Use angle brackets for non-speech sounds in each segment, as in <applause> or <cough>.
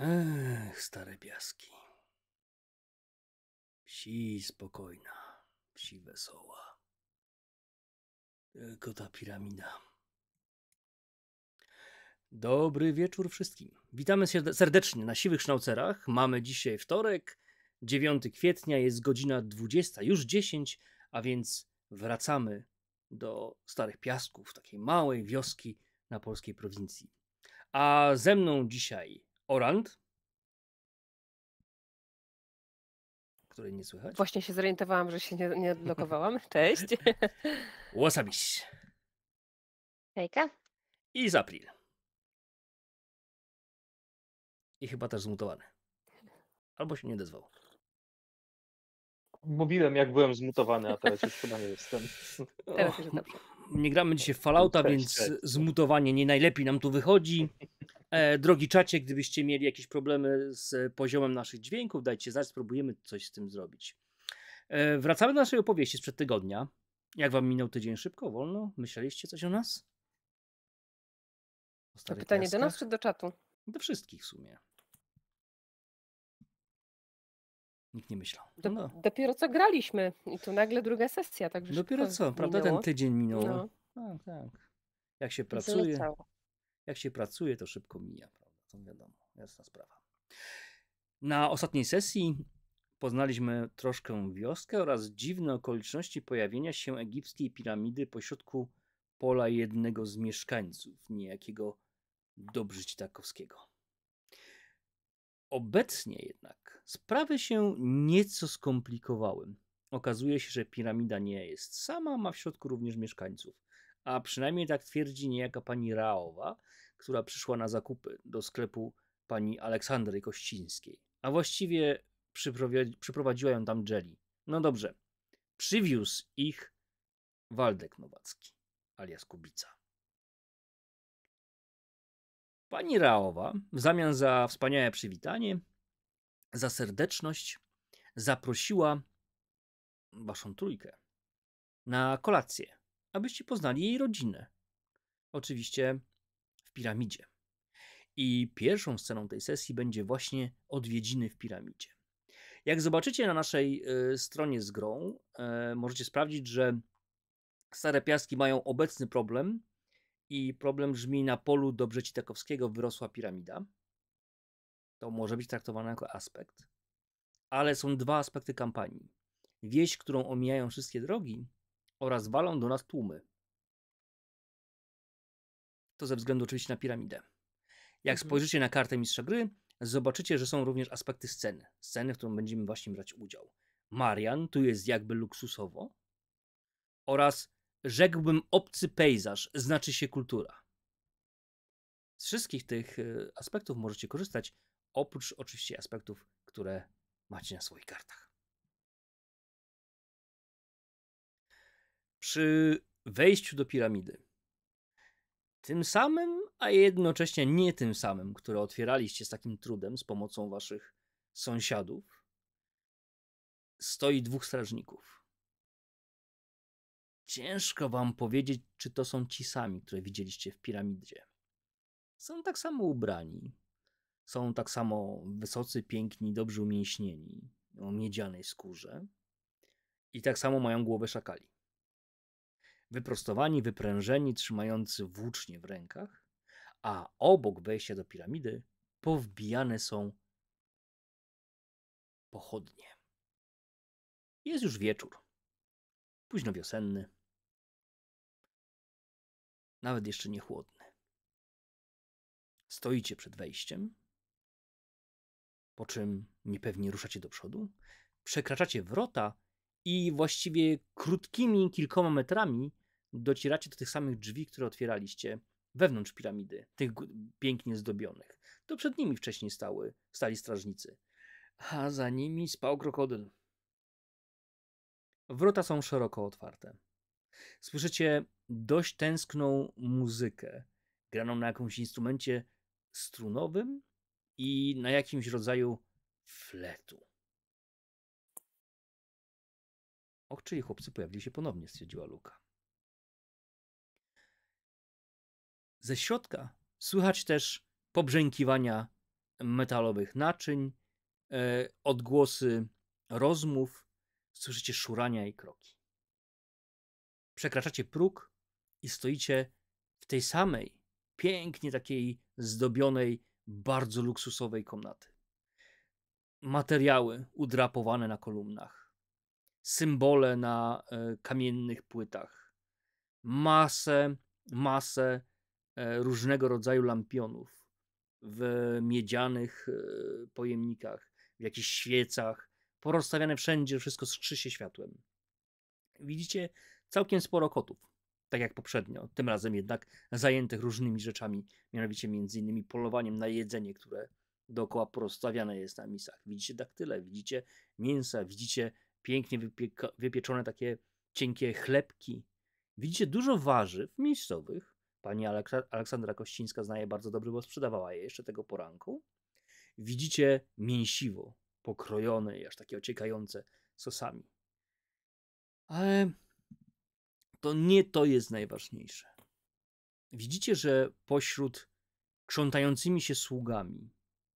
Ech, stare piaski. Wsi spokojna, wsi wesoła. Tylko ta piramida. Dobry wieczór wszystkim. Witamy serdecznie na Siwych Sznaucerach. Mamy dzisiaj wtorek, 9 kwietnia, jest godzina 20, już 10, a więc wracamy do Starych Piasków, takiej małej wioski na polskiej prowincji. A ze mną dzisiaj Orand, której nie słychać. Właśnie się zorientowałam, że się nie, nie odblokowałam. <laughs> Cześć. <laughs> Wasabiś. Hejka. I Zapril. I chyba też zmutowany. Albo się nie dezwał. Mówiłem, jak byłem zmutowany, a teraz już chyba nie jestem. <laughs> Teraz już dobrze. Nie gramy dzisiaj w Fallouta, cześć, więc cześć. zmutowanie nie najlepiej nam tu wychodzi. E, drogi czacie, gdybyście mieli jakieś problemy z poziomem naszych dźwięków, dajcie znać, spróbujemy coś z tym zrobić. E, wracamy do naszej opowieści sprzed tygodnia. Jak wam minął tydzień szybko, wolno? Myśleliście coś o nas? O to pytanie do nas czy do czatu? Do wszystkich w sumie. Nikt nie myślał. No. Do, dopiero co graliśmy i tu nagle druga sesja. Także dopiero co, minęło. prawda? Ten tydzień minął. No. Tak, tak. Jak się pracuje. Zlecało jak się pracuje, to szybko mija, prawda? To wiadomo, jasna sprawa. Na ostatniej sesji poznaliśmy troszkę wioskę oraz dziwne okoliczności pojawienia się egipskiej piramidy pośrodku pola jednego z mieszkańców, niejakiego Dobrzyć Obecnie jednak sprawy się nieco skomplikowały. Okazuje się, że piramida nie jest sama, ma w środku również mieszkańców a przynajmniej tak twierdzi niejaka pani Raowa, która przyszła na zakupy do sklepu pani Aleksandry Kościńskiej. A właściwie przyprowadziła ją tam Jelly. No dobrze, przywiózł ich Waldek Nowacki, alias Kubica. Pani Raowa w zamian za wspaniałe przywitanie, za serdeczność, zaprosiła waszą trójkę na kolację abyście poznali jej rodzinę. Oczywiście w piramidzie. I pierwszą sceną tej sesji będzie właśnie odwiedziny w piramidzie. Jak zobaczycie na naszej y, stronie z grą, y, możecie sprawdzić, że stare piaski mają obecny problem i problem brzmi na polu Dobrze-Citakowskiego wyrosła piramida. To może być traktowane jako aspekt. Ale są dwa aspekty kampanii. Wieś, którą omijają wszystkie drogi oraz walą do nas tłumy. To ze względu oczywiście na piramidę. Jak mhm. spojrzycie na kartę mistrza gry, zobaczycie, że są również aspekty sceny. Sceny, w którą będziemy właśnie brać udział. Marian tu jest jakby luksusowo oraz rzekłbym obcy pejzaż, znaczy się kultura. Z wszystkich tych y, aspektów możecie korzystać, oprócz oczywiście aspektów, które macie na swoich kartach. przy wejściu do piramidy. Tym samym, a jednocześnie nie tym samym, które otwieraliście z takim trudem z pomocą waszych sąsiadów, stoi dwóch strażników. Ciężko wam powiedzieć, czy to są ci sami, które widzieliście w piramidzie. Są tak samo ubrani, są tak samo wysocy, piękni, dobrze umięśnieni, o miedzianej skórze i tak samo mają głowę szakali wyprostowani, wyprężeni, trzymający włócznie w rękach, a obok wejścia do piramidy powbijane są pochodnie. Jest już wieczór, późno wiosenny, nawet jeszcze nie chłodny. Stoicie przed wejściem, po czym niepewnie ruszacie do przodu, przekraczacie wrota i właściwie krótkimi kilkoma metrami docieracie do tych samych drzwi, które otwieraliście wewnątrz piramidy, tych pięknie zdobionych. To przed nimi wcześniej stały, stali strażnicy. A za nimi spał krokodyl. Wrota są szeroko otwarte. Słyszycie dość tęskną muzykę, graną na jakimś instrumencie strunowym i na jakimś rodzaju fletu. Och, czyli chłopcy pojawili się ponownie, stwierdziła Luka. Ze środka słychać też pobrzękiwania metalowych naczyń, e, odgłosy rozmów, słyszycie szurania i kroki. Przekraczacie próg i stoicie w tej samej, pięknie takiej zdobionej, bardzo luksusowej komnaty. Materiały udrapowane na kolumnach symbole na e, kamiennych płytach, masę, masę e, różnego rodzaju lampionów w miedzianych e, pojemnikach, w jakichś świecach, porozstawiane wszędzie, wszystko skrzy się światłem. Widzicie całkiem sporo kotów, tak jak poprzednio, tym razem jednak zajętych różnymi rzeczami, mianowicie między innymi polowaniem na jedzenie, które dookoła porozstawiane jest na misach. Widzicie daktyle, widzicie mięsa, widzicie pięknie wypieczone takie cienkie chlebki. Widzicie dużo warzyw miejscowych. Pani Aleksandra Kościńska znaje bardzo dobrze, bo sprzedawała je jeszcze tego poranku. Widzicie mięsiwo pokrojone i aż takie ociekające sosami. Ale to nie to jest najważniejsze. Widzicie, że pośród krzątającymi się sługami,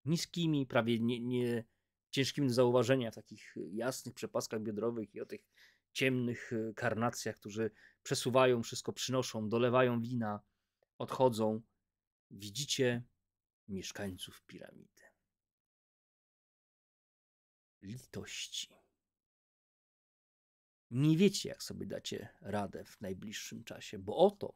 niskimi, prawie nie, nie ciężkimi do zauważenia, takich jasnych przepaskach biodrowych i o tych ciemnych e, karnacjach, którzy przesuwają wszystko, przynoszą, dolewają wina, odchodzą. Widzicie mieszkańców piramidy. Litości. Nie wiecie, jak sobie dacie radę w najbliższym czasie, bo oto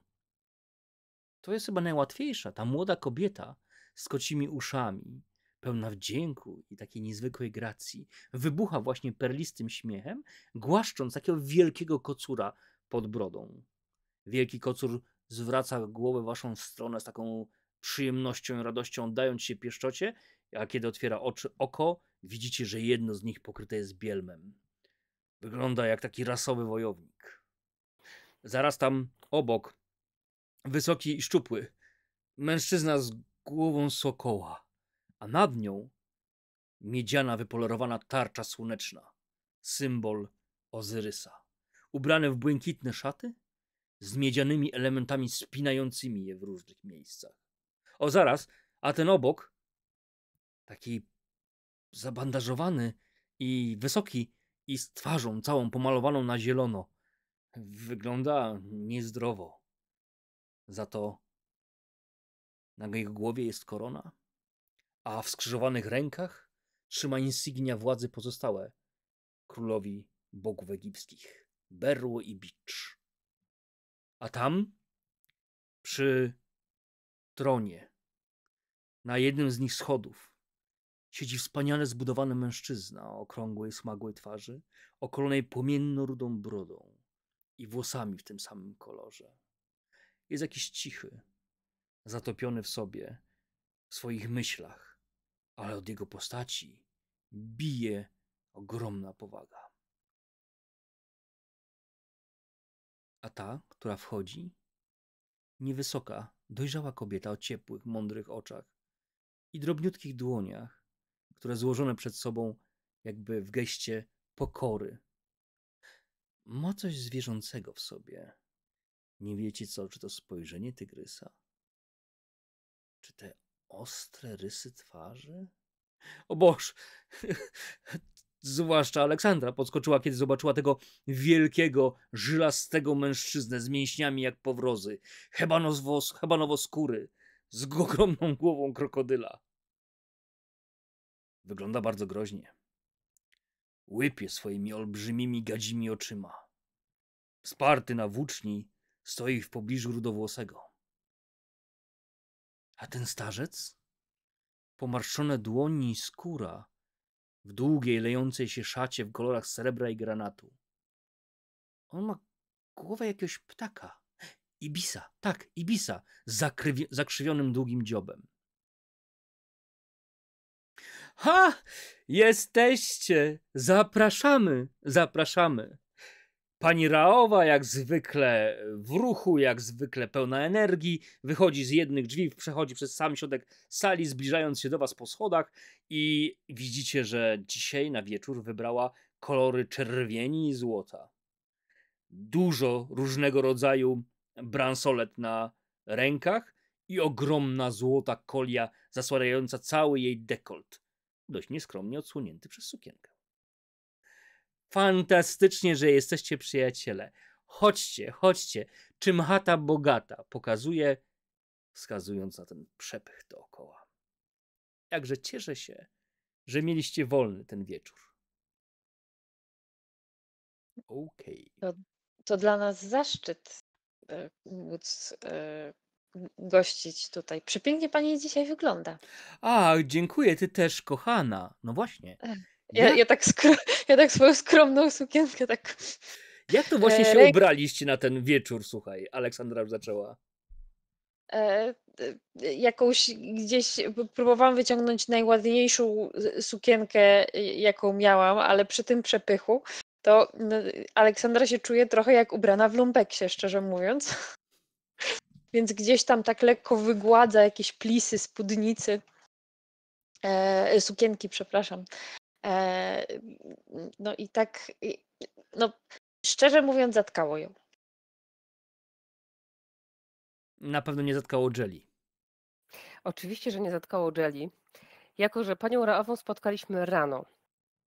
to jest chyba najłatwiejsza, ta młoda kobieta z kocimi uszami, pełna wdzięku i takiej niezwykłej gracji, wybucha właśnie perlistym śmiechem, głaszcząc takiego wielkiego kocura pod brodą. Wielki kocur zwraca głowę w waszą stronę z taką przyjemnością i radością, dając się pieszczocie, a kiedy otwiera oczy oko, widzicie, że jedno z nich pokryte jest bielmem. Wygląda jak taki rasowy wojownik. Zaraz tam obok, wysoki i szczupły, mężczyzna z głową sokoła a nad nią miedziana wypolerowana tarcza słoneczna, symbol Ozyrysa. Ubrane w błękitne szaty z miedzianymi elementami spinającymi je w różnych miejscach. O zaraz, a ten obok, taki zabandażowany i wysoki i z twarzą całą pomalowaną na zielono, wygląda niezdrowo. Za to na jego głowie jest korona a w skrzyżowanych rękach trzyma insygnia władzy pozostałe królowi bogów egipskich berło i bicz. A tam, przy tronie, na jednym z nich schodów, siedzi wspaniale zbudowany mężczyzna o okrągłej, smagłej twarzy, okolonej płomienno-rudą brodą i włosami w tym samym kolorze. Jest jakiś cichy, zatopiony w sobie, w swoich myślach ale od jego postaci bije ogromna powaga. A ta, która wchodzi, niewysoka, dojrzała kobieta o ciepłych, mądrych oczach i drobniutkich dłoniach, które złożone przed sobą jakby w geście pokory. Ma coś zwierzącego w sobie. Nie wiecie co, czy to spojrzenie tygrysa, czy te ostre rysy twarzy? O Boż! <laughs> Zwłaszcza Aleksandra podskoczyła, kiedy zobaczyła tego wielkiego, żylastego mężczyznę z mięśniami jak powrozy, hebanowo-skóry, z <laughs> ogromną głową krokodyla. Wygląda bardzo groźnie. Łypie swoimi olbrzymimi, gadzimi oczyma. Sparty na włóczni stoi w pobliżu rudowłosego. A ten starzec? Pomarszczone dłoni i skóra w długiej, lejącej się szacie w kolorach srebra i granatu. On ma głowę jakiegoś ptaka. Ibisa, tak, ibisa, z zakrzywionym długim dziobem. Ha! Jesteście! Zapraszamy, zapraszamy. Pani Raowa, jak zwykle w ruchu, jak zwykle pełna energii, wychodzi z jednych drzwi, przechodzi przez sam środek sali, zbliżając się do Was po schodach, i widzicie, że dzisiaj na wieczór wybrała kolory czerwieni i złota. Dużo różnego rodzaju bransolet na rękach i ogromna złota kolia zasłaniająca cały jej dekolt, dość nieskromnie odsłonięty przez sukienkę. Fantastycznie, że jesteście przyjaciele. Chodźcie, chodźcie. Czym chata bogata, pokazuje, wskazując na ten przepych dookoła. Jakże cieszę się, że mieliście wolny ten wieczór. Okej. Okay. To, to dla nas zaszczyt e, móc e, gościć tutaj. Przepięknie pani dzisiaj wygląda. A, dziękuję, ty też, kochana. No właśnie. Ech. Ja, ja, tak, <laughs> ja tak swoją skromną sukienkę tak. Jak to właśnie e, się ubraliście na ten wieczór, słuchaj? Aleksandra już zaczęła. E, e jakąś gdzieś próbowałam wyciągnąć najładniejszą sukienkę, y, jaką miałam, ale przy tym przepychu to Aleksandra się czuje trochę jak ubrana w lumpeksie, szczerze mówiąc. <laughs> Więc gdzieś tam tak lekko wygładza jakieś plisy spódnicy. E, sukienki, przepraszam. E, no i tak, no szczerze mówiąc, zatkało ją. Na pewno nie zatkało Jelly. Oczywiście, że nie zatkało Jelly. Jako, że panią Raową spotkaliśmy rano,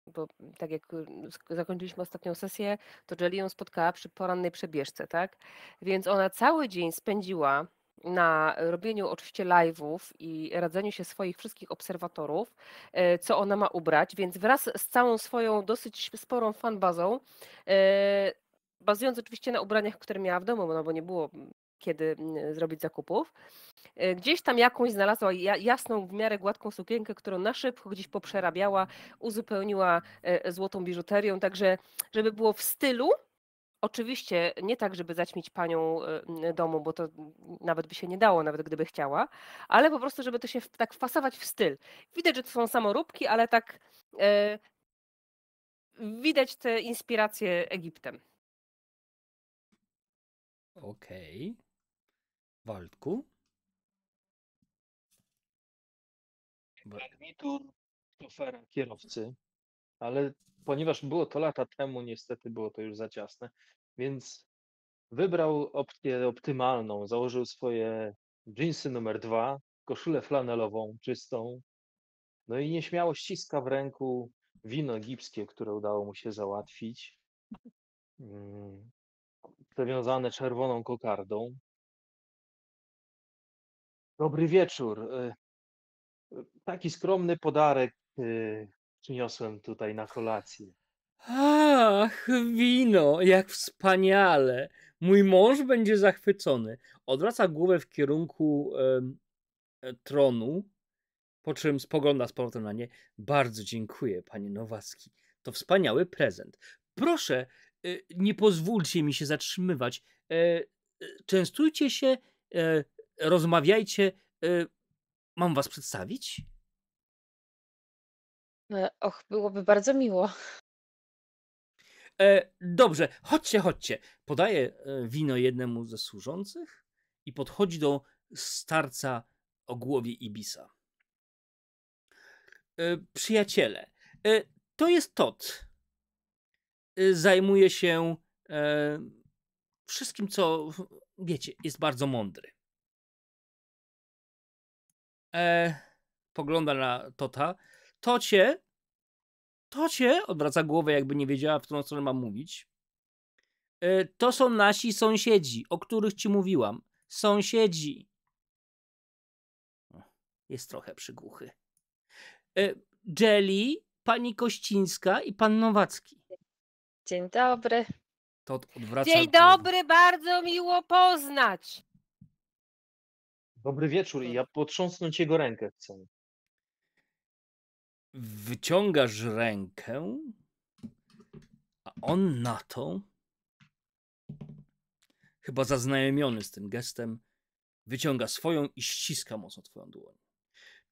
bo tak jak y, zakończyliśmy ostatnią sesję, to Jelly ją spotkała przy porannej przebieżce, tak? Więc ona cały dzień spędziła na robieniu oczywiście live'ów i radzeniu się swoich wszystkich obserwatorów, e, co ona ma ubrać, więc wraz z całą swoją dosyć sporą fanbazą, e, bazując oczywiście na ubraniach, które miała w domu, no bo nie było kiedy mm, zrobić zakupów. E, gdzieś tam jakąś znalazła jasną, w miarę gładką sukienkę, którą na szybko gdzieś poprzerabiała, uzupełniła złotą biżuterią, także żeby było w stylu, Oczywiście nie tak, żeby zaćmić panią y, domu, bo to nawet by się nie dało, nawet gdyby chciała, ale po prostu, żeby to się tak wpasować w styl. Widać, że to są samoróbki, ale tak e, widać te inspiracje Egiptem. Okej. Okay. Waldku? Garnitur szofera, kierowcy, ale ponieważ było to lata temu, niestety było to już za ciasne, więc wybrał opcję optymalną, założył swoje dżinsy numer dwa, koszulę flanelową, czystą, no i nieśmiało ściska w ręku wino egipskie, które udało mu się załatwić, przewiązane mm, czerwoną kokardą. Dobry wieczór. Y, y, taki skromny podarek y, przyniosłem tutaj na kolację. Ach, wino, jak wspaniale. Mój mąż będzie zachwycony. Odwraca głowę w kierunku e, tronu, po czym spogląda z powrotem na nie. Bardzo dziękuję, panie Nowacki. To wspaniały prezent. Proszę, e, nie pozwólcie mi się zatrzymywać. E, e częstujcie się, e, rozmawiajcie. E, mam was przedstawić? E, och, byłoby bardzo miło. E, dobrze, chodźcie, chodźcie. Podaje wino jednemu ze służących i podchodzi do starca o głowie Ibisa. E, przyjaciele, e, to jest Tot. E, zajmuje się e, wszystkim, co wiecie, jest bardzo mądry. E, pogląda na Tota. To cię, to cię, odwraca głowę, jakby nie wiedziała, w którą stronę mam mówić. E, to są nasi sąsiedzi, o których ci mówiłam. Sąsiedzi. Jest trochę przygłuchy. E, Jelly, pani Kościńska i pan Nowacki. Dzień dobry. To odwraca Dzień dobry, bardzo miło poznać. Dobry wieczór i ja potrząsnąć jego rękę chcę wyciągasz rękę, a on na to, chyba zaznajomiony z tym gestem, wyciąga swoją i ściska mocno twoją dłoń.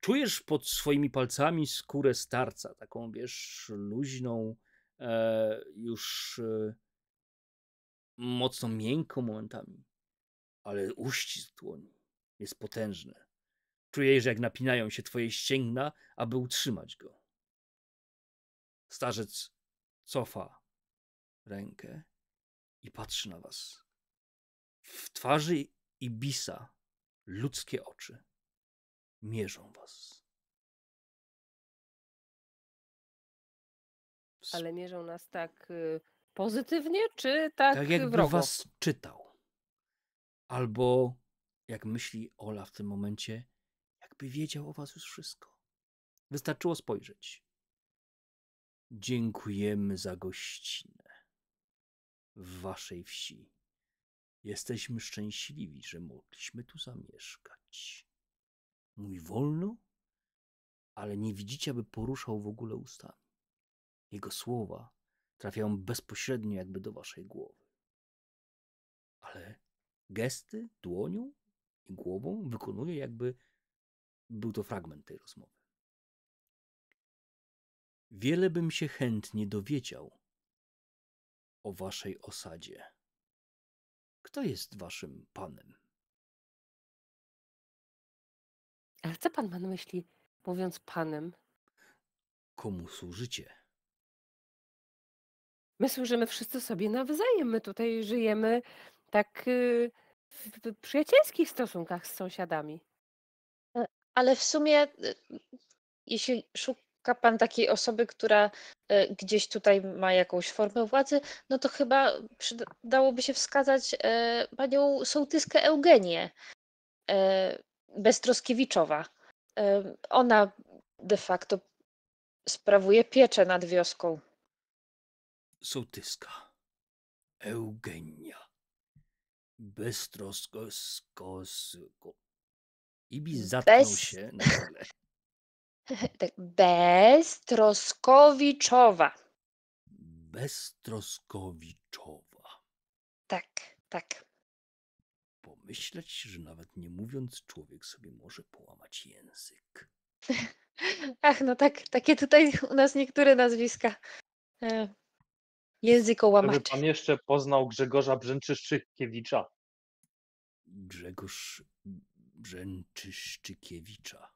Czujesz pod swoimi palcami skórę starca, taką wiesz, luźną, e, już e, mocno miękką momentami, ale uścisk dłoni jest potężny. Czujesz, jak napinają się twoje ścięgna, aby utrzymać go. Starzec cofa rękę i patrzy na was. W twarzy Ibisa ludzkie oczy mierzą was. Ale mierzą nas tak y, pozytywnie, czy tak Tak jakby wrogo? was czytał. Albo, jak myśli Ola w tym momencie, jakby wiedział o was już wszystko. Wystarczyło spojrzeć. Dziękujemy za gościnę w waszej wsi. Jesteśmy szczęśliwi, że mogliśmy tu zamieszkać. Mój wolno, ale nie widzicie, aby poruszał w ogóle ustami. Jego słowa trafiają bezpośrednio jakby do waszej głowy. Ale gesty dłonią i głową wykonuje jakby był to fragment tej rozmowy. Wiele bym się chętnie dowiedział o waszej osadzie. Kto jest waszym panem? Ale co pan ma na myśli, mówiąc panem? Komu służycie? My służymy wszyscy sobie nawzajem. My tutaj żyjemy tak y, w przyjacielskich stosunkach z sąsiadami. Ale w sumie, y, jeśli szuka pan takiej osoby, która y, gdzieś tutaj ma jakąś formę władzy, no to chyba przydałoby się wskazać y, panią sołtyskę Eugenię Bestroskiewiczowa. Ona de facto sprawuje pieczę nad wioską. Sołtyska Eugenia Bestroskowska. Ibis mm, zatknął Bez... się na <laughs> tak, beztroskowiczowa. Beztroskowiczowa. Tak, tak. Pomyśleć, że nawet nie mówiąc, człowiek sobie może połamać język. <laughs> Ach, no tak, takie tutaj u nas niektóre nazwiska. E, Językołamacze. Żeby pan jeszcze poznał Grzegorza Brzęczyszczykiewicza. Grzegorz Brzęczyszczykiewicza.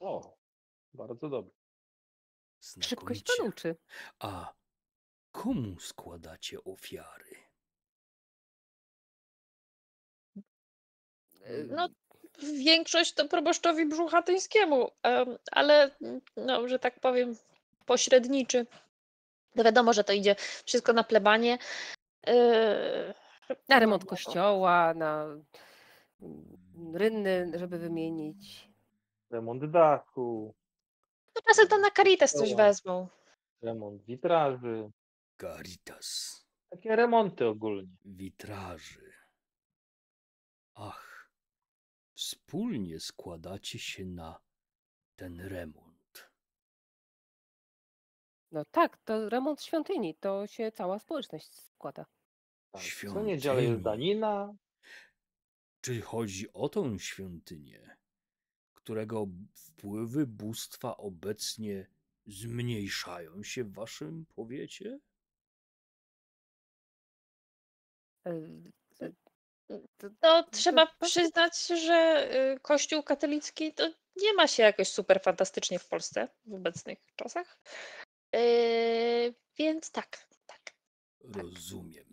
O, bardzo dobry. Szybkość pan nauczy? A komu składacie ofiary? E, mm. No, większość to proboszczowi brzuchatyńskiemu, ale, mm, no, że tak powiem, pośredniczy. No wiadomo, że to idzie wszystko na plebanie. E, na no, remont no, no. kościoła, na Mm, rynny, żeby wymienić. Remont dachu, No czasem to na Caritas coś wezmą. remont witraży, Caritas. takie remonty ogólnie. Witraży. Ach. Wspólnie składacie się na ten remont. No tak, to remont świątyni, to się cała społeczność składa. Tak. Co Świątyni. niedzielę jest danina, czy chodzi o tą świątynię, którego wpływy bóstwa obecnie zmniejszają się w waszym powiecie? No, trzeba przyznać, że y, Kościół katolicki to nie ma się jakoś super fantastycznie w Polsce w obecnych czasach. Yy, więc tak, tak. tak. Rozumiem.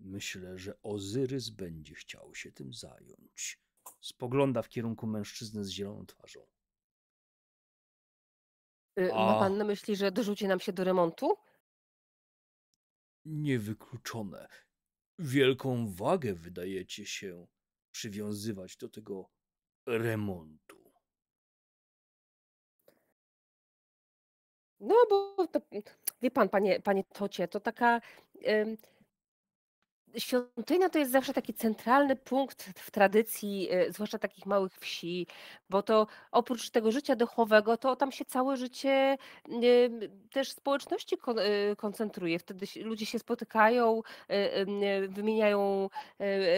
Myślę, że Ozyrys będzie chciał się tym zająć. Spogląda w kierunku mężczyzny z zieloną twarzą. Y, A... Ma pan na myśli, że dorzuci nam się do remontu? Niewykluczone. Wielką wagę wydajecie się przywiązywać do tego remontu. No bo to, wie pan, panie, panie Tocie, to taka. Świątynia to jest zawsze taki centralny punkt w tradycji, y, zwłaszcza takich małych wsi, bo to oprócz tego życia dochowego, to tam się całe życie y, też społeczności y, koncentruje. Wtedy ludzie się spotykają, wymieniają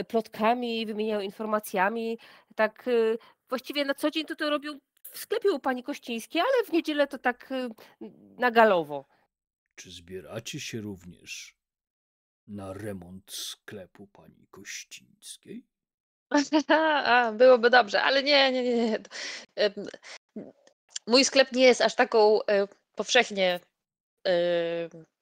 plotkami, wymieniają informacjami. Tak właściwie na co dzień to, to robią w sklepie u pani Kościńskiej, ale w niedzielę to tak na galowo. Czy zbieracie się również na remont sklepu pani Kościńskiej? <laughs> A, byłoby dobrze, ale nie, nie, nie. Mój sklep nie jest aż taką e, powszechnie e,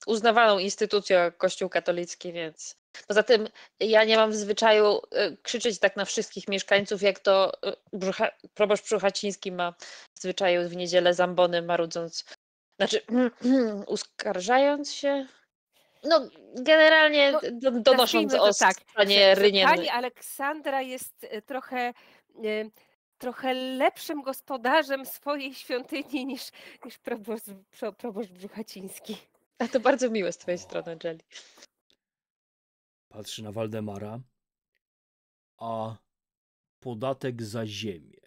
uznawaną instytucją jak Kościół katolicki, więc poza tym ja nie mam w zwyczaju e, krzyczeć tak na wszystkich mieszkańców, jak to brzucha, proboszcz Brzuchaciński ma w zwyczaju w niedzielę zambony marudząc, znaczy <clears throat> uskarżając się, no, generalnie no, do, donosząc o tak, stanie rynie. Pani Aleksandra jest e, trochę, e, trochę lepszym gospodarzem swojej świątyni niż, niż proboszcz, proboszcz Brzuchaciński. A to bardzo miłe z twojej strony, Jelly. Patrzy na Waldemara. A podatek za ziemię.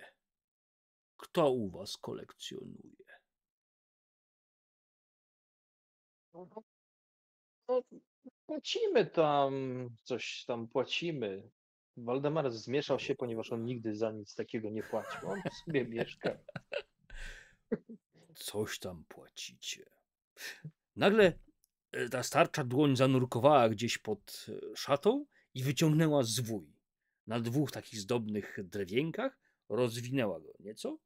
Kto u was kolekcjonuje? Mhm. No, płacimy tam, coś tam płacimy. Waldemar zmieszał się, ponieważ on nigdy za nic takiego nie płacił. On sobie mieszka. <laughs> Coś tam płacicie. Nagle e, ta starcza dłoń zanurkowała gdzieś pod e, szatą i wyciągnęła zwój. Na dwóch takich zdobnych drewienkach rozwinęła go nieco.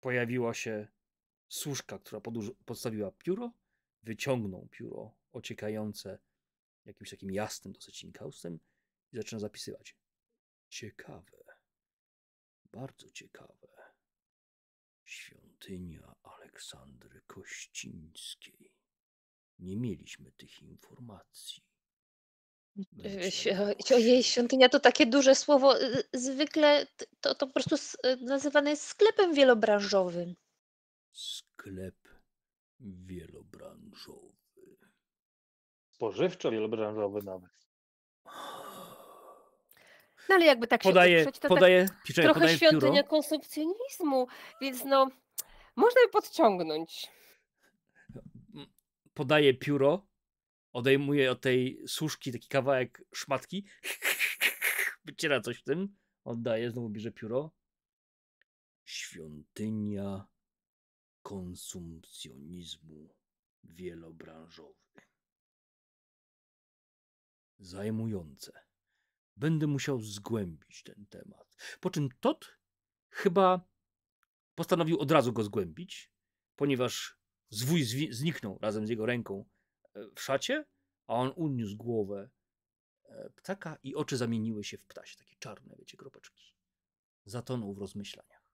Pojawiła się służka, która podstawiła pióro, wyciągnął pióro ociekające jakimś takim jasnym dosyć inkaustem i zaczyna zapisywać. Ciekawe. Bardzo ciekawe. Świątynia Aleksandry Kościńskiej. Nie mieliśmy tych informacji. O jej świątynia to takie duże słowo. Y, y, zwykle to, to po prostu y, nazywane jest sklepem wielobranżowym. Sklep wielobranżowy spożywczo-wielobranżowy nawet. No ale jakby tak się podaje, to tak podaje, tak pisze, trochę świątynia pióro. konsumpcjonizmu, więc no można by podciągnąć. Podaje pióro, odejmuję od tej suszki taki kawałek szmatki, <laughs> wyciera coś w tym, oddaje, znowu bierze pióro. Świątynia konsumpcjonizmu wielobranżowy zajmujące. Będę musiał zgłębić ten temat. Po czym Tot chyba postanowił od razu go zgłębić, ponieważ zwój zniknął razem z jego ręką e, w szacie, a on uniósł głowę e, ptaka i oczy zamieniły się w ptasie, takie czarne, wiecie, kropeczki. Zatonął w rozmyślaniach.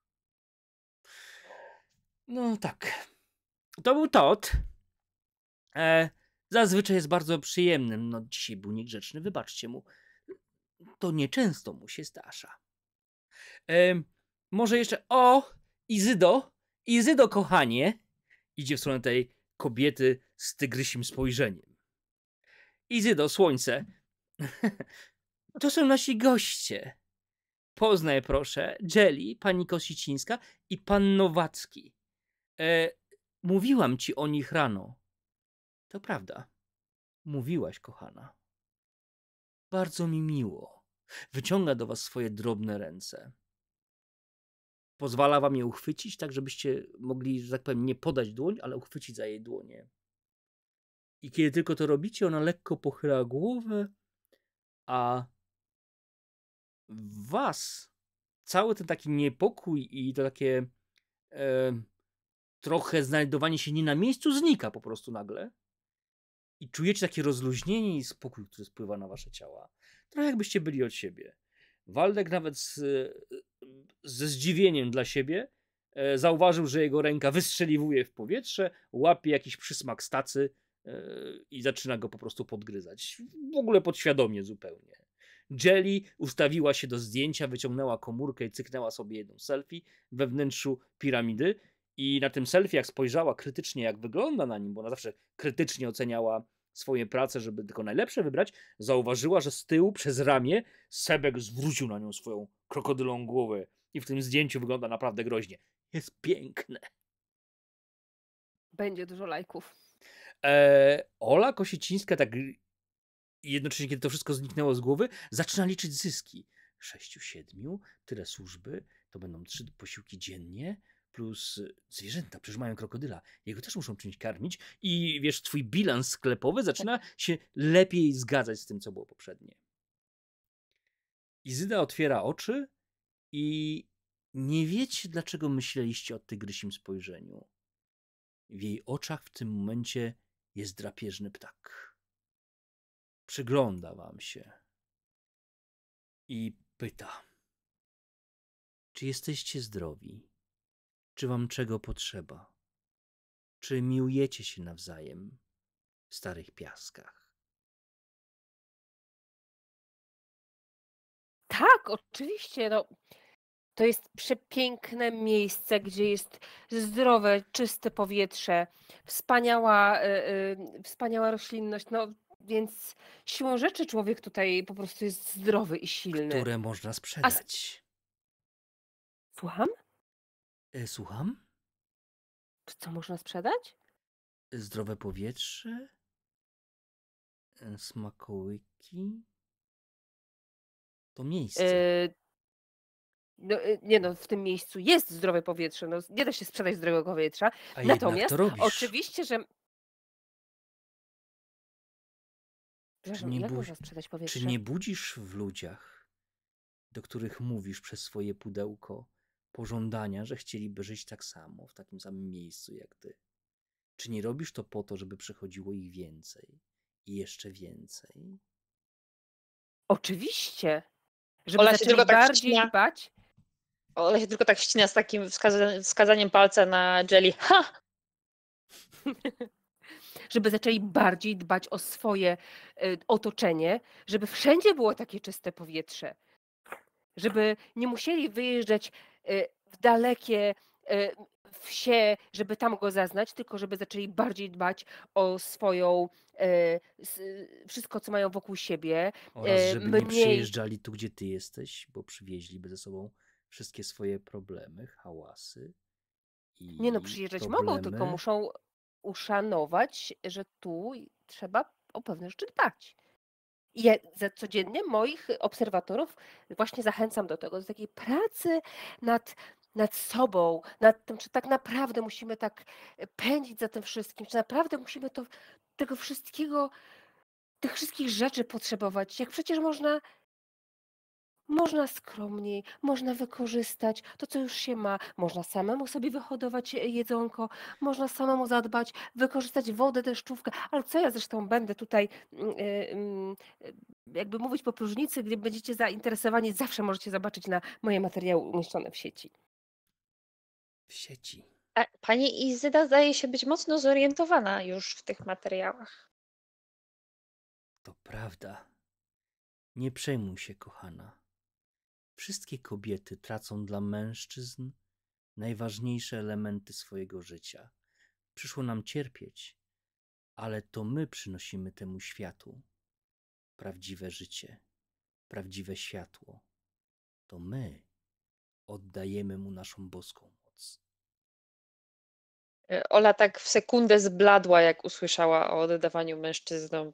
No tak. To był Tot. E, Zazwyczaj jest bardzo przyjemnym. No dzisiaj był niegrzeczny, wybaczcie mu. To nieczęsto mu się zdarza. E, może jeszcze o Izydo, Izydo kochanie, idzie w stronę tej kobiety z tygrysim spojrzeniem. Izydo, słońce, <laughs> to są nasi goście. Poznaj proszę Jelly, pani Kosicińska i pan Nowacki. E, mówiłam ci o nich rano. To prawda. Mówiłaś, kochana. Bardzo mi miło. Wyciąga do was swoje drobne ręce. Pozwala wam je uchwycić, tak żebyście mogli, że tak powiem, nie podać dłoń, ale uchwycić za jej dłonie. I kiedy tylko to robicie, ona lekko pochyla głowę, a was cały ten taki niepokój i to takie e, trochę znajdowanie się nie na miejscu znika po prostu nagle i czujecie takie rozluźnienie i spokój, który spływa na wasze ciała. Trochę jakbyście byli od siebie. Waldek nawet z, ze zdziwieniem dla siebie e, zauważył, że jego ręka wystrzeliwuje w powietrze, łapie jakiś przysmak stacy e, i zaczyna go po prostu podgryzać. W ogóle podświadomie zupełnie. Jelly ustawiła się do zdjęcia, wyciągnęła komórkę i cyknęła sobie jedną selfie we wnętrzu piramidy i na tym selfie, jak spojrzała krytycznie, jak wygląda na nim, bo ona zawsze krytycznie oceniała swoje prace, żeby tylko najlepsze wybrać, zauważyła, że z tyłu przez ramię Sebek zwrócił na nią swoją krokodylą głowę. I w tym zdjęciu wygląda naprawdę groźnie. Jest piękne. Będzie dużo lajków. Eee, Ola Kosiecińska, tak jednocześnie, kiedy to wszystko zniknęło z głowy, zaczyna liczyć zyski. Sześciu, siedmiu, tyle służby, to będą trzy posiłki dziennie plus zwierzęta, przecież mają krokodyla, jego też muszą czymś karmić i wiesz, twój bilans sklepowy tak. zaczyna się lepiej zgadzać z tym, co było poprzednie. Izyda otwiera oczy i nie wiecie, dlaczego myśleliście o tygrysim spojrzeniu. W jej oczach w tym momencie jest drapieżny ptak. Przygląda wam się i pyta: Czy jesteście zdrowi? czy wam czego potrzeba? Czy miłujecie się nawzajem w starych piaskach? Tak, oczywiście. No, to jest przepiękne miejsce, gdzie jest zdrowe, czyste powietrze, wspaniała, yy, wspaniała roślinność. No, więc siłą rzeczy człowiek tutaj po prostu jest zdrowy i silny. Które można sprzedać. A... Słucham? E, Słucham? co można sprzedać? Zdrowe powietrze? E, Smakołyki? To miejsce. E, no, e, nie no, w tym miejscu jest zdrowe powietrze. No, nie da się sprzedać zdrowego powietrza. A Natomiast to robisz. oczywiście, że. nie można sprzedać powietrze? Czy nie budzisz w ludziach, do których mówisz przez swoje pudełko, pożądania, że chcieliby żyć tak samo, w takim samym miejscu jak ty? Czy nie robisz to po to, żeby przychodziło ich więcej i jeszcze więcej? Oczywiście. Żeby Ola się tylko tak dbać. Ola się tylko tak wcina z takim wskazaniem, wskazaniem palca na Jelly. Ha! <laughs> żeby zaczęli bardziej dbać o swoje y, otoczenie, żeby wszędzie było takie czyste powietrze, żeby nie musieli wyjeżdżać e, w dalekie e, wsie, żeby tam go zaznać, tylko żeby zaczęli bardziej dbać o swoją, e, wszystko co mają wokół siebie. Oraz żeby Mniej... nie przyjeżdżali tu, gdzie ty jesteś, bo przywieźliby ze sobą wszystkie swoje problemy, hałasy. I nie no, przyjeżdżać problemy. mogą, tylko muszą uszanować, że tu trzeba o pewne rzeczy dbać ja codziennie moich obserwatorów właśnie zachęcam do tego, do takiej pracy nad, nad sobą, nad tym, czy tak naprawdę musimy tak e, pędzić za tym wszystkim, czy naprawdę musimy to, tego wszystkiego, tych wszystkich rzeczy potrzebować. Jak przecież można można skromniej, można wykorzystać to, co już się ma, można samemu sobie wyhodować e, jedzonko, można samemu zadbać, wykorzystać wodę deszczówkę, ale co ja zresztą będę tutaj mm, e, mm, e, jakby mówić po próżnicy, gdy będziecie zainteresowani, zawsze możecie zobaczyć na moje materiały umieszczone w sieci. W sieci. Pani Izyda zdaje się być mocno zorientowana już w tych materiałach. To prawda. Nie przejmuj się, kochana. Wszystkie kobiety tracą dla mężczyzn najważniejsze elementy swojego życia. Przyszło nam cierpieć, ale to my przynosimy temu światu prawdziwe życie, prawdziwe światło. To my oddajemy mu naszą boską moc. E, Ola tak w sekundę zbladła, jak usłyszała o oddawaniu mężczyznom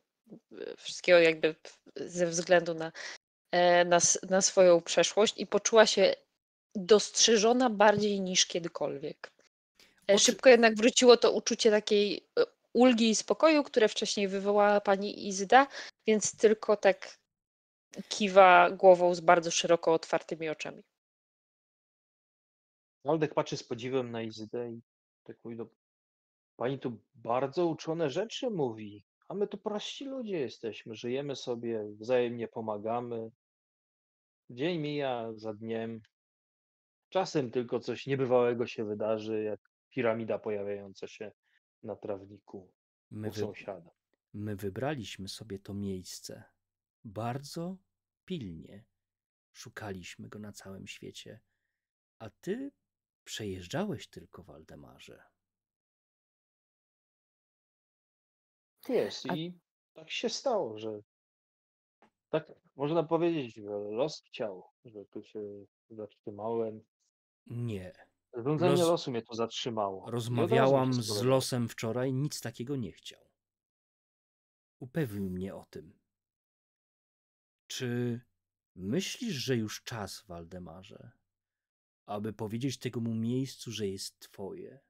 e, wszystkiego, jakby ze względu na E, na, na swoją przeszłość i poczuła się dostrzeżona bardziej niż kiedykolwiek. E, szybko jednak wróciło to uczucie takiej e, ulgi i spokoju, które wcześniej wywołała pani Izda, więc tylko tak kiwa głową z bardzo szeroko otwartymi oczami. Waldek patrzy z podziwem na Izdę i tak mówi do no, Pani tu bardzo uczone rzeczy mówi, a my tu prości ludzie jesteśmy, żyjemy sobie, wzajemnie pomagamy, Dzień mija za dniem. Czasem tylko coś niebywałego się wydarzy, jak piramida pojawiająca się na trawniku my u sąsiada. My wybraliśmy sobie to miejsce bardzo pilnie. Szukaliśmy go na całym świecie, a ty przejeżdżałeś tylko, Waldemarze. Jest a... i tak się stało, że tak można powiedzieć, że los chciał, że tu się zatrzymałem. Nie. Rządzenie losu mnie tu zatrzymało. No rozmawiałam z losem wczoraj, nic takiego nie chciał. Upewnił mnie o tym. Czy myślisz, że już czas, Waldemarze, aby powiedzieć temu miejscu, że jest twoje?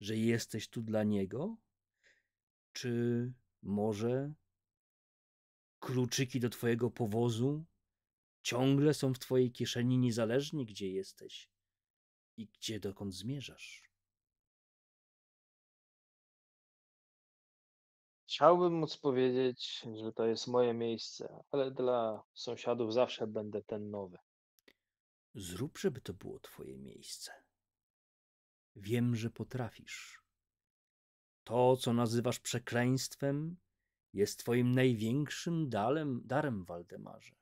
Że jesteś tu dla niego? Czy może Kluczyki do twojego powozu ciągle są w twojej kieszeni, niezależnie gdzie jesteś i gdzie dokąd zmierzasz. Chciałbym móc powiedzieć, że to jest moje miejsce, ale dla sąsiadów zawsze będę ten nowy. Zrób, żeby to było twoje miejsce. Wiem, że potrafisz. To, co nazywasz przekleństwem, jest Twoim największym dalem, darem, Waldemarze.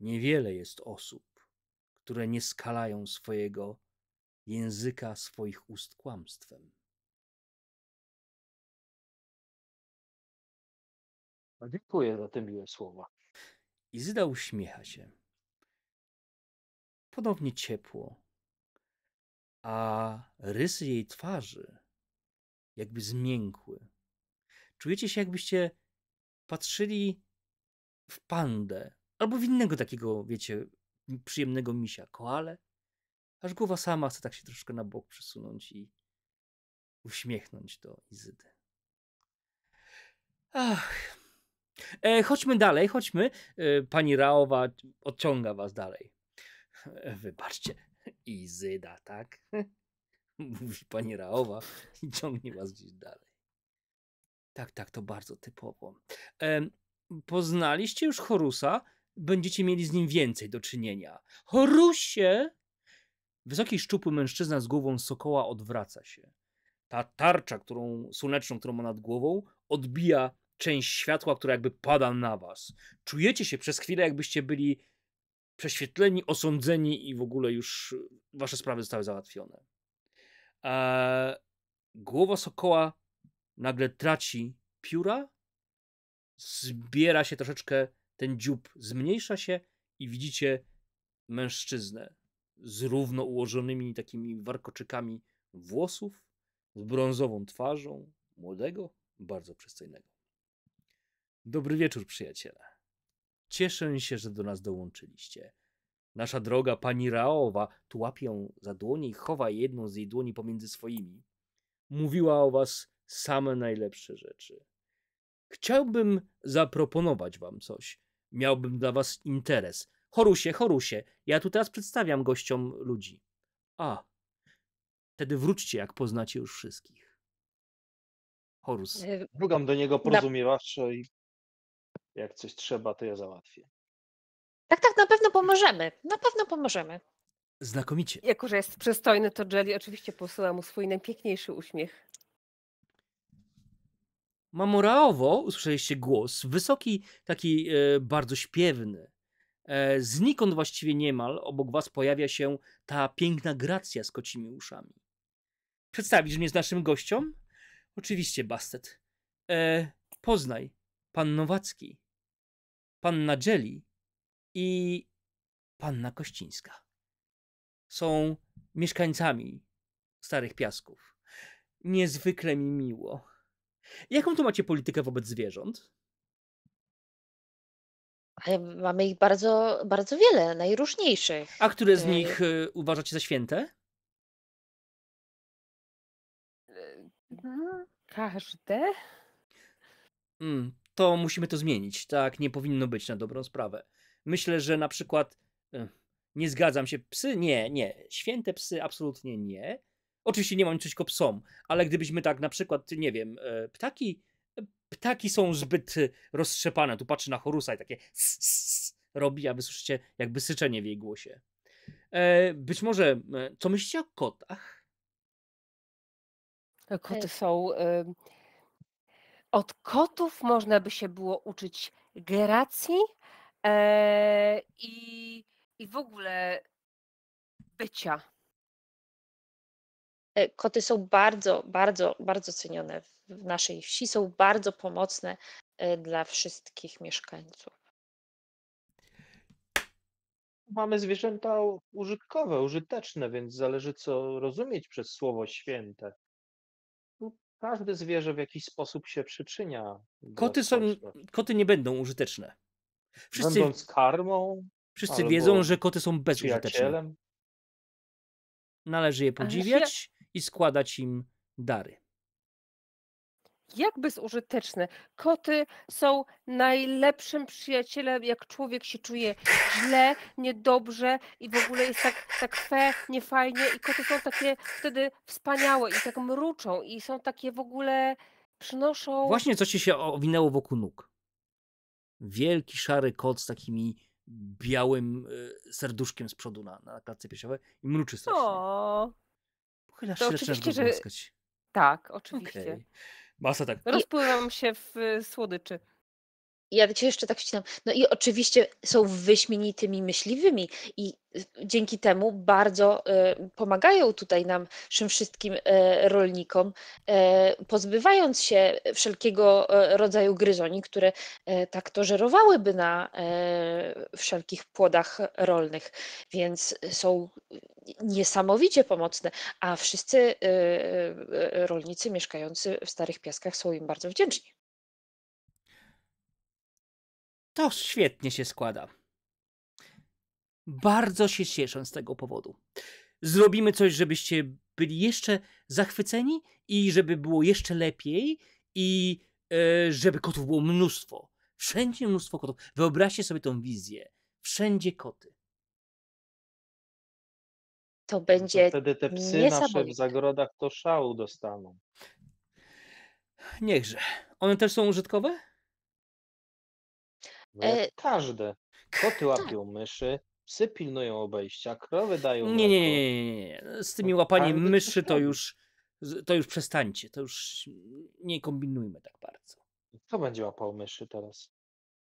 Niewiele jest osób, które nie skalają swojego języka, swoich ust kłamstwem. No, dziękuję za te miłe słowa. Izyda uśmiecha się. Ponownie ciepło, a rysy jej twarzy jakby zmiękły czujecie się jakbyście patrzyli w pandę albo w innego takiego, wiecie, przyjemnego misia, koale, aż głowa sama chce tak się troszkę na bok przesunąć i uśmiechnąć do Izydy. Ach. E, chodźmy dalej, chodźmy. E, pani Raowa odciąga was dalej. E, wybaczcie, Izyda, tak? <laughs> Mówi pani Raowa i ciągnie was gdzieś dalej. Tak, tak, to bardzo typowo. poznaliście już Horusa, będziecie mieli z nim więcej do czynienia. Horusie! Wysoki, szczupły mężczyzna z głową sokoła odwraca się. Ta tarcza, którą, słoneczną, którą ma nad głową, odbija część światła, która jakby pada na was. Czujecie się przez chwilę, jakbyście byli prześwietleni, osądzeni i w ogóle już e, wasze sprawy zostały załatwione. Eee, głowa sokoła nagle traci pióra, zbiera się troszeczkę, ten dziób zmniejsza się i widzicie mężczyznę z równo ułożonymi takimi warkoczykami włosów, z brązową twarzą, młodego, bardzo przystojnego. Dobry wieczór, przyjaciele. Cieszę się, że do nas dołączyliście. Nasza droga pani Raowa, tu za dłonie i chowa jedną z jej dłoni pomiędzy swoimi. Mówiła o was same najlepsze rzeczy. Chciałbym zaproponować wam coś. Miałbym dla was interes. Chorusie, chorusie, ja tu teraz przedstawiam gościom ludzi. A, wtedy wróćcie, jak poznacie już wszystkich. Horus. Bugam e, do niego porozumiewawczo i jak coś trzeba, to ja załatwię. Tak, tak, na pewno pomożemy. Na pewno pomożemy. Znakomicie. Jako, że jest przystojny, to Jelly oczywiście posyła mu swój najpiękniejszy uśmiech. Mamoraowo usłyszeliście głos, wysoki, taki e, bardzo śpiewny. E, znikąd właściwie niemal obok was pojawia się ta piękna gracja z kocimi uszami. Przedstawisz mnie z naszym gościom? Oczywiście, Bastet. E, poznaj, pan Nowacki, panna Jelly i panna Kościńska. Są mieszkańcami Starych Piasków. Niezwykle mi miło. Jaką tu macie politykę wobec zwierząt? Mamy ich bardzo, bardzo wiele, najróżniejszych. A które z e, nich e, uważacie za święte? E, mm. No, każde. Mm, to musimy to zmienić. Tak nie powinno być na dobrą sprawę. Myślę, że na przykład. Nie zgadzam się. Psy? Nie, nie. Święte psy? Absolutnie nie. Oczywiście nie mam nic przeciwko psom, ale gdybyśmy tak na przykład, nie wiem, e, ptaki, e, ptaki są zbyt e, roztrzepane. Tu patrzy na Horusa i takie ssss robi, a wysłyszycie jakby syczenie w jej głosie. Być może, co myślicie o kotach? Koty są... Od kotów można by się było uczyć geracji i, i w ogóle bycia E, koty są bardzo, bardzo, bardzo cenione w naszej wsi, są bardzo pomocne e, dla wszystkich mieszkańców. Mamy zwierzęta użytkowe, użyteczne, więc zależy co rozumieć przez słowo święte. Każde zwierzę w jakiś sposób się przyczynia. Koty są, no. koty nie będą użyteczne. Wszyscy, Będąc karmą, wszyscy wiedzą, że koty są bezużyteczne. Należy je podziwiać i składać im dary. Jak bezużyteczne. Koty są najlepszym przyjacielem, jak człowiek się czuje źle, niedobrze i w ogóle jest tak, tak fe, niefajnie i koty są takie wtedy wspaniałe i tak mruczą i są takie w ogóle, przynoszą... Właśnie co ci się owinęło wokół nóg. Wielki, szary kot z takimi białym y, serduszkiem z przodu na, na klatce piersiowej i mruczy strasznie. O to się oczywiście, że... Tak, oczywiście. Okay. Masa tak. Rozpływam się w y, słodyczy ja cię jeszcze tak wcinam. No i oczywiście są wyśmienitymi myśliwymi i dzięki temu bardzo e, pomagają tutaj nam, wszystkim e, rolnikom, e, pozbywając się wszelkiego rodzaju gryzoni, które tak to żerowałyby na wszelkich płodach rolnych. Więc są niesamowicie pomocne, a wszyscy rolnicy mieszkający w Starych Piaskach są im bardzo wdzięczni. To świetnie się składa. Bardzo się cieszę z tego powodu. Zrobimy coś, żebyście byli jeszcze zachwyceni i żeby było jeszcze lepiej i e, żeby kotów było mnóstwo. Wszędzie mnóstwo kotów. Wyobraźcie sobie tą wizję. Wszędzie koty. To będzie. To wtedy te psy nasze w zagrodach to szału dostaną. Niechże. One też są użytkowe? No E, Każde. Koty tak. łapią myszy, psy pilnują obejścia, krowy dają Nie, nie, nie, nie, nie. Z no tymi Ale łapaniem myszy to już, to już przestańcie. To już nie kombinujmy tak bardzo. Kto będzie łapał myszy teraz?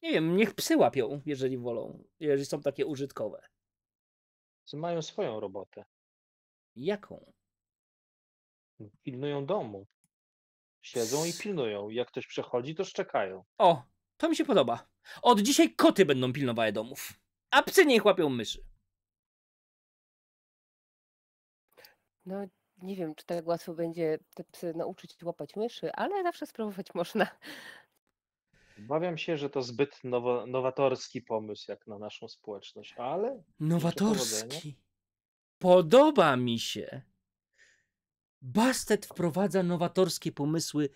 Nie wiem, niech psy łapią, jeżeli wolą, jeżeli są takie użytkowe. Psy mają swoją robotę. Jaką? No, pilnują domu. Siedzą i pilnują. Jak ktoś przechodzi, to szczekają. O, to mi się podoba. Od dzisiaj koty będą pilnowały domów, a psy nie chłapią myszy. No, nie wiem, czy tak łatwo będzie te psy nauczyć łapać myszy, ale zawsze spróbować <laughs> można. Obawiam się, że to zbyt nowo, nowatorski pomysł jak na naszą społeczność, ale. Nowatorski. Podoba mi się. Bastet wprowadza nowatorskie pomysły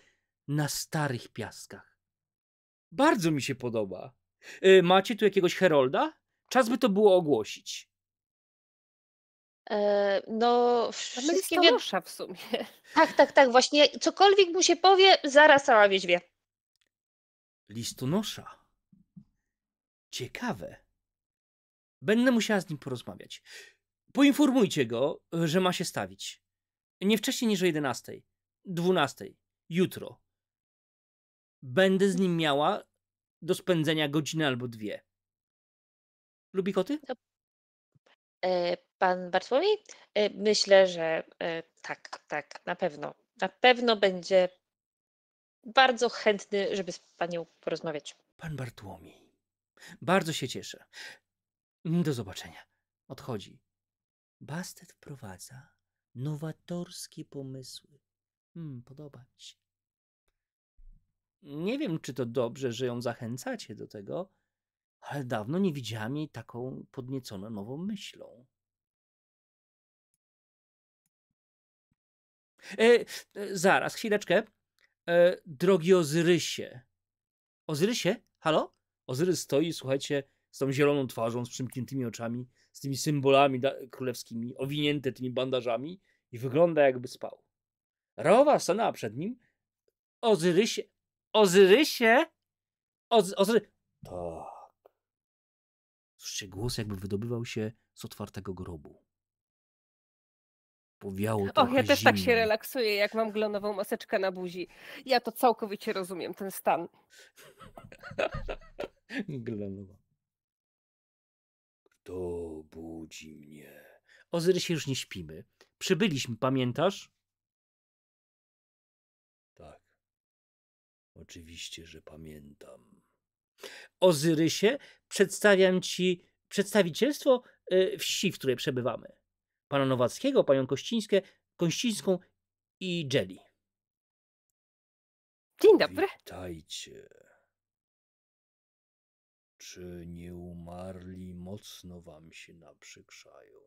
na starych piaskach. Bardzo mi się podoba. Y, macie tu jakiegoś Herolda? Czas by to było ogłosić. E, no, no wszystkie wiadosza w sumie. Tak, tak, tak, właśnie cokolwiek mu się powie, zaraz cała wieś wie. Listonosza. Ciekawe. Będę musiała z nim porozmawiać. Poinformujcie go, że ma się stawić. Nie wcześniej niż o 11. 12. Jutro będę z nim miała do spędzenia godzinę albo dwie. Lubi koty? E, pan Bartłomiej? E, myślę, że e, tak, tak, na pewno. Na pewno będzie bardzo chętny, żeby z panią porozmawiać. Pan Bartłomiej. Bardzo się cieszę. Do zobaczenia. Odchodzi. Bastet wprowadza nowatorskie pomysły. Hmm, podoba mi się. Nie wiem, czy to dobrze, że ją zachęcacie do tego, ale dawno nie widziałam jej taką podnieconą nową myślą. E, e, zaraz, chwileczkę. E, drogi Ozyrysie. Ozyrysie? Halo? Ozyrys stoi, słuchajcie, z tą zieloną twarzą, z przymkniętymi oczami, z tymi symbolami królewskimi, owinięte tymi bandażami i wygląda jakby spał. Rowa stanęła przed nim. Ozyrysie, Ozyrysie? Oz, ozyry... Tak. Słyszcie głos, jakby wydobywał się z otwartego grobu. Powiało to. Och, ja też zimno. tak się relaksuję, jak mam glonową maseczkę na buzi. Ja to całkowicie rozumiem, ten stan. <laughs> Glonowa. Kto budzi mnie? Ozyrysie, się już nie śpimy. Przybyliśmy, pamiętasz? Oczywiście, że pamiętam. Ozyrysie, przedstawiam ci przedstawicielstwo e, wsi, w której przebywamy. Pana Nowackiego, panią Kościńskę, Kościńską i Jelly. Dzień dobry. Witajcie. Czy nie umarli mocno wam się naprzykrzają?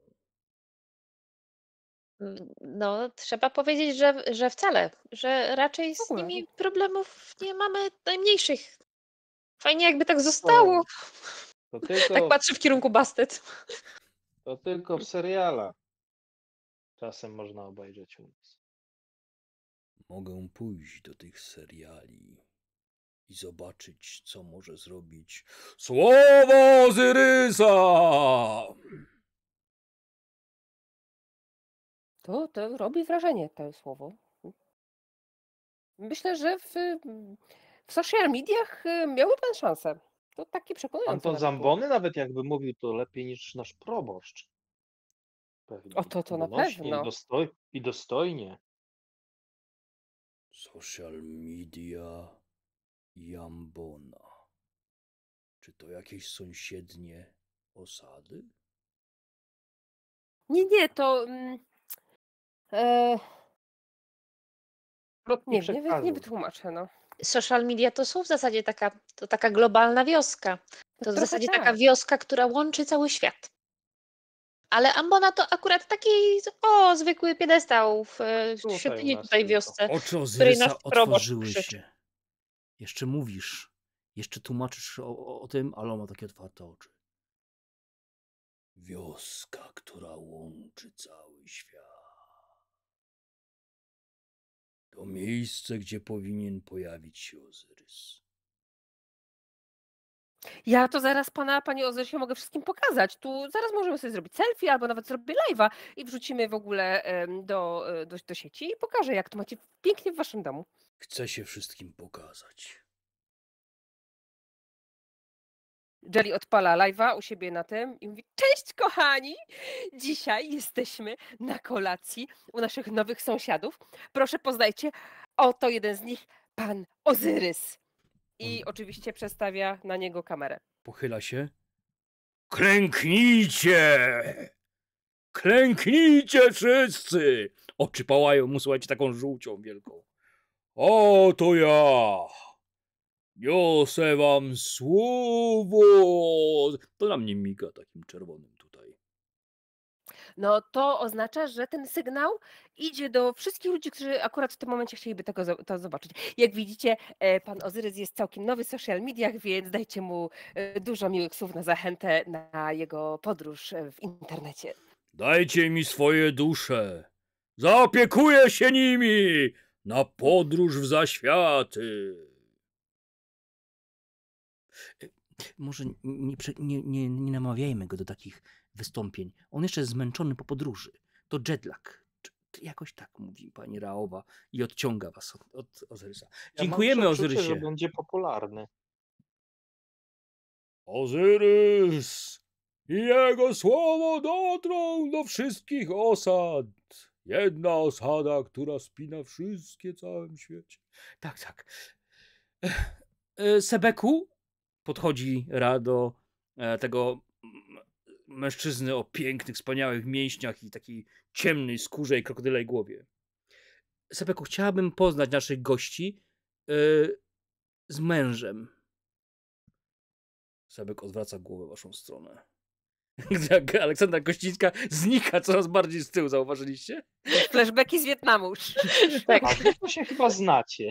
No, trzeba powiedzieć, że, że wcale, że raczej z nimi problemów nie mamy najmniejszych. Fajnie, jakby tak zostało. To <laughs> tak tylko, tak patrzę w kierunku Bastet. To tylko w seriala. Czasem można obejrzeć u nas. Mogę pójść do tych seriali i zobaczyć, co może zrobić słowo Zyrysa! To, to robi wrażenie to słowo. Myślę, że w, w social mediach y, miałby pan szansę. To taki przekonujący. Anton Zambony nawet jakby mówił to lepiej niż nasz proboszcz. Pewnie. O to, to na pewno. I, dostoj, I dostojnie. Social media Jambona. Czy to jakieś sąsiednie osady? Nie, nie, to mm, E, nie, nie, nie, wytłumaczę, no. Social media to są w zasadzie taka, to taka globalna wioska. To Trochę w zasadzie tak. taka wioska, która łączy cały świat. Ale Ambona to akurat taki o, zwykły piedestał w e, tutaj świątyni tutaj wiosce. Oczy Ozyrysa otworzyły się. Jeszcze mówisz, jeszcze tłumaczysz o, o tym, ale ma takie otwarte oczy. Wioska, która łączy cały świat. To miejsce, gdzie powinien pojawić się Ozyrys. Ja to zaraz pana, panie Ozyrysie, mogę wszystkim pokazać. Tu zaraz możemy sobie zrobić selfie albo nawet zrobię live'a i wrzucimy w ogóle do, e, do, do sieci i pokażę, jak to macie pięknie w waszym domu. Chcę się wszystkim pokazać. Jelly odpala live'a u siebie na tym i mówi: Cześć, kochani! Dzisiaj jesteśmy na kolacji u naszych nowych sąsiadów. Proszę, poznajcie, oto jeden z nich, pan Ozyrys. I oczywiście przestawia na niego kamerę. Pochyla się. Klęknijcie! Klęknijcie wszyscy! Oczy pałają mu, słuchajcie, taką żółcią wielką. Oto ja! Niosę wam słowo. To na mnie miga takim czerwonym tutaj. No to oznacza, że ten sygnał idzie do wszystkich ludzi, którzy akurat w tym momencie chcieliby tego, to zobaczyć. Jak widzicie, e, pan Ozyrys jest całkiem nowy w social mediach, więc dajcie mu e, dużo miłych słów na zachętę na jego podróż e, w internecie. Dajcie mi swoje dusze. Zaopiekuję się nimi na podróż w zaświaty. może nie, nie, nie, nie namawiajmy go do takich wystąpień. On jeszcze jest zmęczony po podróży. To jetlag. Jakoś tak mówi pani Raowa i odciąga was od, od Ozyrysa. Ja Dziękujemy Ozyrysie. że będzie popularny. Ozyrys i jego słowo dotrą do wszystkich osad. Jedna osada, która spina wszystkie w całym świecie. Tak, tak. E, Sebeku, podchodzi Ra do e, tego mężczyzny o pięknych, wspaniałych mięśniach i takiej ciemnej skórze i krokodylej głowie. Sepeku, chciałabym poznać naszych gości yy, z mężem. Sebek odwraca głowę w waszą stronę. <laughs> Aleksandra Kościńska znika coraz bardziej z tyłu, zauważyliście? Flashbacki z Wietnamu. <laughs> tak. to się chyba znacie.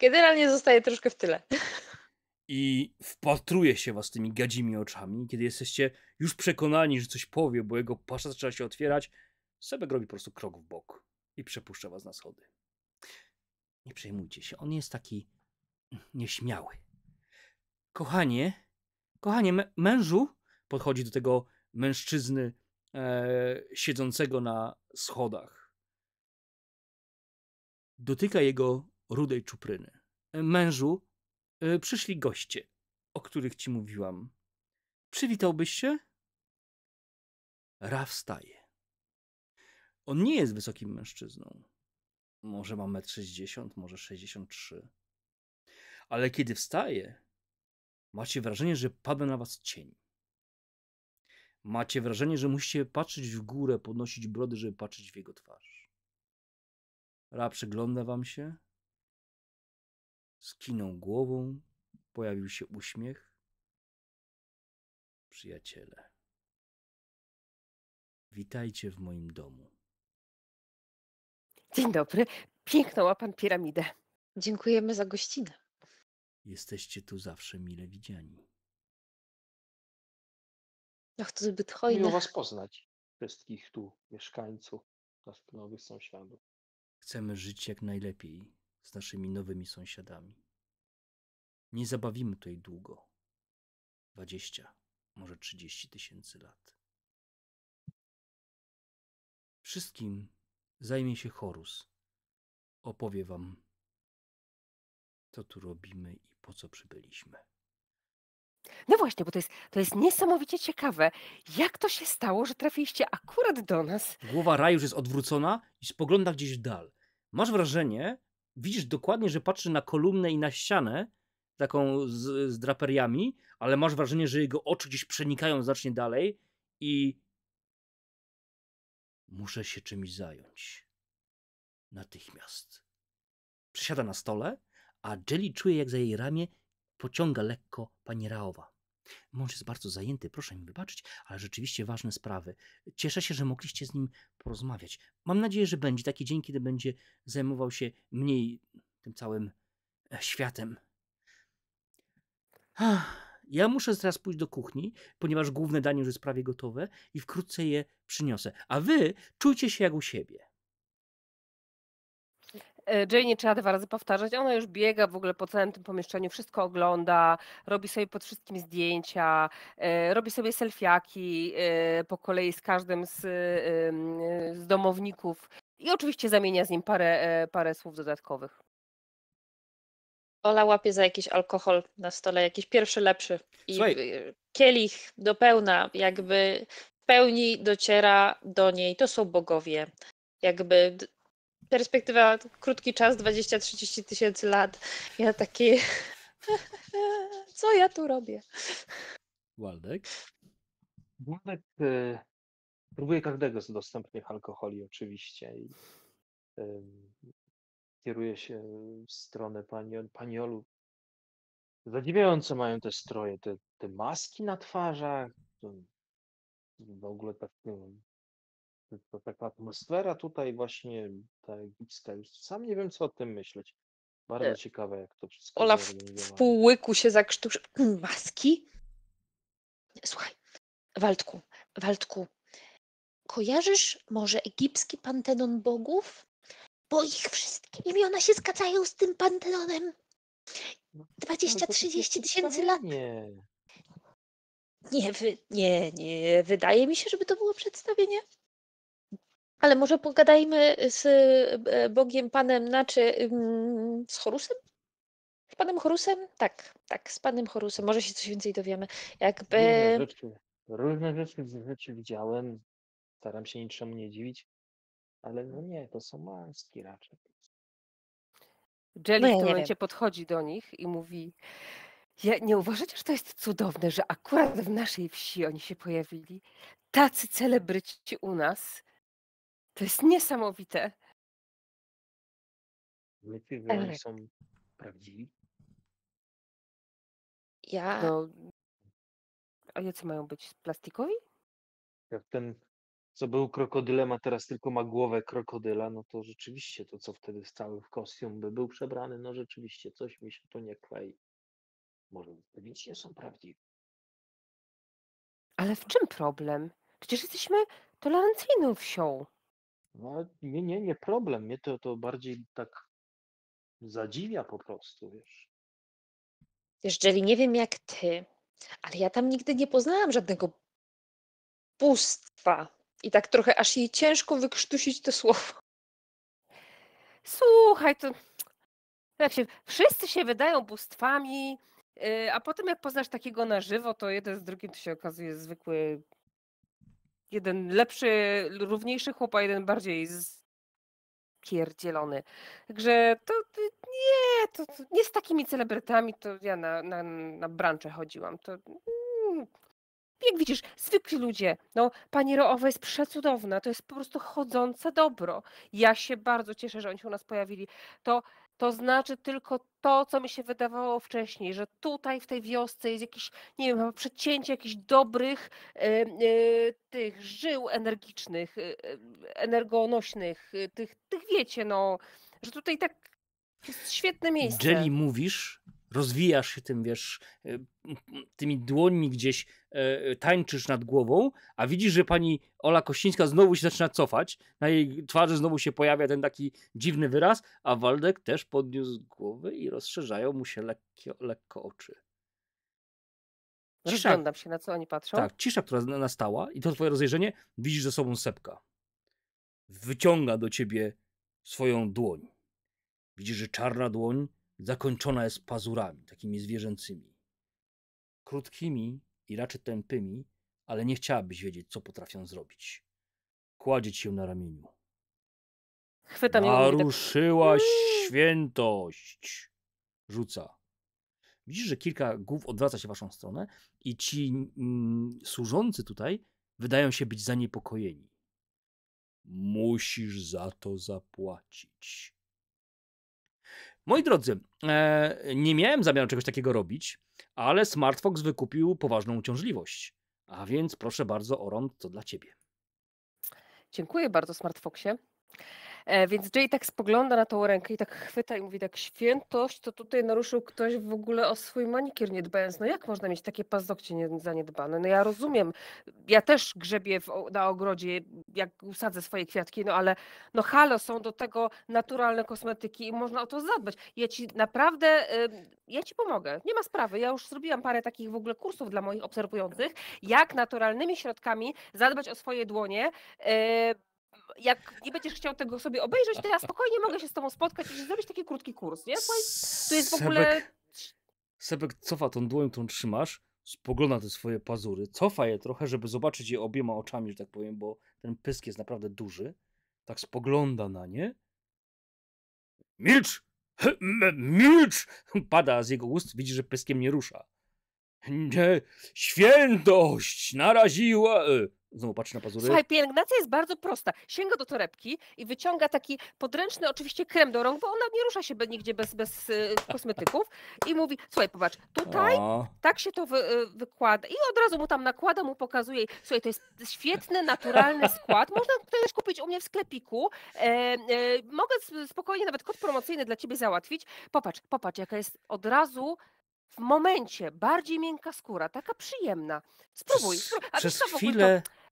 Generalnie zostaje troszkę w tyle i wpatruje się was tymi gadzimi oczami. Kiedy jesteście już przekonani, że coś powie, bo jego pasza zaczyna się otwierać, Sebek robi po prostu krok w bok i przepuszcza was na schody. Nie przejmujcie się, on jest taki nieśmiały. Kochanie, kochanie, mężu, podchodzi do tego mężczyzny e, siedzącego na schodach. Dotyka jego rudej czupryny. E, mężu, Y, przyszli goście, o których ci mówiłam. Przywitałbyś się? Ra wstaje. On nie jest wysokim mężczyzną. Może ma 1,60 m, może 63. Ale kiedy wstaje, macie wrażenie, że pada na was cień. Macie wrażenie, że musicie patrzeć w górę, podnosić brody, żeby patrzeć w jego twarz. Ra przygląda wam się, Skinął głową, pojawił się uśmiech. Przyjaciele, witajcie w moim domu. Dzień dobry. Piękną ma pan piramidę. Dziękujemy za gościnę. Jesteście tu zawsze mile widziani. Ach, to zbyt hojne. Miło was poznać, wszystkich tu mieszkańców, nas nowych sąsiadów. Chcemy żyć jak najlepiej z naszymi nowymi sąsiadami. Nie zabawimy tutaj długo. Dwadzieścia, może trzydzieści tysięcy lat. Wszystkim zajmie się Horus. Opowie wam, co tu robimy i po co przybyliśmy. No właśnie, bo to jest, to jest niesamowicie ciekawe. Jak to się stało, że trafiliście akurat do nas? Głowa Raju już jest odwrócona i spogląda gdzieś w dal. Masz wrażenie, widzisz dokładnie, że patrzy na kolumnę i na ścianę, taką z, z draperiami, ale masz wrażenie, że jego oczy gdzieś przenikają znacznie dalej i muszę się czymś zająć. Natychmiast. Przysiada na stole, a Jelly czuje, jak za jej ramię pociąga lekko pani Raowa. Mąż jest bardzo zajęty, proszę mi wybaczyć, ale rzeczywiście ważne sprawy. Cieszę się, że mogliście z nim porozmawiać. Mam nadzieję, że będzie taki dzień, kiedy będzie zajmował się mniej tym całym e, światem. Ja muszę teraz pójść do kuchni, ponieważ główne danie już jest prawie gotowe i wkrótce je przyniosę. A wy czujcie się jak u siebie. E, Jane nie trzeba dwa razy powtarzać, ona już biega w ogóle po całym tym pomieszczeniu, wszystko ogląda, robi sobie pod wszystkim zdjęcia, e, robi sobie selfiaki e, po kolei z każdym z, z domowników i oczywiście zamienia z nim parę, parę słów dodatkowych. Ola łapie za jakiś alkohol na stole, jakiś pierwszy lepszy. I Słuchaj. kielich do pełna, jakby w pełni dociera do niej. To są bogowie. Jakby perspektywa, krótki czas, 20-30 tysięcy lat. Ja taki, <laughs> co ja tu robię? Waldek? Waldek y, próbuje każdego z dostępnych alkoholi oczywiście i y, kieruje się w stronę pani, paniolu. Zadziwiające mają te stroje, te, te maski na twarzach, w ogóle tak no, to taka atmosfera tutaj właśnie ta egipska, już sam nie wiem co o tym myśleć. Bardzo e, ciekawe jak to wszystko Ola w, w pół łyku się zakrztuszy. <clears throat> Maski? Słuchaj, Waldku, Waldku, kojarzysz może egipski pantenon bogów? Bo ich wszystkie imiona się zgadzają z tym pantenonem. 20-30 no, tysięcy lat. Nie. Nie, nie, nie. Wydaje mi się, żeby to było przedstawienie. Ale może pogadajmy z e, e, Bogiem Panem, znaczy mm, z Horusem? Z Panem Horusem? Tak, tak, z Panem Horusem. Może się coś więcej dowiemy. Jakby... Różne rzeczy, różne rzeczy, widziałem, staram się niczemu nie dziwić, ale no nie, to są maski raczej. Jelly no ja w tym momencie wiem. podchodzi do nich i mówi ja, nie uważacie, że to jest cudowne, że akurat w naszej wsi oni się pojawili? Tacy celebryci u nas, to jest niesamowite. Myślisz, że oni są prawdziwi? Ja. No, a jacy mają być? Plastikowi? Jak ten, co był krokodylem, a teraz tylko ma głowę krokodyla, no to rzeczywiście to, co wtedy cały w kostium by był przebrany, no rzeczywiście coś mi się tu nie klei. Może nie są prawdziwi. Ale w czym problem? Przecież jesteśmy tolerancyjną wsią. No, nie, nie, nie problem. Mnie to, to bardziej tak zadziwia po prostu, wiesz. Jeżeli nie wiem jak ty, ale ja tam nigdy nie poznałam żadnego bóstwa. I tak trochę aż jej ciężko wykrztusić to słowo. Słuchaj, to tak znaczy, się, wszyscy się wydają bóstwami, y, a potem jak poznasz takiego na żywo, to jeden z drugim to się okazuje zwykły jeden lepszy, równiejszy chłop, a jeden bardziej pierdzielony. Także to, to nie, to, to, nie z takimi celebrytami to ja na, na, na branczę chodziłam. To, mm, jak widzisz, zwykli ludzie. No, pani Roowa jest przecudowna, to jest po prostu chodzące dobro. Ja się bardzo cieszę, że oni się u nas pojawili. To to znaczy tylko to, co mi się wydawało wcześniej, że tutaj w tej wiosce jest jakieś, nie wiem, przecięcie jakichś dobrych e, tych żył energicznych, yy, energonośnych, e, tych, tych wiecie, no, że tutaj tak jest świetne miejsce. Jeżeli mówisz, rozwijasz się tym, wiesz, y, tymi dłońmi gdzieś e, e, tańczysz nad głową, a widzisz, że pani Ola Kościńska znowu się zaczyna cofać, na jej twarzy znowu się pojawia ten taki dziwny wyraz, a Waldek też podniósł głowę i rozszerzają mu się lekkie, lekko oczy. Cisza, Rozglądam się, na co oni patrzą. Tak, cisza, która nastała i to twoje rozejrzenie, widzisz ze sobą Sepka. Wyciąga do ciebie swoją dłoń. Widzisz, że czarna dłoń zakończona jest pazurami, takimi zwierzęcymi. Krótkimi i raczej tępymi, ale nie chciałabyś wiedzieć, co potrafią zrobić. Kładzie ci ją na ramieniu. Chwytam ją. Tak Naruszyłaś świętość! Rzuca. Widzisz, że kilka głów odwraca się w waszą stronę i ci mm, służący tutaj wydają się być zaniepokojeni. Musisz za to zapłacić. Moi drodzy, e, nie miałem zamiaru czegoś takiego robić, ale SmartFox wykupił poważną uciążliwość. A więc proszę bardzo, Oron, to dla ciebie. Dziękuję bardzo, SmartFoxie. E, więc Jay tak spogląda na tą rękę i tak chwyta i mówi tak, świętość, to tutaj naruszył ktoś w ogóle o swój manikier nie dbając. No jak można mieć takie paznokcie zaniedbane? No ja rozumiem, ja też grzebię w, na ogrodzie, jak usadzę swoje kwiatki, no ale no halo, są do tego naturalne kosmetyki i można o to zadbać. Ja ci naprawdę, ja ci pomogę, nie ma sprawy. Ja już zrobiłam parę takich w ogóle kursów dla moich obserwujących, jak naturalnymi środkami zadbać o swoje dłonie, jak nie będziesz chciał tego sobie obejrzeć, to ja <laughs> spokojnie mogę się z tobą spotkać i zrobić taki krótki kurs, nie? Słuchaj, to jest w ogóle... Sebek cofa tą dłoń, którą trzymasz, spogląda te swoje pazury, cofa je trochę, żeby zobaczyć je obiema oczami, że tak powiem, bo ten pysk jest naprawdę duży. Tak spogląda na nie. Milcz! Milcz! <laughs> Pada z jego ust, widzi, że pyskiem nie rusza. Nie, świętość naraziła, e, Znowu na pazury. Słuchaj, pielęgnacja jest bardzo prosta. Sięga do torebki i wyciąga taki podręczny oczywiście krem do rąk, bo ona nie rusza się nigdzie bez, bez y, kosmetyków i mówi, słuchaj, popatrz, tutaj o. tak się to wy, y, wykłada i od razu mu tam nakłada, mu pokazuje, słuchaj, to jest świetny, naturalny skład, można to też kupić u mnie w sklepiku, e, e, mogę spokojnie nawet kod promocyjny dla ciebie załatwić. Popatrz, popatrz, jaka jest od razu w momencie bardziej miękka skóra, taka przyjemna. Spróbuj. Przez, spróbuj. przez chwilę... To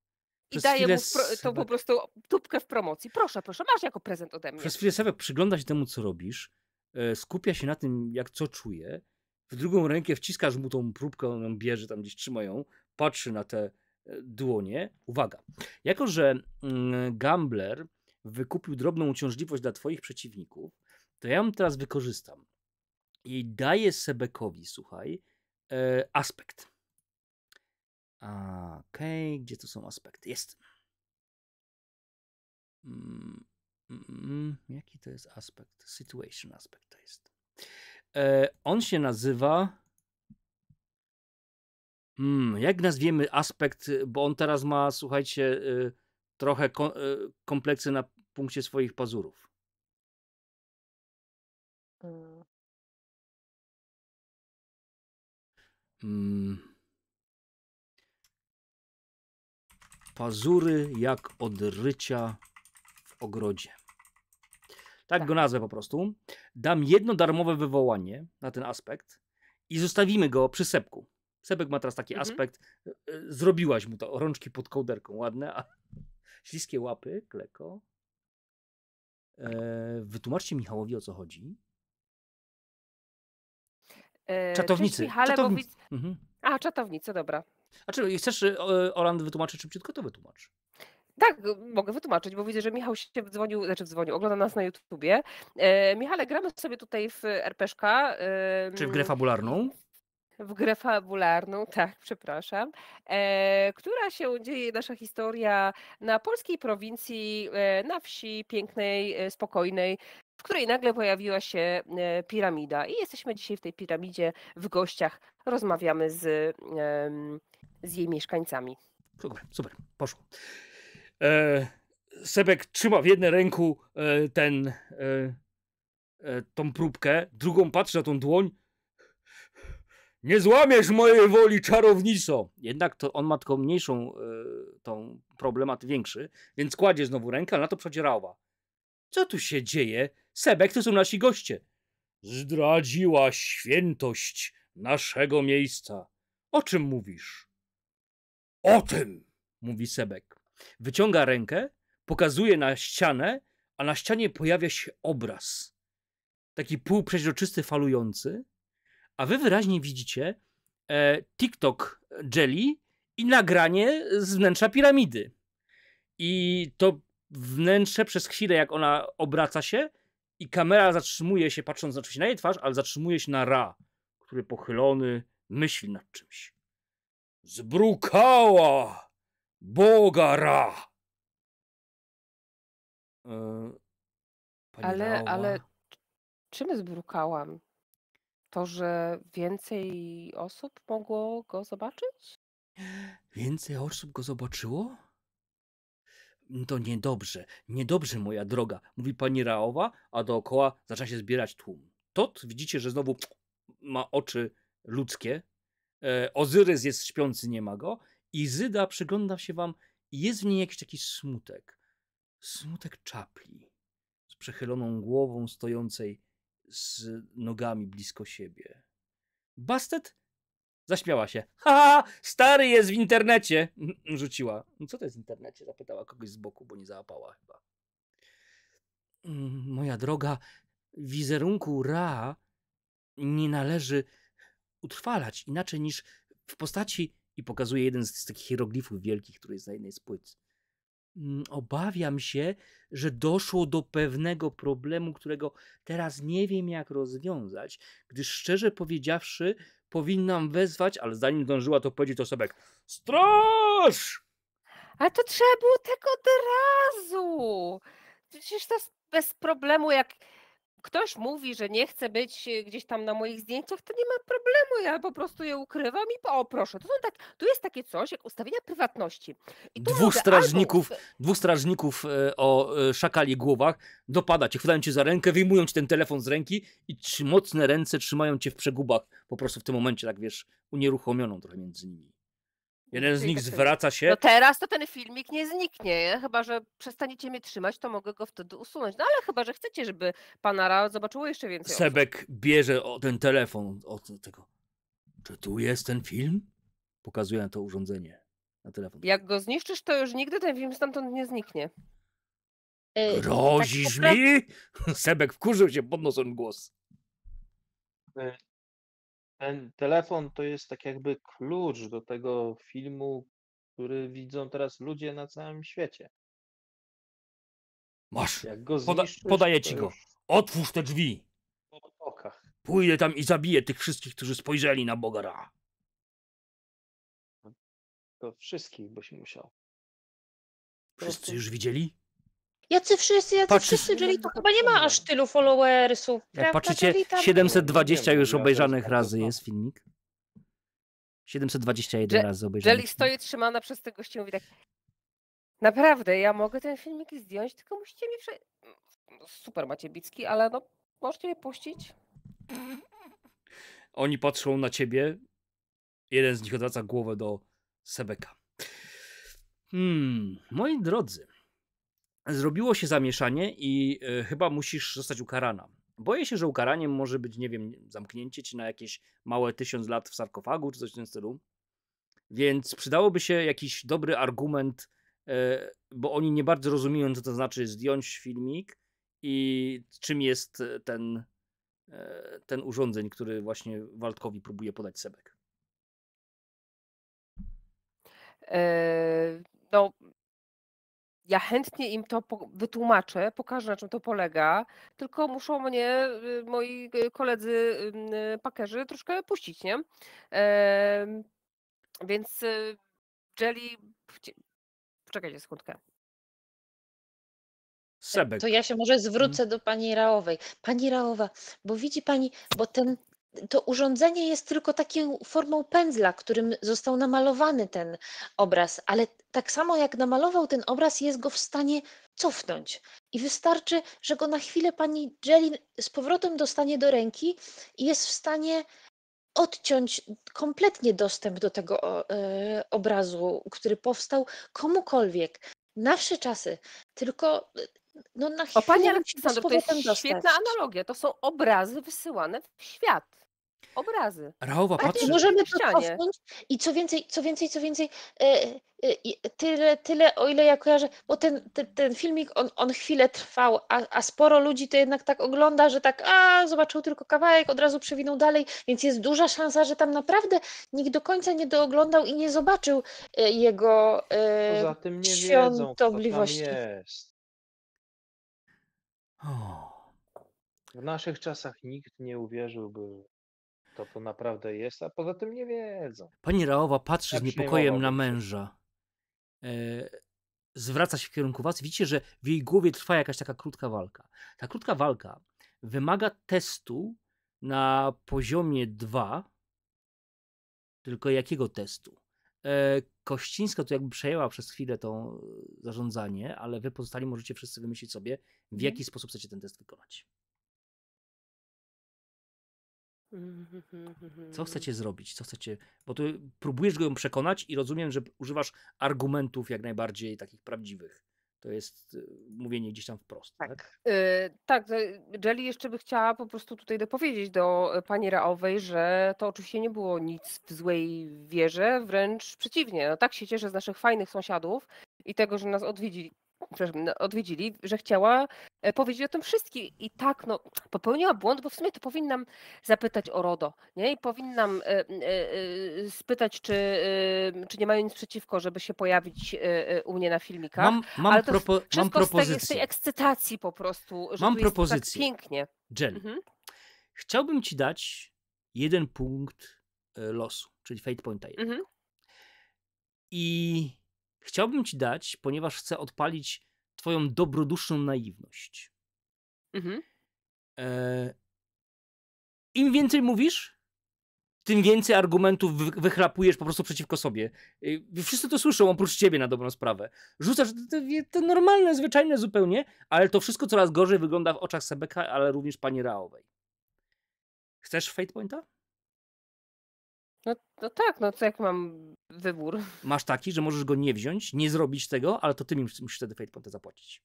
i daje mu pro, to po tak. prostu tubkę w promocji. Proszę, proszę, masz jako prezent ode mnie. Przez chwilę sobie przygląda się temu, co robisz, e, skupia się na tym, jak co czuje, w drugą rękę wciskasz mu tą próbkę, on ją bierze, tam gdzieś trzyma ją, patrzy na te e, dłonie. Uwaga, jako że mm, gambler wykupił drobną uciążliwość dla twoich przeciwników, to ja ją teraz wykorzystam. I daję Sebekowi, słuchaj, e, aspekt. Okej, okay, gdzie tu są aspekty? Jest. Mm, mm, mm, jaki to jest aspekt? Situation aspekt to jest. E, on się nazywa. Mm, jak nazwiemy aspekt, bo on teraz ma, słuchajcie, y, trochę ko y, kompleksy na punkcie swoich pazurów. Mm. mm. pazury jak od rycia w ogrodzie. Tak, tak. go nazwę po prostu. Dam jedno darmowe wywołanie na ten aspekt i zostawimy go przy sepku. Sebek ma teraz taki mhm. aspekt. E, e, zrobiłaś mu to. Rączki pod kołderką ładne, a <laughs> śliskie łapy, kleko. E, wytłumaczcie Michałowi o co chodzi. E, czatownicy. Cześć, Michale, czatownicy. Widz... Mhm. A, czatownicy, dobra. A czy chcesz y, Oran wytłumaczyć szybciutko, to wytłumacz. Tak, mogę wytłumaczyć, bo widzę, że Michał się dzwonił, znaczy dzwonił, ogląda nas na YouTubie. E, Michale, gramy sobie tutaj w erpeszka, E, Czy w grę fabularną? w grę fabularną, <laughs> tak, przepraszam, e, która się dzieje, nasza historia na polskiej prowincji, e, na wsi pięknej, e, spokojnej, w której nagle pojawiła się e, piramida. I jesteśmy dzisiaj w tej piramidzie, w gościach, rozmawiamy z z jej mieszkańcami. Super, super, poszło. E, Sebek trzyma w jednej ręku e, ten, e, e, tą próbkę, drugą patrzy na tą dłoń. Nie złamiesz mojej woli, czarownico! Jednak to on ma tylko mniejszą e, tą problemat większy, więc kładzie znowu rękę, ale na to przychodzi Co tu się dzieje? Sebek, to są nasi goście. Zdradziła świętość naszego miejsca. O czym mówisz? O tym! mówi Sebek. Wyciąga rękę, pokazuje na ścianę, a na ścianie pojawia się obraz. Taki półprzeźroczysty, falujący. A wy wyraźnie widzicie e, TikTok Jelly i nagranie z wnętrza piramidy. I to wnętrze przez chwilę, jak ona obraca się i kamera zatrzymuje się, patrząc oczywiście na jej twarz, ale zatrzymuje się na Ra, który pochylony myśli nad czymś zbrukała Boga Ra. E, ale, ale czym zbrukałam? To, że więcej osób mogło go zobaczyć? Więcej osób go zobaczyło? Mm, to niedobrze, niedobrze, moja droga, mówi pani Raowa, a dookoła zaczyna się zbierać tłum. Tot, widzicie, że znowu ma oczy ludzkie, E, Ozyrys jest śpiący, nie ma go. Izyda przygląda się wam i jest w niej jakiś taki smutek. Smutek czapli z przechyloną głową stojącej z nogami blisko siebie. Bastet zaśmiała się. <laughs> Ha, stary jest w internecie! <laughs> Rzuciła. No, co to jest w internecie? Zapytała kogoś z boku, bo nie załapała chyba. Mm, moja droga, wizerunku Ra nie należy utrwalać inaczej niż w postaci, i pokazuje jeden z, takich hieroglifów wielkich, który jest na jednej z płyt. Mm, obawiam się, że doszło do pewnego problemu, którego teraz nie wiem jak rozwiązać, gdyż szczerze powiedziawszy, powinnam wezwać, ale zanim dążyła to powiedzieć to Sebek, straż! Ale to trzeba było tak od razu. Przecież to bez problemu, jak ktoś mówi, że nie chce być e, gdzieś tam na moich zdjęciach, to nie ma problemu, ja po prostu je ukrywam i o proszę, są tak, tu jest takie coś jak ustawienia prywatności. dwóch, strażników, albo... dwóch strażników o e, szakali głowach dopada cię, chwytają cię za rękę, wyjmują ci ten telefon z ręki i mocne ręce trzymają cię w przegubach, po prostu w tym momencie tak wiesz, unieruchomioną trochę między nimi. Jeden z nich tak, zwraca się. No teraz to ten filmik nie zniknie, chyba że przestaniecie mnie trzymać, to mogę go wtedy usunąć. No ale chyba, że chcecie, żeby pana Ra zobaczyło jeszcze więcej. Sebek osób. bierze ten telefon od tego. Czy tu jest ten film? Pokazuje na to urządzenie, na telefon. Jak go zniszczysz, to już nigdy ten film stamtąd nie zniknie. Y, tak Grozisz tak, mi? <laughs> Sebek wkurzył się, podnosząc głos. Y, ten telefon to jest tak jakby klucz do tego filmu, który widzą teraz ludzie na całym świecie. Masz. Jak go Poda, podaję ci go. Otwórz te drzwi. Po okach. Pójdę tam i zabiję tych wszystkich, którzy spojrzeli na Boga Ra. To wszystkich byś musiał. Wszyscy już widzieli? Jacy wszyscy, jacy Patrz- wszyscy, czyli to chyba nie ma aż tylu followersów. Jak patrzycie, 720 już obejrzanych razy jest filmik. 721 Je- razy obejrzany. Jelly stoi trzymana przez tego gościa i mówi tak. Naprawdę, ja mogę ten filmik zdjąć, tylko musicie mi prze... No, super macie bicki, ale no, możecie mnie puścić. Oni patrzą na ciebie. Jeden z nich odwraca głowę do Sebeka. Hmm, moi drodzy, zrobiło się zamieszanie i e, chyba musisz zostać ukarana. Boję się, że ukaraniem może być, nie wiem, zamknięcie ci na jakieś małe tysiąc lat w sarkofagu czy coś w tym stylu. Więc przydałoby się jakiś dobry argument, e, bo oni nie bardzo rozumieją, co to znaczy zdjąć filmik i czym jest e, ten, ten urządzeń, który właśnie Waldkowi próbuje podać Sebek. No, ja chętnie im to wytłumaczę, pokażę na czym to polega, tylko muszą mnie y, moi y, koledzy y, pakerzy troszkę puścić, nie? Więc Jelly... Czekajcie sekundkę. E, Sebek. To ja się może mhm. zwrócę do pani Raowej. Pani Raowa, bo widzi pani, bo ten to urządzenie jest tylko taką formą pędzla, którym został namalowany ten obraz, ale tak samo jak namalował ten obraz, jest go w stanie cofnąć. I wystarczy, że go na chwilę pani Jelin z powrotem dostanie do ręki i jest w stanie odciąć kompletnie dostęp do tego e, obrazu, który powstał komukolwiek. Na wsze czasy. Tylko no, na chwilę. O Pani Aleksandro, to jest dostać. świetna analogia. To są obrazy wysyłane w świat obrazy. Rachowa patrzy... możemy to cofnąć i co więcej, co więcej, co więcej, e, e, tyle, tyle, o ile ja kojarzę, bo ten, ten, ten filmik, on, on chwilę trwał, a, a sporo ludzi to jednak tak ogląda, że tak, a, zobaczył tylko kawałek, od razu przewinął dalej, więc jest duża szansa, że tam naprawdę nikt do końca nie dooglądał i nie zobaczył e, jego yy, Poza tym nie świątobliwości. Wiedzą, jest. W naszych czasach nikt nie uwierzyłby co to naprawdę jest, a poza tym nie wiedzą. Pani Raowa patrzy z niepokojem na męża. Yy, zwraca się w kierunku was. Widzicie, że w jej głowie trwa jakaś taka krótka walka. Ta krótka walka wymaga testu na poziomie 2. Tylko jakiego testu? E, Kościńska to jakby przejęła przez chwilę to e, zarządzanie, ale wy pozostali możecie wszyscy wymyślić sobie, w mhm. jaki sposób chcecie ten test wykonać. Mhm. Co chcecie zrobić? Co chcecie? Bo tu próbujesz go ją przekonać i rozumiem, że używasz argumentów jak najbardziej takich prawdziwych. To jest y, mówienie gdzieś tam wprost. Tak, tak? Yy, tak Jelly jeszcze by chciała po prostu tutaj dopowiedzieć do y, pani Raowej, że to oczywiście nie było nic w złej wierze, wręcz przeciwnie. No, tak się cieszę z naszych fajnych sąsiadów i tego, że nas odwiedzili, odwiedzili że chciała E, powiedzieć o tym wszystkim. I tak, no, popełniła błąd, bo w sumie to powinnam zapytać o RODO, nie? I powinnam e, e, spytać, czy, czy nie mają nic przeciwko, żeby się pojawić u mnie na filmikach. Mam, mam, Ale to propo, mam propozycję. Z tej, z tej ekscytacji po prostu, żeby mam propozycję. tak pięknie. Jen, mhm. chciałbym ci dać jeden punkt losu, czyli fate pointa Mhm. I chciałbym ci dać, ponieważ chcę odpalić twoją dobroduszną naiwność. Mhm. E... Im więcej mówisz, tym więcej argumentów wychlapujesz po prostu przeciwko sobie. Wszyscy to słyszą, oprócz ciebie na dobrą sprawę. Rzucasz to, to normalne, zwyczajne zupełnie, ale to wszystko coraz gorzej wygląda w oczach Sebeka, ale również pani Raowej. Chcesz Fate Pointa? No, no tak, no to jak mam wybór. Masz taki, że możesz go nie wziąć, nie zrobić tego, ale to ty mi musisz wtedy fate pointy zapłacić.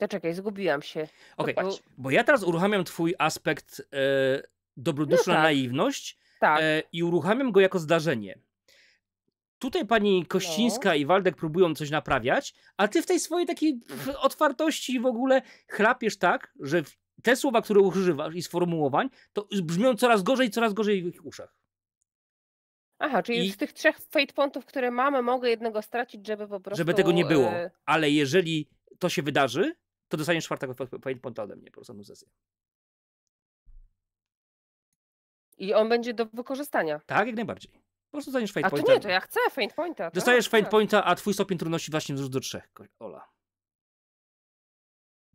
Zaczekaj, czekaj, zgubiłam się. Okej, okay, bo ja teraz uruchamiam twój aspekt e, dobroduszna no tak. naiwność tak. E, i uruchamiam go jako zdarzenie. Tutaj pani Kościńska no. i Waldek próbują coś naprawiać, a ty w tej swojej takiej otwartości w ogóle chlapiesz tak, że te słowa, które używasz i sformułowań, to brzmią coraz gorzej, coraz gorzej w ich uszach. Aha, czyli I... z tych trzech fate pointów, które mamy, mogę jednego stracić, żeby po prostu... Żeby tego nie było. E, Ale jeżeli to się wydarzy, to dostaniesz czwartego fate pointa ode mnie po prostu sesję. I on będzie do wykorzystania. Tak, jak najbardziej. Po prostu dostaniesz fate a pointa. A to nie, to ja chcę fate pointa. Tak, dostajesz tak. fate pointa, a twój stopień trudności właśnie wzrósł do trzech, Ola.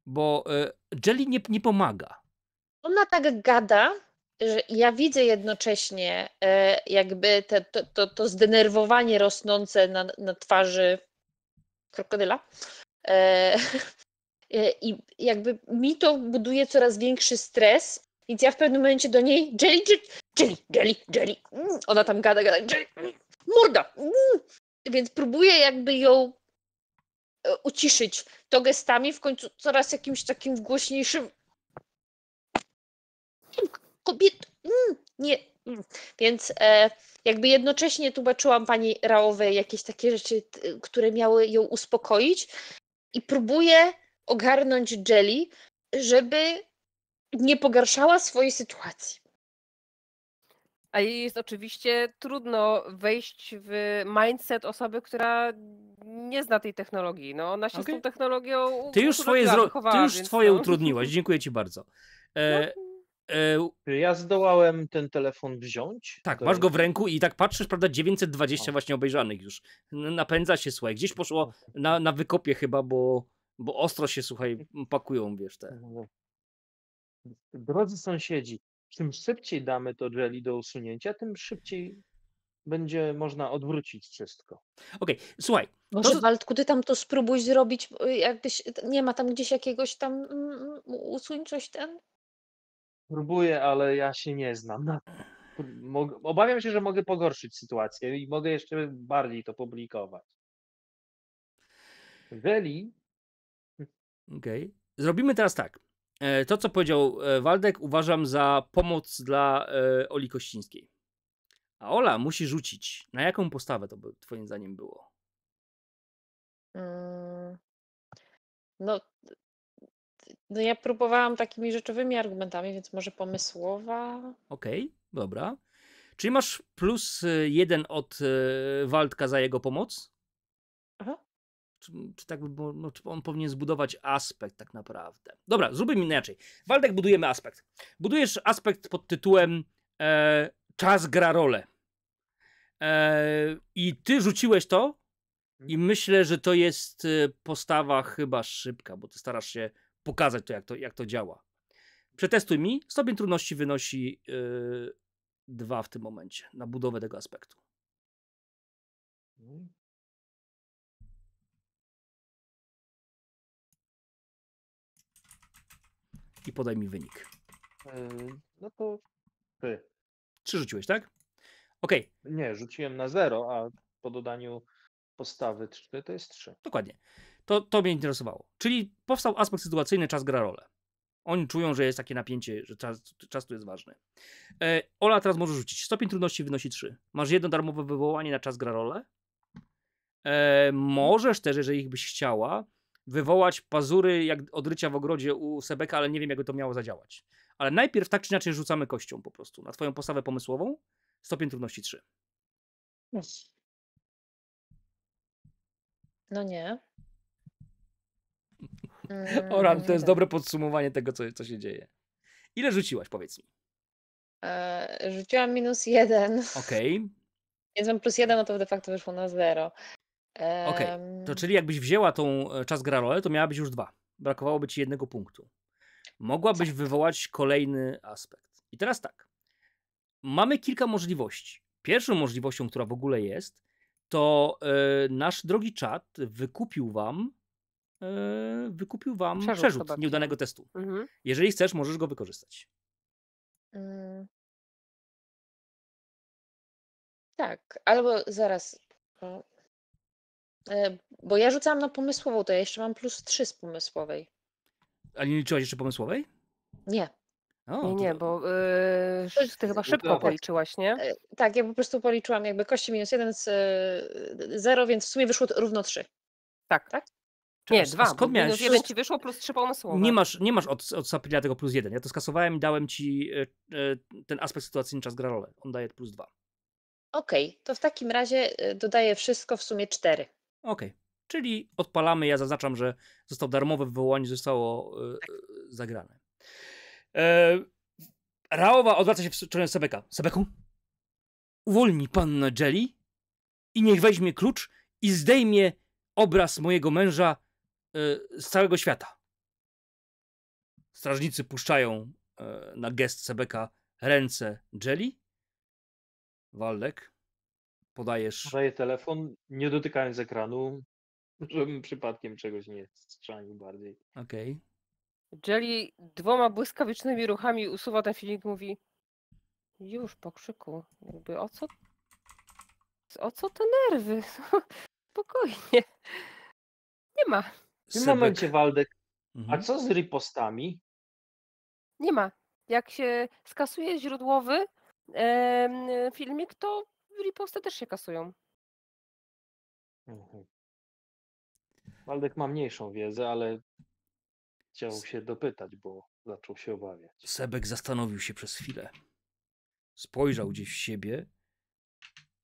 Bo y, Jelly nie, nie pomaga. Ona tak gada, że ja widzę jednocześnie e, jakby te, to, to, to zdenerwowanie rosnące na, na twarzy krokodyla. E, <laughs> I jakby mi to buduje coraz większy stres, więc ja w pewnym momencie do niej Jelly, Jelly, Jelly, Jelly. Mm, ona tam gada, gada, Jelly, mm, morda. Mm. Więc próbuję jakby ją e, uciszyć to gestami, w końcu coraz jakimś takim głośniejszym kobiet, mm, nie. Mm. Więc e, jakby jednocześnie tłumaczyłam pani Raowej jakieś takie rzeczy, które miały ją uspokoić i próbuję ogarnąć Jelly, żeby nie pogarszała swojej sytuacji. A jej jest oczywiście trudno wejść w mindset osoby, która nie zna tej technologii. No, ona się okay. z tą technologią. Ty już swoje zro... Ty już swoje no. utrudniłaś. Dziękuję ci bardzo. E, no. E, ja zdołałem ten telefon wziąć. Tak, masz go w ręku i tak patrzysz, prawda, 920 o. właśnie obejrzanych już. Napędza się, słuchaj, gdzieś poszło na, na wykopie chyba, bo, bo ostro się, słuchaj, pakują, wiesz, te. No, no. Drodzy sąsiedzi, czym szybciej damy to jelly do usunięcia, tym szybciej będzie można odwrócić wszystko. Okej, okay, słuchaj. Może to... ty tam to spróbuj zrobić, jakbyś, nie ma tam gdzieś jakiegoś tam, mm, mm usuń coś ten? Próbuję, ale ja się nie znam. Obawiam się, że mogę pogorszyć sytuację i mogę jeszcze bardziej to publikować. Weli. Okej. Okay. Zrobimy teraz tak. E, to, co powiedział e, Waldek, uważam za pomoc dla e, Oli Kościńskiej. A Ola musi rzucić. Na jaką postawę to by Twoim zdaniem było? Mm. No, no ja próbowałam takimi rzeczowymi argumentami, więc może pomysłowa. Okej, okay, dobra. Czyli masz plus y, jeden od y, Waldka za jego pomoc? Aha. Czy, czy tak, bo no, czy on powinien zbudować aspekt tak naprawdę? Dobra, zróbmy inaczej. Waldek budujemy aspekt. Budujesz aspekt pod tytułem e, Czas gra rolę. E, I ty rzuciłeś to i mhm. myślę, że to jest y, postawa chyba szybka, bo ty starasz się pokazać to jak, to, jak to działa. Przetestuj mi, stopień trudności wynosi yy, dwa w tym momencie na budowę tego aspektu. Mhm. I podaj mi wynik. E, no to ty. Trzy rzuciłeś, tak? Okej. Okay. Nie, rzuciłem na zero, a po dodaniu postawy 3 to jest 3. Dokładnie. To, to mnie interesowało. Czyli powstał aspekt sytuacyjny, czas gra rolę. Oni czują, że jest takie napięcie, że czas, czas tu jest ważny. E, Ola teraz może rzucić. Stopień trudności wynosi 3. Masz jedno darmowe wywołanie na czas gra rolę. E, możesz też, jeżeli byś chciała, wywołać pazury jak odrycia w ogrodzie u Sebeka, ale nie wiem, jak to miało zadziałać. Ale najpierw tak czy inaczej rzucamy kością po prostu na twoją postawę pomysłową. Stopień trudności 3. No nie. Mm, to jest dobre podsumowanie tego, co, co się dzieje. Ile rzuciłaś, powiedz mi? E, rzuciłam minus jeden. Okej. Okay. Więc mam plus jeden, no to de facto wyszło na zero. E, Okej, okay. to czyli jakbyś wzięła tą e, czas gra rolę, to miałabyś już dwa. Brakowałoby ci jednego punktu. Mogłabyś tak. wywołać kolejny aspekt. I teraz tak. Mamy kilka możliwości. Pierwszą możliwością, która w ogóle jest, to e, nasz drogi czat wykupił wam E, wykupił wam przerzut, przerzut nieudanego testu. Mhm. Jeżeli chcesz, możesz go wykorzystać. E, tak, albo zaraz. E, bo ja rzucałam na pomysłową, to ja jeszcze mam plus 3 z pomysłowej. A nie liczyłaś jeszcze pomysłowej? Nie. O, nie, nie, bo yy, ty chyba szybko tak. policzyłaś, nie? Tak, tak, ja po prostu policzyłam jakby kości minus 1 z 0, więc w sumie wyszło równo 3. Tak. tak? Nie, dwa. Skąd miałeś? Minus jeden ci wyszło, plus trzy pomysłowe. Nie masz, nie masz od, od tego plus jeden. Ja to skasowałem i dałem ci e, e, ten aspekt sytuacyjny czas gra rolę. On daje plus dwa. Okej, okay, to w takim razie e, dodaję wszystko w sumie cztery. Okej, okay. czyli odpalamy. Ja zaznaczam, że został darmowe wywołanie, zostało tak. zagrane. E, Raowa odwraca się w stronę Sebeka. Sebeku, uwolnij pannę Jelly i niech weźmie klucz i zdejmie obraz mojego męża Y, z całego świata. Strażnicy puszczają e, na gest Sebeka ręce Jelly. Waldek, podajesz... Podaję telefon, nie dotykając ekranu, <laughs> żebym przypadkiem czegoś nie strzelił bardziej. Okej. Okay. Jelly dwoma błyskawicznymi ruchami usuwa ten filmik, mówi już po krzyku, jakby o co o co te nerwy? <laughs> Spokojnie. Nie ma. W tym momencie, Waldek, a mhm. co z ripostami? Nie ma. Jak się skasuje źródłowy e, filmik, to riposty też się kasują. Mhm. Waldek ma mniejszą wiedzę, ale chciał się dopytać, bo zaczął się obawiać. Sebek zastanowił się przez chwilę. Spojrzał gdzieś w siebie,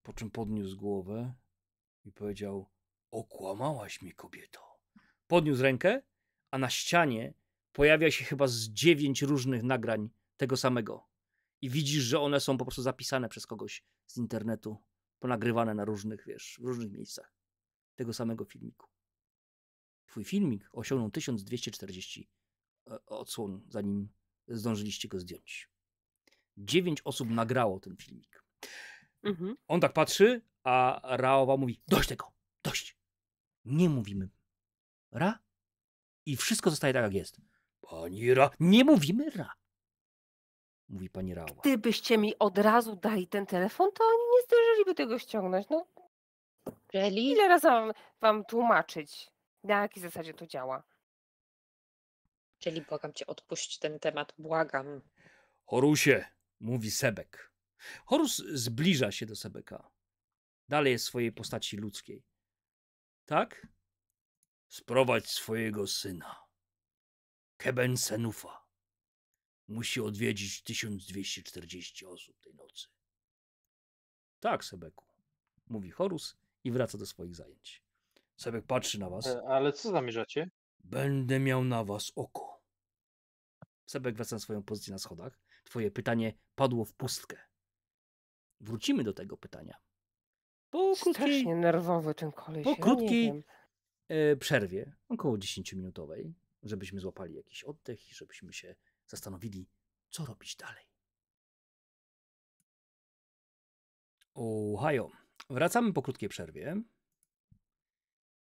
po czym podniósł głowę i powiedział: Okłamałaś mi, kobieto podniósł rękę, a na ścianie pojawia się chyba z dziewięć różnych nagrań tego samego. I widzisz, że one są po prostu zapisane przez kogoś z internetu, ponagrywane na różnych, wiesz, w różnych miejscach tego samego filmiku. Twój filmik osiągnął 1240 e, odsłon, zanim zdążyliście go zdjąć. Dziewięć osób nagrało ten filmik. Mhm. On tak patrzy, a Raowa mówi: Dość tego, dość. Nie mówimy ra i wszystko zostaje tak, jak jest. Pani ra. Nie mówimy ra. Mówi pani Rała. Gdybyście mi od razu dali ten telefon, to oni nie zdążyliby tego ściągnąć. No. Really? Ile razy mam wam tłumaczyć, na jakiej zasadzie to działa? Czyli błagam cię, odpuść ten temat, błagam. Horusie, mówi Sebek. Horus zbliża się do Sebeka. Dalej jest w swojej postaci ludzkiej. Tak? Sprowadź swojego syna, Keben Senufa. Musi odwiedzić 1240 osób tej nocy. Tak, Sebeku, mówi Horus i wraca do swoich zajęć. Sebek patrzy na was. E, ale co zamierzacie? Będę miał na was oko. Sebek wraca na swoją pozycję na schodach. Twoje pytanie padło w pustkę. Wrócimy do tego pytania. Po krótkiej, nerwowy ten koleś. Po krótkiej E, przerwie, około 10-minutowej, żebyśmy złapali jakiś oddech i żebyśmy się zastanowili, co robić dalej. Ohio. Wracamy po krótkiej przerwie.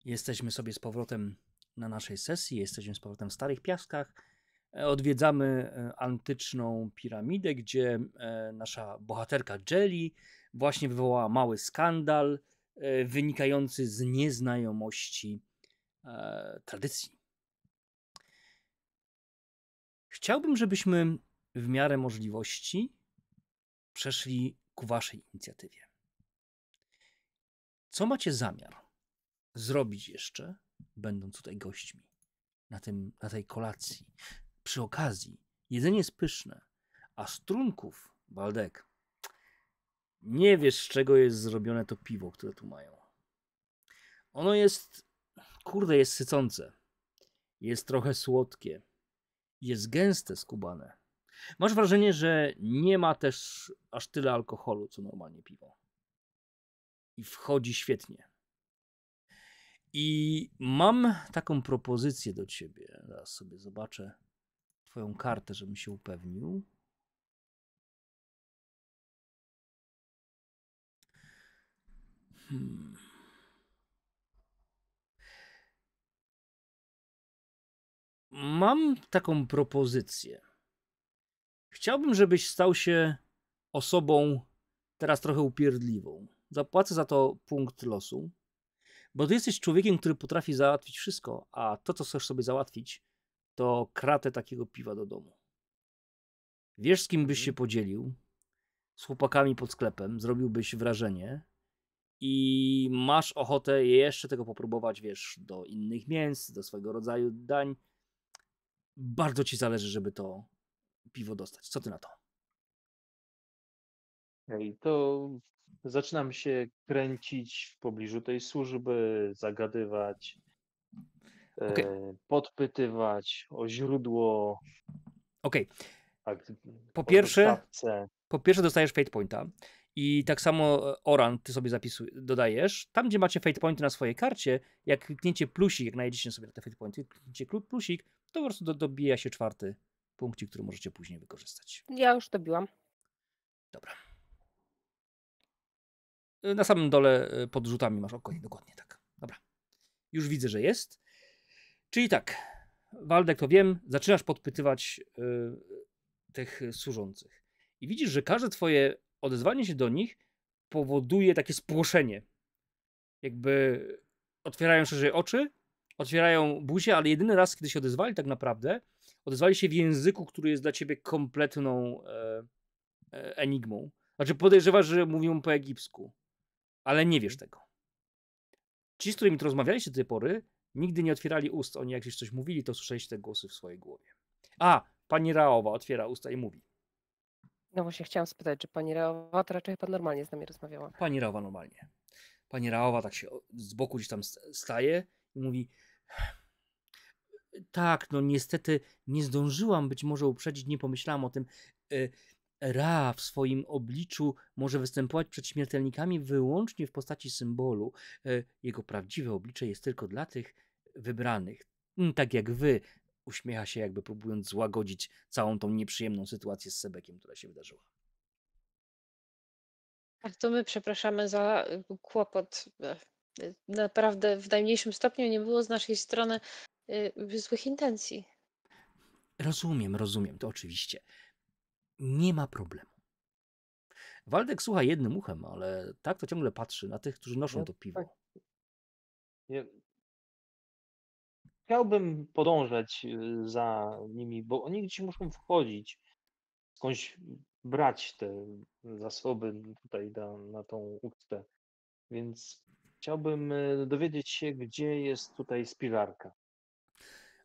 Jesteśmy sobie z powrotem na naszej sesji, jesteśmy z powrotem w Starych Piaskach. E, odwiedzamy e, antyczną piramidę, gdzie nasza bohaterka Jelly właśnie wywołała mały skandal E, wynikający z nieznajomości e, tradycji. Chciałbym, żebyśmy w miarę możliwości przeszli ku Waszej inicjatywie. Co macie zamiar zrobić jeszcze, będąc tutaj gośćmi na, tym, na tej kolacji? Przy okazji, jedzenie jest pyszne, a strunków, Baldek, nie wiesz, z czego jest zrobione to piwo, które tu mają. Ono jest, kurde, jest sycące. Jest trochę słodkie. Jest gęste, skubane. Masz wrażenie, że nie ma też aż tyle alkoholu, co normalnie piwo. I wchodzi świetnie. I mam taką propozycję do ciebie. Zaraz sobie zobaczę Twoją kartę, żebym się upewnił. Hmm. Mam taką propozycję. Chciałbym, żebyś stał się osobą teraz trochę upierdliwą. Zapłacę za to punkt losu, bo ty jesteś człowiekiem, który potrafi załatwić wszystko, a to, co chcesz sobie załatwić, to kratę takiego piwa do domu. Wiesz, z kim byś się mhm. podzielił, z chłopakami pod sklepem, zrobiłbyś wrażenie, i masz ochotę jeszcze tego popróbować, wiesz, do innych mięs, do swojego rodzaju dań, bardzo ci zależy, żeby to piwo dostać. Co ty na to? Ej, to zaczynam się kręcić w pobliżu tej służby, zagadywać, okay. e, podpytywać o źródło. Okej. Okay. Tak, po, po pierwsze, po pierwsze dostajesz fate pointa. I tak samo e, Oran ty sobie zapisuj, dodajesz. Tam, gdzie macie fate pointy na swojej karcie, jak klikniecie plusik, jak znajdziecie sobie te fate pointy, klikniecie plusik, to po prostu do, dobija się czwarty punkcik, który możecie później wykorzystać. Ja już dobiłam. Dobra. E, na samym dole e, pod rzutami masz okonie, dokładnie tak. Dobra. Już widzę, że jest. Czyli tak, Waldek, to wiem, zaczynasz podpytywać y, tych służących. I widzisz, że każde twoje odezwanie się do nich powoduje takie spłoszenie. Jakby otwierają szerzej oczy, otwierają buzię, ale jedyny raz, kiedy się odezwali tak naprawdę, odezwali się w języku, który jest dla ciebie kompletną e, e enigmą. Znaczy podejrzewasz, że mówią po egipsku, ale nie wiesz mhm. tego. Ci, z którymi to rozmawialiście do tej pory, nigdy nie otwierali ust. Oni jak coś mówili, to słyszeliście te głosy w swojej głowie. A, pani Raowa otwiera usta i mówi. No właśnie chciałam spytać, czy pani Raowa to raczej chyba normalnie z nami rozmawiała. Pani Raowa normalnie. Pani Raowa tak się z boku gdzieś tam staje i mówi e, tak, no niestety nie zdążyłam być może uprzedzić, nie pomyślałam o tym. E, Ra w swoim obliczu może występować przed śmiertelnikami wyłącznie w postaci symbolu. E, jego prawdziwe oblicze jest tylko dla tych wybranych, mm, tak jak wy, uśmiecha się, jakby próbując złagodzić całą tą nieprzyjemną sytuację z Sebekiem, która się wydarzyła. A to my przepraszamy za e, kłopot. E, e, naprawdę w najmniejszym stopniu nie było z naszej strony złych intencji. Rozumiem, rozumiem, to oczywiście. Nie ma problemu. Waldek słucha jednym uchem, ale tak to ciągle patrzy na tych, którzy noszą to tak piwo. Nie, chciałbym podążać y, za nimi, bo oni gdzieś muszą wchodzić, skądś brać te zasoby tutaj na, na tą ucztę. Więc chciałbym y, dowiedzieć się, gdzie jest tutaj spiżarka.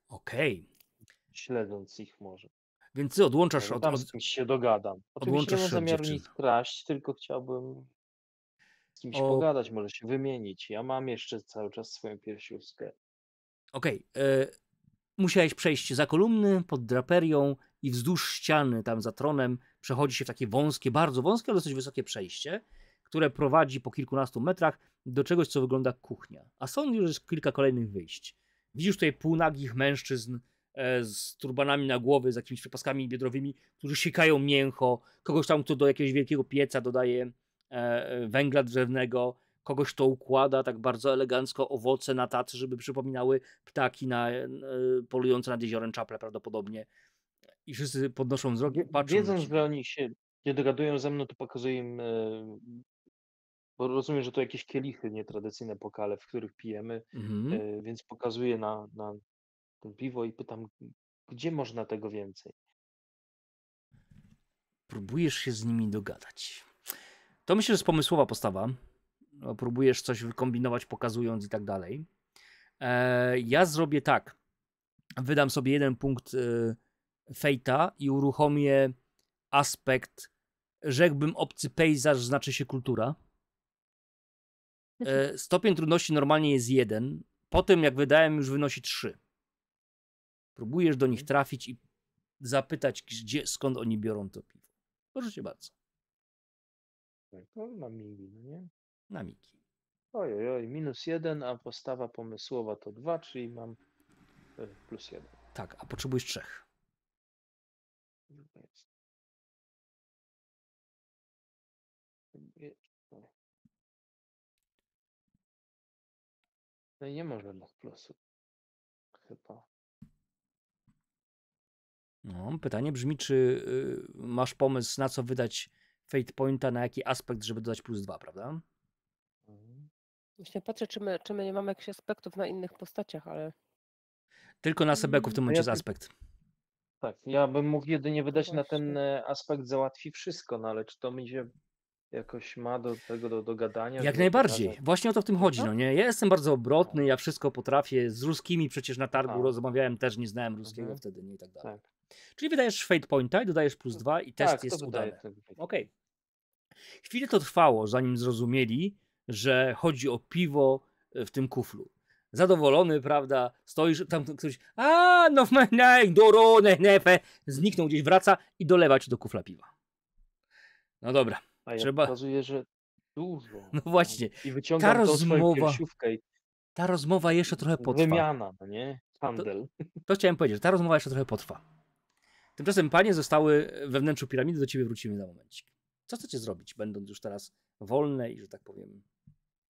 Okej. Okay. Śledząc ich może. Więc ty odłączasz no od... Tam kimś się dogadam. Oczywiście nie mam zamiaru nic kraść, tylko chciałbym z kimś o... pogadać, może się wymienić. Ja mam jeszcze cały czas swoją piersiówkę okej, okay, e, musiałeś przejść za kolumny, pod draperią i wzdłuż ściany, tam za tronem, przechodzi się w takie wąskie, bardzo wąskie, ale dosyć wysokie przejście, które prowadzi po kilkunastu metrach do czegoś, co wygląda kuchnia. A są już kilka kolejnych wyjść. Widzisz tutaj półnagich mężczyzn e, z turbanami na głowy, z jakimiś przepaskami biodrowymi, którzy siekają mięcho, kogoś tam, kto do jakiegoś wielkiego pieca dodaje e, e węgla drzewnego, kogoś, to układa tak bardzo elegancko owoce na tacy, żeby przypominały ptaki na, e, polujące nad jeziorem Czaple prawdopodobnie. I wszyscy podnoszą wzrok, patrzą. Wiedząc, że oni się nie dogadują ze mną, to pokazuję im, e, bo rozumiem, że to jakieś kielichy nietradycyjne pokale, w których pijemy, mhm. E, więc pokazuję na, na piwo i pytam, gdzie można tego więcej? Próbujesz się z nimi dogadać. To myślę, że jest pomysłowa postawa. No, próbujesz coś wykombinować, pokazując i tak dalej. E, ja zrobię tak. Wydam sobie jeden punkt e, fejta i uruchomię aspekt, rzekłbym obcy pejzaż, znaczy się kultura. Znaczy- e, stopień trudności normalnie jest jeden. Potem, jak wydałem, już wynosi trzy. Próbujesz do nich trafić i zapytać, gdzie, skąd oni biorą to piwo. Proszę cię bardzo. Tak, to mam mili, no nie? na Miki. Ojej, oj, minus jeden, a postawa pomysłowa to dwa, czyli mam e, plus jeden. Tak, a potrzebujesz trzech. No i nie może żadnych plusu. Chyba. No, pytanie brzmi, czy y, masz pomysł, na co wydać fate pointa, na jaki aspekt, żeby dodać plus dwa, prawda? Właśnie patrzę, czy my, czy my nie mamy jakichś aspektów na innych postaciach, ale... Tylko na Sebeku w tym mm, momencie jest aspekt. Tak, ja bym mógł jedynie wydać na ten e, aspekt załatwi wszystko, no ale czy to mi się jakoś ma do tego do, do gadania? Jak najbardziej. Właśnie o to w tym no. chodzi, no nie? Ja jestem bardzo obrotny, ja wszystko potrafię. Z ruskimi przecież na targu A. rozmawiałem, też nie znałem ruskiego mhm. wtedy, nie i tak dalej. Tak. Czyli wydajesz fate pointa i dodajesz plus no. dwa i test tak, jest udany. Okej. Okay. Chwilę to trwało, zanim zrozumieli, że chodzi o piwo e, w tym kuflu. Zadowolony, prawda? Stoisz, tam ktoś, a no, duro, nefe. Zniknął gdzieś, wraca i dolewa ci do kufla piwa. No dobra. A ja trzeba. Pokazuje, że dużo. No właśnie. I wyciągam ta rozmowa, i... ta rozmowa jeszcze trochę potrwa. Wymiana, no nie? No Handel. To, to chciałem powiedzieć, że ta rozmowa jeszcze trochę potrwa. Tymczasem panie zostały we wnętrzu piramidy, do ciebie wrócimy na momencik. Co chcecie zrobić, będąc już teraz wolne i, że tak powiem,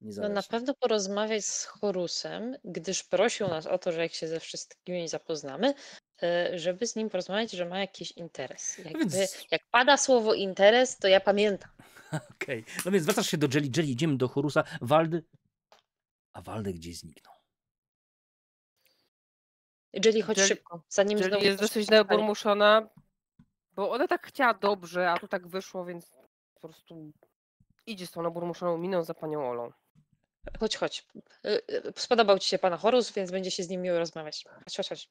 no na pewno porozmawiać z Horusem, gdyż prosił nas o to, że jak się ze wszystkimi zapoznamy, e, żeby z nim porozmawiać, że ma jakiś interes. No Jakby, więc... Jak pada słowo interes, to ja pamiętam. <laughs> Okej, okay. no więc wracasz się do Jelly Jelly, idziemy do Horusa, Waldy, a Waldy gdzieś zniknął. Jelly, chodź Jelly, szybko, zanim Jelly znowu... jest dosyć nagormuszona, bo ona tak chciała dobrze, a tu tak wyszło, więc po prostu idzie z tą naburmuszoną miną za panią Olą. Chodź, chodź. Y, y, spodobał ci się pana Horus, więc będzie się z nim miło rozmawiać. Chodź, chodź, chodź.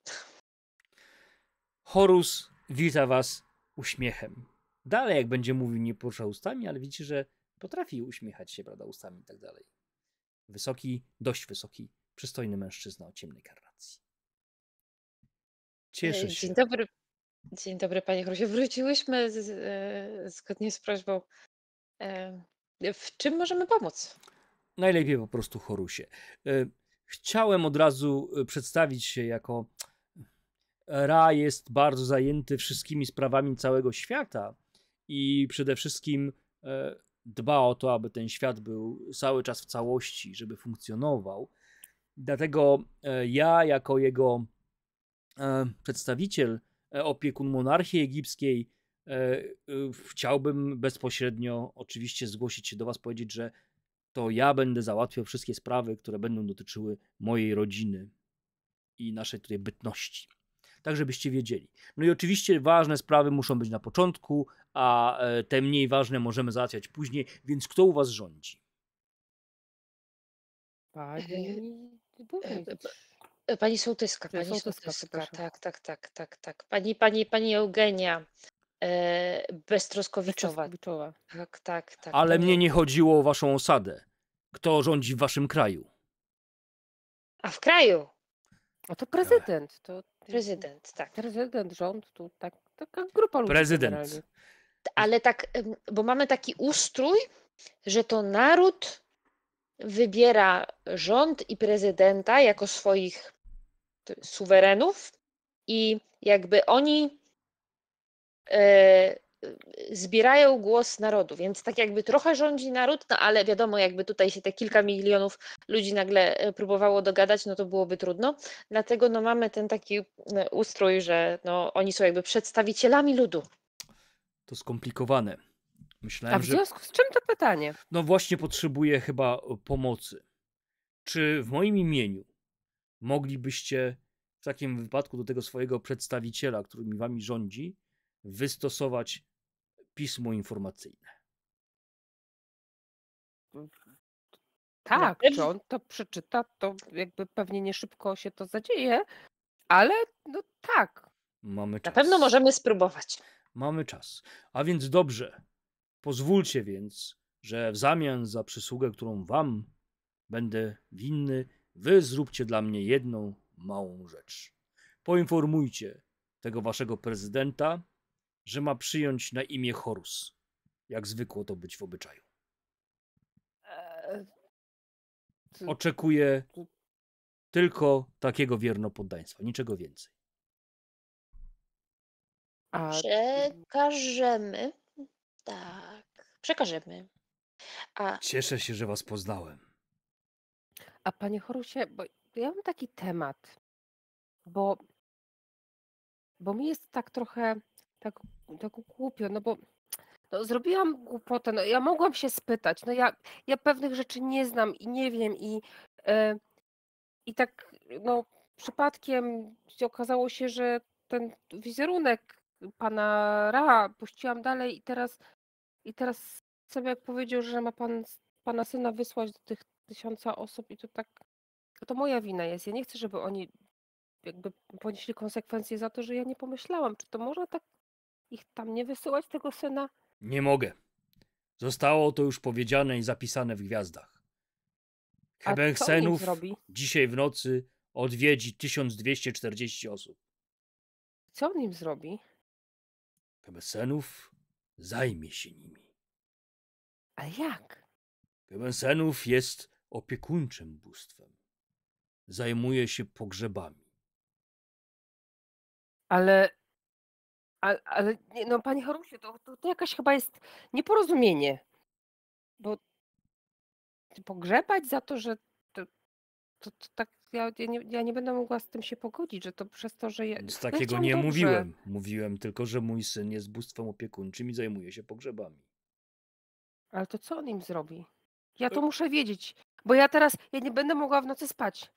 Horus wita was uśmiechem. Dalej, jak będzie mówił, nie porusza ustami, ale widzicie, że potrafi uśmiechać się, prawda, ustami i tak dalej. Wysoki, dość wysoki, przystojny mężczyzna o ciemnej karnacji. Cieszę się. Dzień dobry. Dzień dobry, panie Horusie. Wróciłyśmy z, z, e, zgodnie z prośbą. E, w czym możemy pomóc? najlepiej po prostu chorusie. E, chciałem od razu e, przedstawić się jako e, Ra jest bardzo zajęty wszystkimi sprawami całego świata i przede wszystkim dba o to, aby ten świat był cały czas w całości, żeby funkcjonował. Dlatego ja, jako jego przedstawiciel, opiekun monarchii egipskiej, chciałbym bezpośrednio oczywiście zgłosić się do Was, powiedzieć, że to ja będę załatwiał wszystkie sprawy, które będą dotyczyły mojej rodziny i naszej tutaj bytności. Tak, żebyście wiedzieli. No i oczywiście ważne sprawy muszą być na początku, a e, te mniej ważne możemy załatwiać później, więc kto u was rządzi? Pani, e, e, pani Sołtyska, pani Sołtyska, Sołtyska tak, tak, tak, tak, tak. Pani, pani, pani Eugenia, E, beztroskowiczowa. Beztroskowiczowa. Tak, tak, tak. Ale tak. mnie nie chodziło o waszą osadę. Kto rządzi w waszym kraju? A w kraju? A to prezydent. To prezydent, tak. Prezydent, rząd, tu tak, taka grupa ludzi. Prezydent. Generalnie. Ale tak, bo mamy taki ustrój, że to naród wybiera rząd i prezydenta jako swoich y, suwerenów i jakby oni E, zbierają głos narodu, więc tak jakby trochę rządzi naród, no ale wiadomo, jakby tutaj się te kilka milionów ludzi nagle e, próbowało dogadać, no to byłoby trudno. Dlatego no mamy ten taki e, ustrój, że no oni są jakby przedstawicielami ludu. To skomplikowane. Myślałem, A w związku że... z czym to pytanie? No właśnie potrzebuję chyba pomocy. Czy w moim imieniu moglibyście w takim wypadku do tego swojego przedstawiciela, który mi wami rządzi, wystosować pismo informacyjne. Tak, czy on to przeczyta, to jakby pewnie nie szybko się to zadzieje, ale no tak. Mamy czas. Na pewno możemy spróbować. Mamy czas. A więc dobrze. Pozwólcie więc, że w zamian za przysługę, którą wam będę winny, wy zróbcie dla mnie jedną małą rzecz. Poinformujcie tego waszego prezydenta, że ma przyjąć na imię Horus, jak zwykło to być w obyczaju. Eee, Oczekuje tylko takiego wiernopoddaństwa, niczego więcej. A... Przekażemy. Tak, przekażemy. A... Cieszę się, że was poznałem. A panie Horusie, bo ja mam taki temat, bo, bo mi jest tak trochę tak, tak głupio, no bo no, zrobiłam głupotę, no ja mogłam się spytać, no ja, ja pewnych rzeczy nie znam i nie wiem i, yy, i tak no przypadkiem okazało się, że ten wizerunek pana Ra puściłam dalej i teraz i teraz sobie jak powiedział, że ma pan pana syna wysłać do tych tysiąca osób i to tak no to moja wina jest. Ja nie chcę, żeby oni jakby ponieśli konsekwencje za to, że ja nie pomyślałam, czy to można tak ich tam nie wysyłać, tego syna? Nie mogę. Zostało to już powiedziane i zapisane w gwiazdach. Quebec Senów dzisiaj w nocy odwiedzi 1240 osób. Co on im zrobi? Senów zajmie się nimi. A jak? Senów jest opiekuńczym bóstwem. Zajmuje się pogrzebami. Ale ale, ale nie, no panie Harusie, to, to, to jakaś chyba jest nieporozumienie. Bo pogrzebać za to, że to, to, to tak ja, ja, nie, ja nie będę mogła z tym się pogodzić, że to przez to, że ja. Z takiego nie dobrze. mówiłem. Mówiłem tylko, że mój syn jest bóstwem opiekuńczym i zajmuje się pogrzebami. Ale to co on im zrobi? Ja e to muszę wiedzieć, bo ja teraz ja nie będę mogła w nocy spać.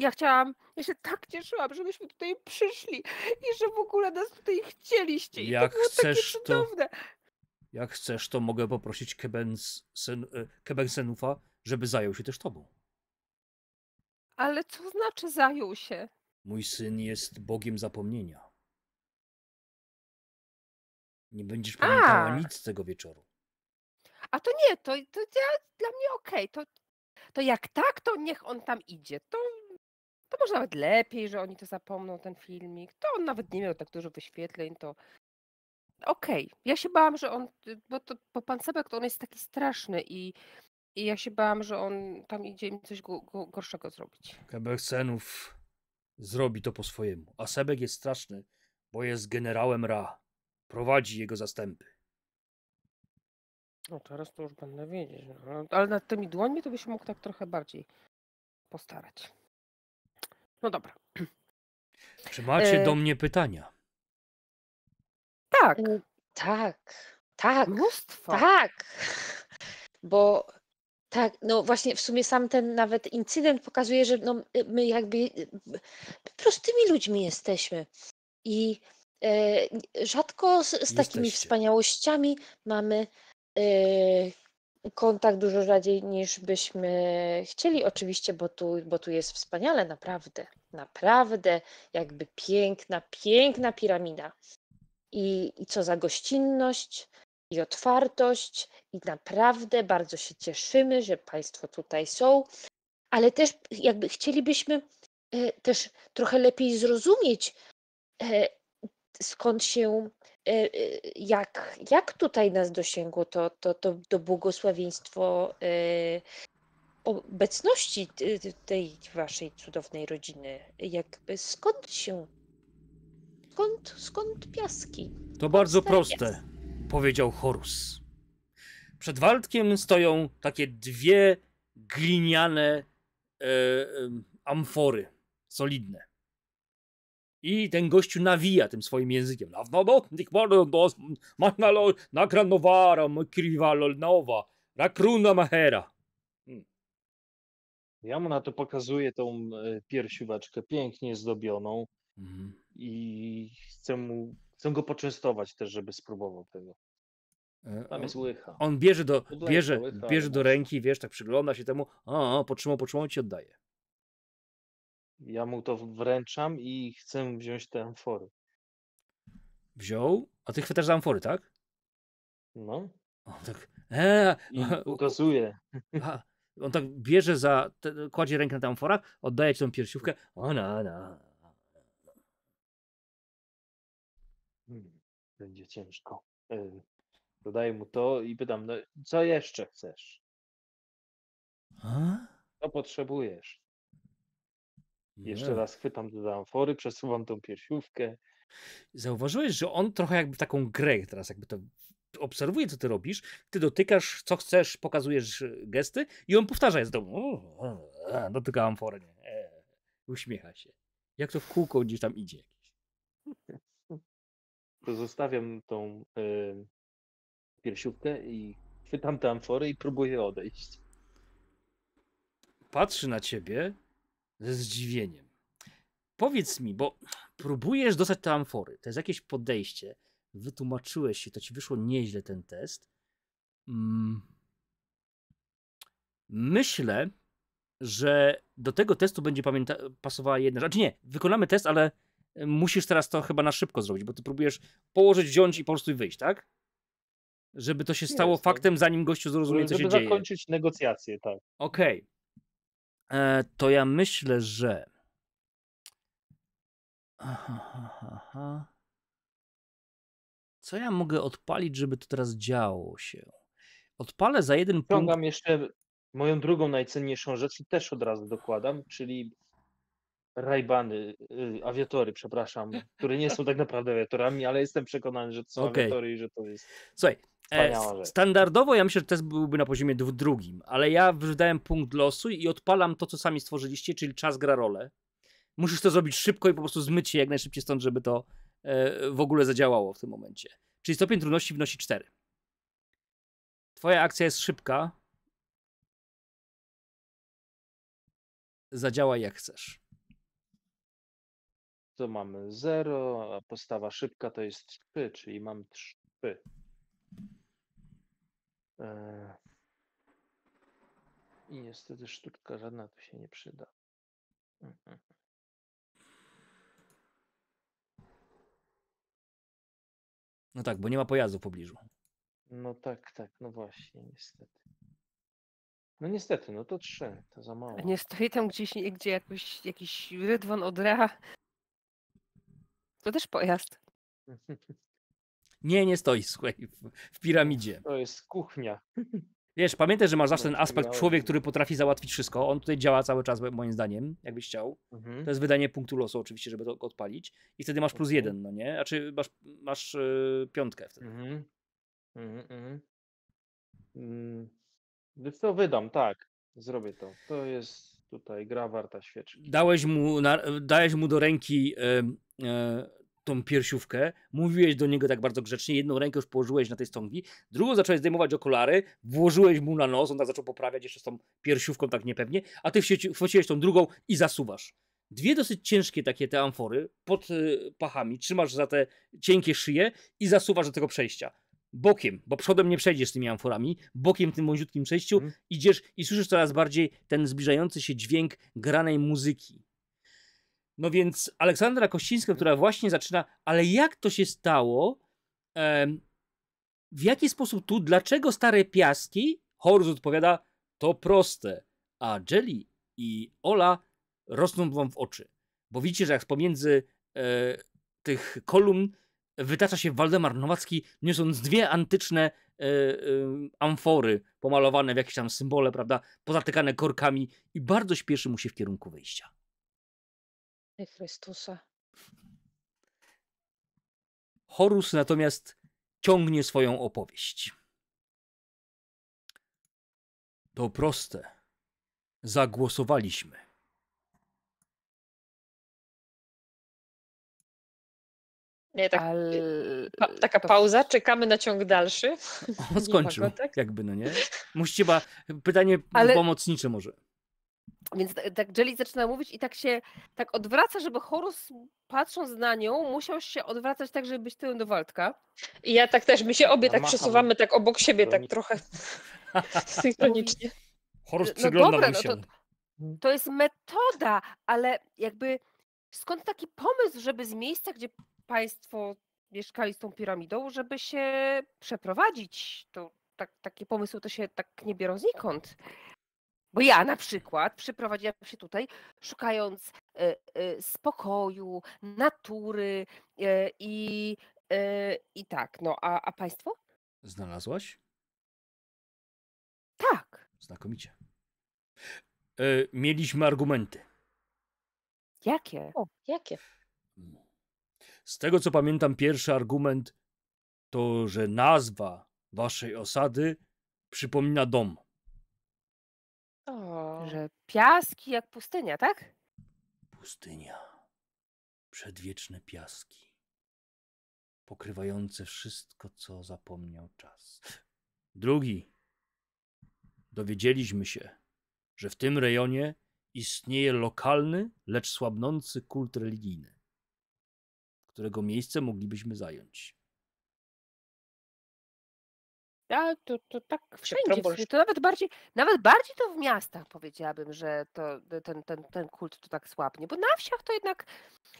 Ja chciałam, ja się tak cieszyłam, że myśmy tutaj przyszli i że w ogóle nas tutaj chcieliście. I jak to chcesz to. Jak chcesz, to mogę poprosić Kebensen, e, Kebensenufa, żeby zajął się też tobą. Ale co znaczy zajął się? Mój syn jest Bogiem zapomnienia. Nie będziesz pamiętała A. nic z tego wieczoru. A to nie, to, to dla mnie okej. Okay. To, to jak tak, to niech on tam idzie. To to może nawet lepiej, że oni to zapomną, ten filmik. To on nawet nie miał tak dużo wyświetleń, to okej. Okay. Ja się bałam, że on, y, bo, to, bo pan Sebek to on jest taki straszny i, i ja się bałam, że on tam idzie im coś go, go, gorszego zrobić. Kebeksenów zrobi to po swojemu, a Sebek jest straszny, bo jest generałem Ra. Prowadzi jego zastępy. No teraz to już będę wiedzieć, no, ale nad tymi dłońmi to by się mógł tak trochę bardziej postarać. No dobra. Czy macie e, do mnie pytania? Tak. Mm, tak. Tak. Mnóstwo. Tak. Bo tak, no właśnie w sumie sam ten nawet incydent pokazuje, że no, y, my jakby y, prostymi ludźmi jesteśmy. I e, rzadko z, z takimi wspaniałościami mamy e, kontakt dużo rzadziej niż byśmy chcieli, oczywiście, bo tu, bo tu jest wspaniale, naprawdę, naprawdę, jakby piękna, piękna piramida. I, I co za gościnność i otwartość, i naprawdę bardzo się cieszymy, że Państwo tutaj są, ale też jakby chcielibyśmy e, też trochę lepiej zrozumieć, e, skąd się E, e, jak, jak tutaj nas dosięgło to, to, to, to błogosławieństwo e, obecności tej waszej cudownej rodziny? Jakby skąd się. Skąd, skąd piaski? To skąd bardzo proste, powiedział Horus. Przed Waldkiem stoją takie dwie gliniane e, amfory, solidne. I ten gościu nawija tym swoim językiem. Nakranowara, nowa, rakruna mahera. Hmm. Ja mu na to pokazuję tą e, piersióweczkę pięknie zdobioną mhm. i chcę, mu, chcę go poczęstować też, żeby spróbował tego. E, Tam jest łycha. On bierze do, bierze, bierze do no. ręki, wiesz, tak przygląda się temu, o, o potrzymał, potrzymał i ci oddaje. Ja mu to wręczam i chcę wziąć te amfory. Wziął? A ty chwytasz za amfory, tak? No. On tak. Eee, pokazuje. on tak bierze za, te, kładzie rękę na amforach, oddaje ci tą piersiówkę. Ona, na. Hmm, będzie ciężko. Eee, dodaję mu to i pytam, no, co jeszcze chcesz? A? Co potrzebujesz? Jeszcze raz chwytam te amfory, przesuwam tą piersiówkę. Zauważyłeś, że on trochę jakby taką grę teraz, jakby to obserwuje, co ty robisz, ty dotykasz, co chcesz, pokazujesz e, gesty i on powtarza jest z domu. Dotyka amfory. E, uśmiecha się. Jak to w kółko gdzieś tam idzie jakieś. <laughs> To zostawiam tą y, piersiówkę i chwytam te amfory i próbuję odejść. Patrzy na ciebie, ze zdziwieniem. Powiedz mi, bo próbujesz dostać te amfory, to jest jakieś podejście, wytłumaczyłeś się, to ci wyszło nieźle ten test. Mm. Myślę, że do tego testu będzie pamięta pasowała jedna rzecz. Znaczy nie, wykonamy test, ale musisz teraz to chyba na szybko zrobić, bo ty próbujesz położyć, wziąć i po prostu wyjść, tak? Żeby to się stało Jest, faktem, zanim gościu zrozumie, co się dzieje. Żeby zakończyć negocjacje, tak. Okej. Okay. E, to ja myślę, że. Co ja mogę odpalić, żeby to teraz działo się? Odpalę za jeden punkt. Ściągam jeszcze moją drugą najcenniejszą rzecz i też od razu dokładam, czyli rajbany, y, awiatory, przepraszam, które nie są tak naprawdę awiatorami, ale jestem przekonany, że to są okay. awiatory i że to jest. Słuchaj, E, standardowo ja myślę, że test byłby na poziomie drugim, ale ja wydałem punkt losu i odpalam to, co sami stworzyliście, czyli czas gra rolę. Musisz to zrobić szybko i po prostu zmyć się jak najszybciej stąd, żeby to e, w ogóle zadziałało w tym momencie. Czyli stopień trudności wynosi 4. Twoja akcja jest szybka. Zadziałaj jak chcesz. To mamy 0, a postawa szybka to jest 3, czyli mam 3. E, I niestety sztuczka żadna tu się nie przyda. Mhm. No tak, bo nie ma pojazdu w pobliżu. No tak, tak, no właśnie, niestety. No niestety, no to trzy, to za mało. A nie stoi tam gdzieś, gdzie jakoś, jakiś rydwan od To też pojazd. <laughs> Nie, nie stoi, słuchaj, w, w piramidzie. To jest kuchnia. <laughs> Wiesz, pamiętaj, że masz zawsze no, ten aspekt człowiek, który potrafi załatwić wszystko. On tutaj działa cały czas, moim zdaniem, jakbyś chciał. Mhm. To jest wydanie punktu losu, oczywiście, żeby to odpalić. I wtedy masz plus mhm. jeden, no nie? A czy masz, masz yy, piątkę wtedy? Mhm. Mhm, mhm. To mm. wydam, tak. Zrobię to. To jest tutaj gra warta świeczki. Dałeś mu, na, dałeś mu do ręki. Yy, yy, tą piersiówkę, mówiłeś do niego tak bardzo grzecznie, jedną rękę już położyłeś na tej stongi, drugą zacząłeś zdejmować okulary, włożyłeś mu na nos, on tak zaczął poprawiać jeszcze z tą piersiówką tak niepewnie, a ty chwyciłeś tą drugą i zasuwasz. Dwie dosyć ciężkie takie te amfory pod y, pachami, trzymasz za te cienkie szyje i zasuwasz do tego przejścia bokiem, bo przodem nie przejdziesz tymi amforami, bokiem w tym wąziutkim przejściu mm. idziesz i słyszysz coraz bardziej ten zbliżający się dźwięk granej muzyki. No więc Aleksandra Kościńska, która właśnie zaczyna, ale jak to się stało? w jaki sposób tu, dlaczego stare piaski? Horus odpowiada, to proste, a Jelly i Ola rosną wam w oczy. Bo widzicie, że jak pomiędzy e, tych kolumn wytacza się Waldemar Nowacki, niosąc dwie antyczne e, e, amfory pomalowane w jakieś tam symbole, prawda, pozatykane korkami i bardzo śpieszy mu się w kierunku wyjścia. Ty Chrystusa. Horus natomiast ciągnie swoją opowieść. To proste. Zagłosowaliśmy. Nie, tak, y, pa, taka pauza, czekamy na ciąg dalszy. O, skończył, <laughs> tak? jakby, no nie? Musi chyba, pytanie Ale... pomocnicze może. Więc tak Jelly zaczyna mówić i tak się tak odwraca, żeby Horus patrząc na nią musiał się odwracać tak, żeby być tyłem do Waldka. I ja tak też, my się obie tak Macham. przesuwamy tak obok siebie tak trochę <laughs> synchronicznie. Horus przygląda no dobra, no to, to jest metoda, ale jakby skąd taki pomysł, żeby z miejsca, gdzie państwo mieszkali z tą piramidą, żeby się przeprowadzić? To tak, takie pomysły to się tak nie biorą znikąd. Bo ja na przykład przyprowadziłam się tutaj szukając e, e, spokoju, natury e, i, i tak. No a, a państwo? Znalazłaś? Tak. Znakomicie. Mieliśmy argumenty. Jakie? O, jakie? Z tego co pamiętam, pierwszy argument to, że nazwa waszej osady przypomina dom. No. Że piaski jak pustynia, tak? Pustynia. Przedwieczne piaski. Pokrywające wszystko, co zapomniał czas. Drugi. Dowiedzieliśmy się, że w tym rejonie istnieje lokalny, lecz słabnący kult religijny, którego miejsce moglibyśmy zająć. Ja, to, to tak wszędzie, to nawet bardziej, nawet bardziej to w miastach powiedziałabym, że to, ten, ten, ten kult to tak słabnie, bo na wsiach to jednak,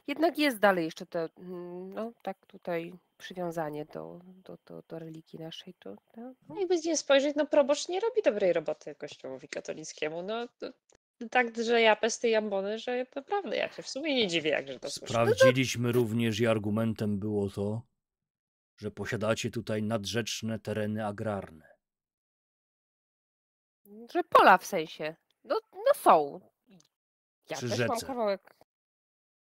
jednak jest dalej jeszcze to, mm, no tak tutaj przywiązanie do, do, do, do religii naszej. To, no. i no jakby nie spojrzeć, no proboszcz nie robi dobrej roboty kościołowi katolickiemu, no to tak, że ja pesty i ambony, że naprawdę ja się w sumie nie dziwię, jak że to słyszę. Sprawdziliśmy no to... również i argumentem było to, że posiadacie tutaj nadrzeczne tereny agrarne. Że pola w sensie. No, no są. Ja przy też rzece. mam kawałek.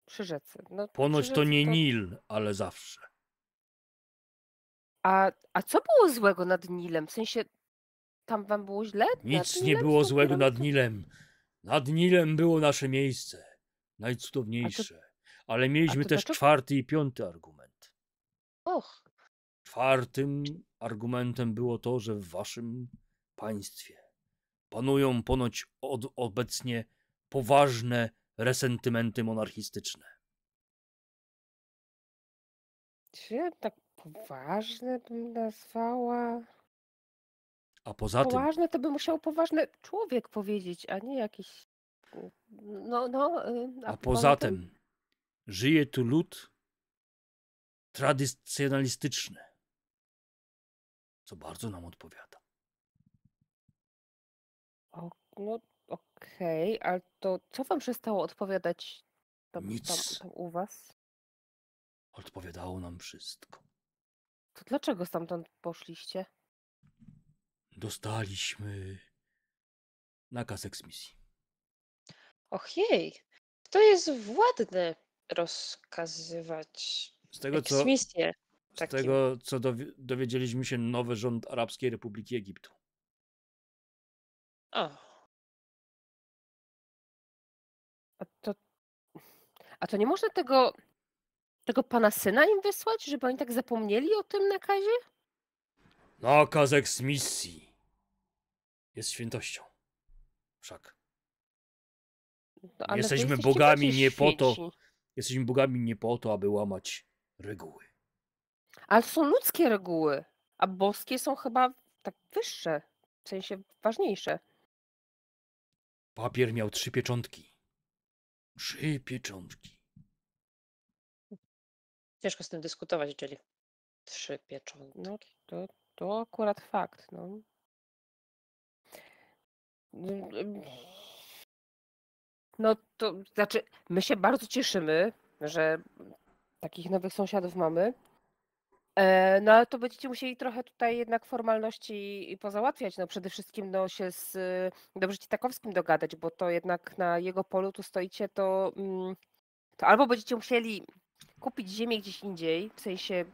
Przy rzece. No, Ponoć przy rzece to nie to... Nil, ale zawsze. A, a co było złego nad Nilem? W sensie tam wam było źle? Nic nie było złego nad Nilem. Nad Nilem było nasze miejsce. Najcudowniejsze. To... Ale mieliśmy też dlaczego? czwarty i piąty argument. Och. Czwartym argumentem było to, że w waszym państwie panują ponoć od obecnie poważne resentymenty monarchistyczne. Czy ja tak poważne bym nazwała? A poza tym. Poważne to by musiał poważny człowiek powiedzieć, a nie jakiś. No, no. Y, a, a poza tym żyje tu lud tradycjonalistyczny co bardzo nam odpowiada. O, no okej, okay. ale to co wam przestało odpowiadać tam, Nic. Tam, tam u was? Odpowiadało nam wszystko. To dlaczego stamtąd poszliście? Dostaliśmy nakaz eksmisji. Ojej, to jest władne rozkazywać z tego, eksmisję. Co, takim... Z tego, co dowiedzieliśmy się, nowy rząd Arabskiej Republiki Egiptu. O. A to... A to nie można tego... tego pana syna im wysłać, żeby oni tak zapomnieli o tym nakazie? Nakaz no, eksmisji jest świętością. Wszak. No, jesteśmy bogami nie po to. Jesteśmy bogami nie po to, aby łamać reguły. Ale są ludzkie reguły, a boskie są chyba tak wyższe, w sensie ważniejsze. Papier miał trzy pieczątki. Trzy pieczątki. Ciężko z tym dyskutować, czyli trzy pieczątki. No, to, to akurat fakt. No. No to znaczy, my się bardzo cieszymy, że takich nowych sąsiadów mamy. E, no ale to będziecie musieli trochę tutaj jednak formalności pozałatwiać. No przede wszystkim no, się z y, Dobrzycie Takowskim dogadać, bo to jednak na jego polu tu stoicie, to, mm, to albo będziecie musieli kupić ziemię gdzieś indziej, w sensie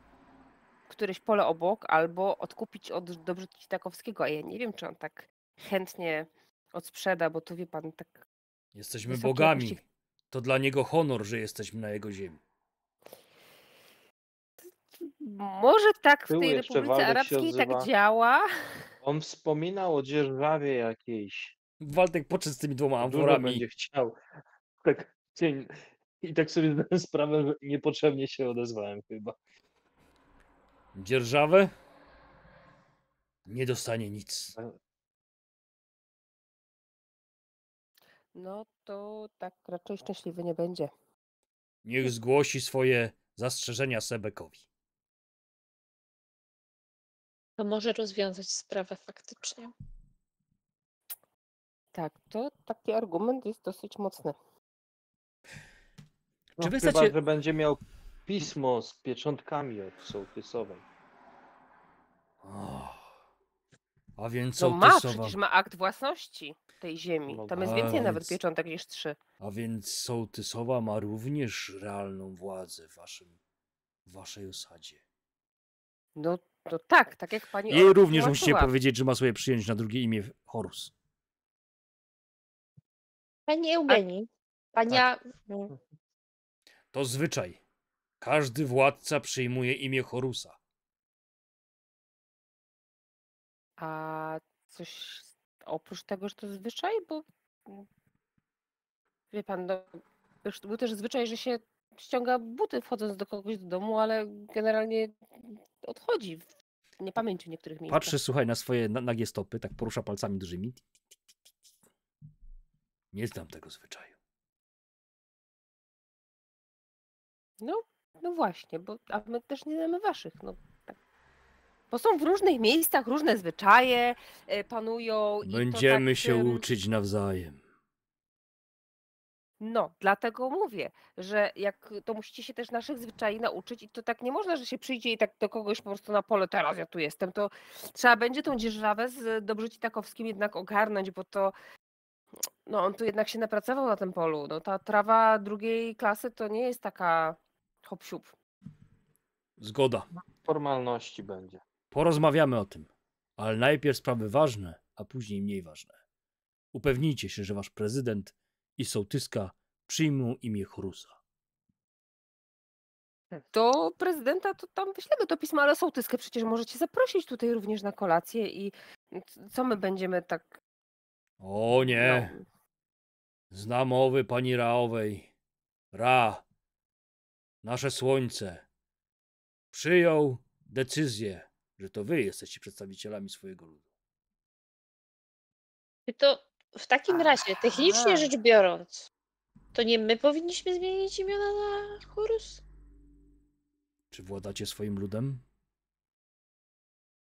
któreś pole obok, albo odkupić od Dobrzycie Takowskiego, a ja nie wiem, czy on tak chętnie odsprzeda, bo tu wie pan tak... Jesteśmy bogami. To dla niego honor, że jesteśmy na jego ziemi. Może tak w tej Republice Arabskiej tak działa. On wspominał o dzierżawie jakiejś. Waltek, poczekaj z tymi dwoma Dużo będzie chciał. Tak, dzień. I tak sobie zdałem sprawę, że niepotrzebnie się odezwałem chyba. Dzierżawę? Nie dostanie nic. No to tak raczej szczęśliwy nie będzie. Niech zgłosi swoje zastrzeżenia Sebekowi. To może rozwiązać sprawę faktycznie. Tak, to taki argument jest dosyć mocny. No, Czy wy chyba, że będzie miał pismo z pieczątkami od sołtysowej. a więc No ma, przecież ma akt własności tej ziemi. No Tam jest więcej nawet pieczątek niż trzy. a więc sołtysowa ma również realną władzę w waszym w waszej osadzie. No tak, tak jak pani. Jej również musicie powiedzieć, że ma sobie przyjąć na drugie imię Horus. Pani Eugeni. Pania. Tak. No. To zwyczaj. Każdy władca przyjmuje imię Horusa. A coś oprócz tego, że to zwyczaj, bo mm, wie pan, no, był też zwyczaj, że się ściąga buty wchodząc do kogoś do domu, ale generalnie odchodzi w niepamięciu niektórych miejsc. Patrzy, słuchaj, na swoje nagie stopy, tak porusza palcami dużymi. Nie znam tego zwyczaju. No, no właśnie, bo a my też nie znamy waszych. No, tak. Bo są w różnych miejscach różne zwyczaje, e, panują. Będziemy tak, się uczyć nawzajem. No, dlatego mówię, że jak y, to musicie się też naszych zwyczajów nauczyć i to tak nie można, że się przyjdzie i tak do kogoś po prostu na pole, teraz ja tu jestem, to trzeba będzie tą dzierżawę z Dobrzyci Takowskim jednak ogarnąć, bo to no on tu jednak się napracował na tym polu. No ta trawa drugiej klasy to nie jest taka hop -siup. Zgoda. Formalności będzie. Porozmawiamy o tym, ale najpierw sprawy ważne, a później mniej ważne. Upewnijcie się, że wasz prezydent i sołtyska przyjmą imię Chrusa. Do prezydenta to tam wyślemy to pismo, ale sołtyskę przecież możecie zaprosić tutaj również na kolację i co my będziemy tak... O nie! No. Znam mowy pani Raowej. Ra, nasze słońce, przyjął decyzję, że to wy jesteście przedstawicielami swojego ludu. To w takim razie, technicznie rzecz biorąc, to nie my powinniśmy zmienić imiona na Horus? Czy władacie swoim ludem?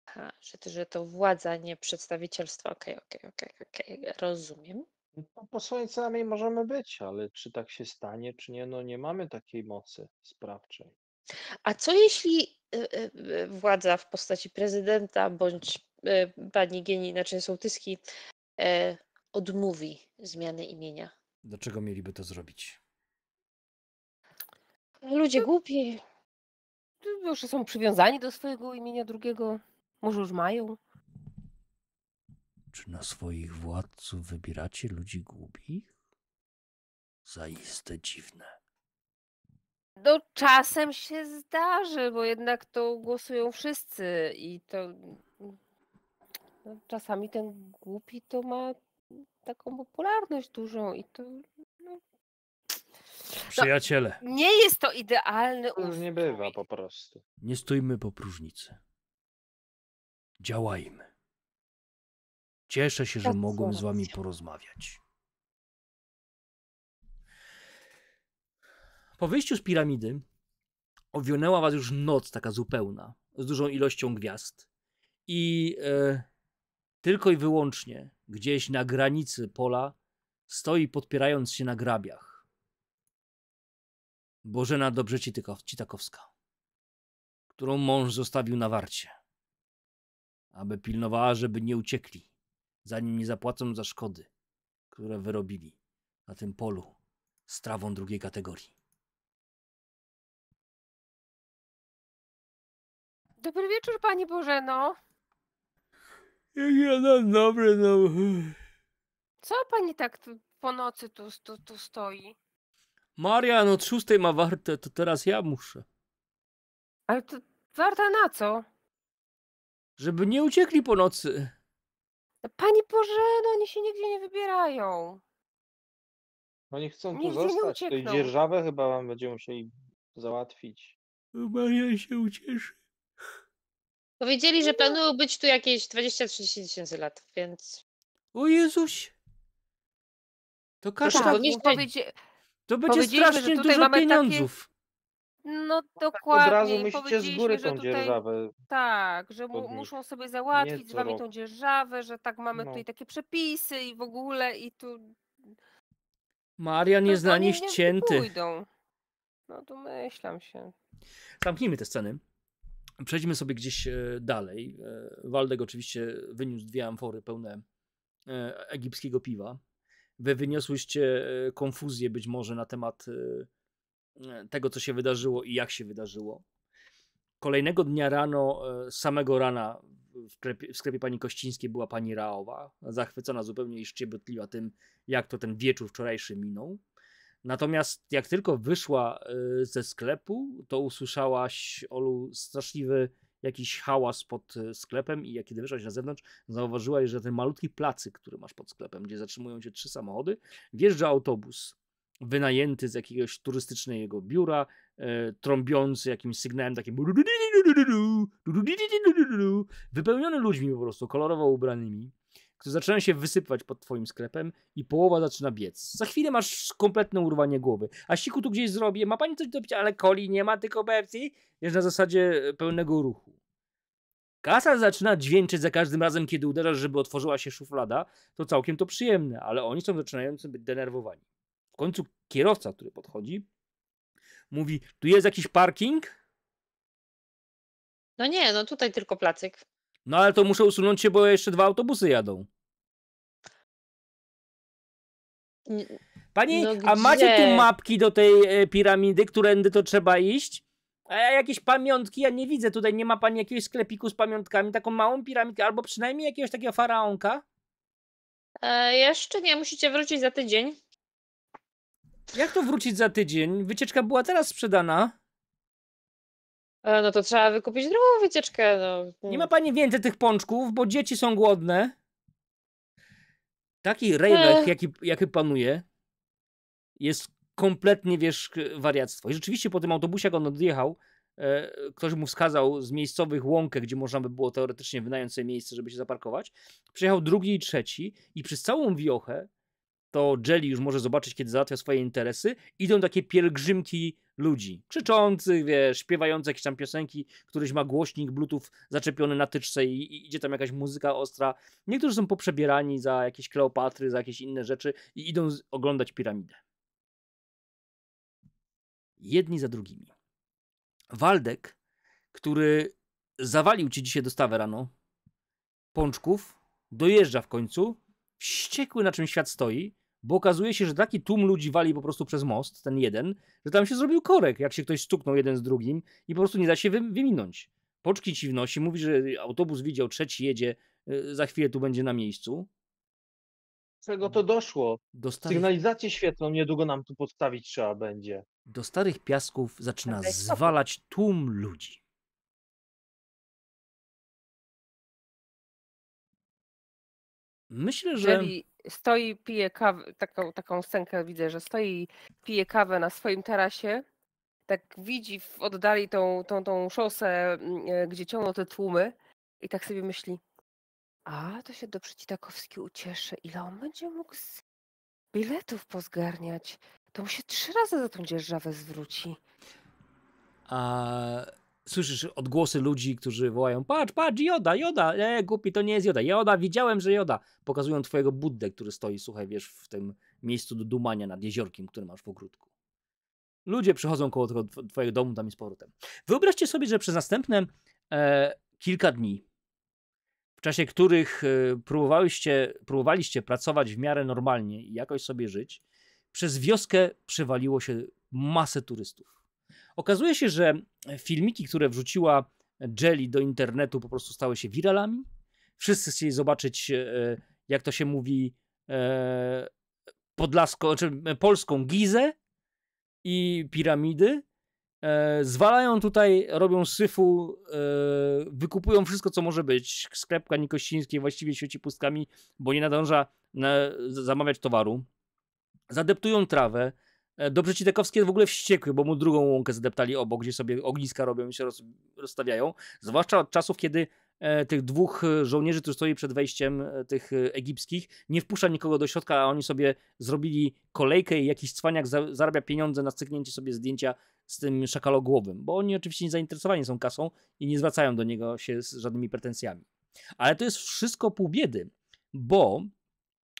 Aha, że, to, że to władza, nie przedstawicielstwo. Okej, okej, okej, rozumiem. No, posłańcami możemy być, ale czy tak się stanie, czy nie, no nie mamy takiej mocy sprawczej. A co jeśli y, y, władza w postaci prezydenta bądź y, pani Gieni, inaczej sołtyski, odmówi zmiany imienia. Dlaczego mieliby to zrobić? Ludzie no, głupi. już są przywiązani do swojego imienia drugiego? Może już mają? Czy na swoich władców wybieracie ludzi głupich? Zaiste dziwne. No czasem się zdarzy, bo jednak to głosują wszyscy i to no, czasami ten głupi to ma taką popularność dużą i to. No... Przyjaciele. No, nie jest to idealny ustrój. Nie bywa po prostu. Nie stójmy po próżnicy. Działajmy. Cieszę się, że tak mogłem z wami porozmawiać. Po wyjściu z piramidy owionęła was już noc taka zupełna, z dużą ilością gwiazd. I e, tylko i wyłącznie gdzieś na granicy pola, stoi podpierając się na grabiach. Bożena Dobrze Citakowska, którą mąż zostawił na warcie, aby pilnowała, żeby nie uciekli, zanim nie zapłacą za szkody, które wyrobili na tym polu z trawą drugiej kategorii. Dobry wieczór, Pani Bożeno. Jak ja na no. Co pani tak tu, po nocy tu, tu, tu stoi? Marian no od szóstej ma wartę, to teraz ja muszę. Ale to warta na co? Żeby nie uciekli po nocy. No pani Boże, no oni się nigdzie nie wybierają. Oni chcą tu Nigdzie zostać. Tej dzierżawę chyba wam będziemy musieli załatwić. Marian się ucieszy. Powiedzieli, że no planują być tu jakieś 20-30 tysięcy lat, więc. O Jezuś! To Proszę, kasztan. powiedzie... To będzie że strasznie tutaj dużo mamy takie- pieniądzów. No dokładnie. No tak, od razu myślicie z góry że tą tutaj... dzierżawę. Tak, że mu, muszą sobie załatwić z wami tą dzierżawę, że tak mamy No. tutaj takie przepisy i w ogóle i tu. Marian no jest na oni nich nie cięty. Pójdą. No to myślam się. Zamknijmy te sceny. Przejdźmy sobie gdzieś e, dalej. E, Waldek oczywiście wyniósł dwie amfory pełne e, egipskiego piwa. Wy wyniosłyście konfuzję być może na temat tego, co się wydarzyło i jak się wydarzyło. Kolejnego dnia rano, samego rana, w sklepie, w sklepie pani Kościńskiej była pani Raowa, zachwycona zupełnie i szczybiotliwa tym, jak to ten wieczór wczorajszy minął. Natomiast jak tylko wyszła ze sklepu, to usłyszałaś, Olu, straszliwy jakiś hałas pod sklepem i jak kiedy wyszłaś na zewnątrz, zauważyłaś, że ten malutki placyk, który masz pod sklepem, gdzie zatrzymują się trzy samochody, wjeżdża autobus wynajęty z jakiegoś turystycznego biura, trąbiący jakimś sygnałem takim wypełniony ludźmi po prostu, kolorowo ubranymi które zaczynają się wysypywać pod twoim sklepem i połowa zaczyna biec. Za chwilę masz kompletne urwanie głowy. A siku tu gdzieś zrobię, ma pani coś do picia, ale coli nie ma, tylko Pepsi. Jest na zasadzie pełnego ruchu. Kasa zaczyna dźwięczyć za każdym razem, kiedy uderzasz, żeby otworzyła się szuflada. To całkiem to przyjemne, ale oni są zaczynający być denerwowani. W końcu kierowca, który podchodzi, mówi, tu jest jakiś parking? No nie, no tutaj tylko placyk. No ale to muszę usunąć się, bo jeszcze dwa autobusy jadą. Pani, no a macie tu mapki do tej e, piramidy, którędy to trzeba iść? A jakieś pamiątki ja nie widzę. Tutaj nie ma pani jakiegoś sklepiku z pamiątkami, taką małą piramidkę, albo przynajmniej jakiegoś takiego faraonka? E, jeszcze nie, musicie wrócić za tydzień. Jak to wrócić za tydzień? Wycieczka była teraz sprzedana. E, no to trzeba wykupić drugą wycieczkę. No. Nie ma pani więcej tych pączków, bo dzieci są głodne. Taki rejlech, jaki, jaki panuje, jest kompletnie, wiesz, wariactwo. I rzeczywiście po tym autobusie, jak on odjechał, e, ktoś mu wskazał z miejscowych łąkę, gdzie można by było teoretycznie wynająć sobie miejsce, żeby się zaparkować. Przyjechał drugi i trzeci i przez całą wiochę to Jelly już może zobaczyć, kiedy załatwia swoje interesy, idą takie pielgrzymki ludzi, krzyczących, wiesz, śpiewających jakieś tam piosenki, któryś ma głośnik bluetooth zaczepiony na tyczce i, i, idzie tam jakaś muzyka ostra. Niektórzy są poprzebierani za jakieś Kleopatry, za jakieś inne rzeczy i idą oglądać piramidę. Jedni za drugimi. Waldek, który zawalił ci dzisiaj dostawę rano, pączków, dojeżdża w końcu, wściekły na czym świat stoi, bo okazuje się, że taki tłum ludzi wali po prostu przez most, ten jeden, że tam się zrobił korek, jak się ktoś stuknął jeden z drugim i po prostu nie da się wy, wyminąć. Poczki ci wnosi, mówi, że autobus widział, trzeci jedzie, y, za chwilę tu będzie na miejscu. Z czego to doszło? Do starych... Sygnalizację świetlną niedługo nam tu podstawić trzeba będzie. Do starych piasków zaczyna zwalać tłum ludzi. Myślę, że stoi, pije kawę, taką, taką scenkę widzę, że stoi, pije kawę na swoim tarasie, tak widzi w oddali tą, tą, tą szosę, mm, e, gdzie ciągną te tłumy i tak sobie myśli, a to się dobrze Citakowski ucieszy, ile on będzie mógł z biletów pozgarniać, to mu się trzy razy za tą dzierżawę zwróci. A słyszysz odgłosy ludzi, którzy wołają, patrz, patrz, joda, joda, e, głupi, to nie jest joda, joda, widziałem, że joda. Pokazują twojego Buddę, który stoi, słuchaj, wiesz, w tym miejscu do dumania nad jeziorkiem, który masz w ogródku. Ludzie przychodzą koło tego twojego domu, tam i z powrotem. Wyobraźcie sobie, że przez następne e, kilka dni, w czasie których e, próbowaliście pracować w miarę normalnie i jakoś sobie żyć, przez wioskę przywaliło się masę turystów Okazuje się, że filmiki, które wrzuciła Jelly do internetu, po prostu stały się wiralami. Wszyscy chcieli zobaczyć, e, jak to się mówi, e, podlaską, czy znaczy, e, polską Gizę i piramidy. Zwalają tutaj, robią syfu, wykupują wszystko, co może być. Sklepka Nikościńskiej właściwie świeci pustkami, bo nie nadąża zamawiać towaru. Zadeptują trawę, E, dobrze Citekowski w ogóle wściekły, bo mu drugą łąkę zdeptali obok, gdzie sobie ogniska robią i się roz, rozstawiają. Zwłaszcza od czasów, kiedy e, tych dwóch e, żołnierzy, którzy stoi przed wejściem e, tych e, egipskich, nie wpuszcza nikogo do środka, a oni sobie zrobili kolejkę i jakiś cwaniak za, zarabia pieniądze na cyknięcie sobie zdjęcia z tym szakalogłowym, bo oni oczywiście nie zainteresowani są kasą i nie zwracają do niego się z żadnymi pretensjami. Ale to jest wszystko pół biedy, bo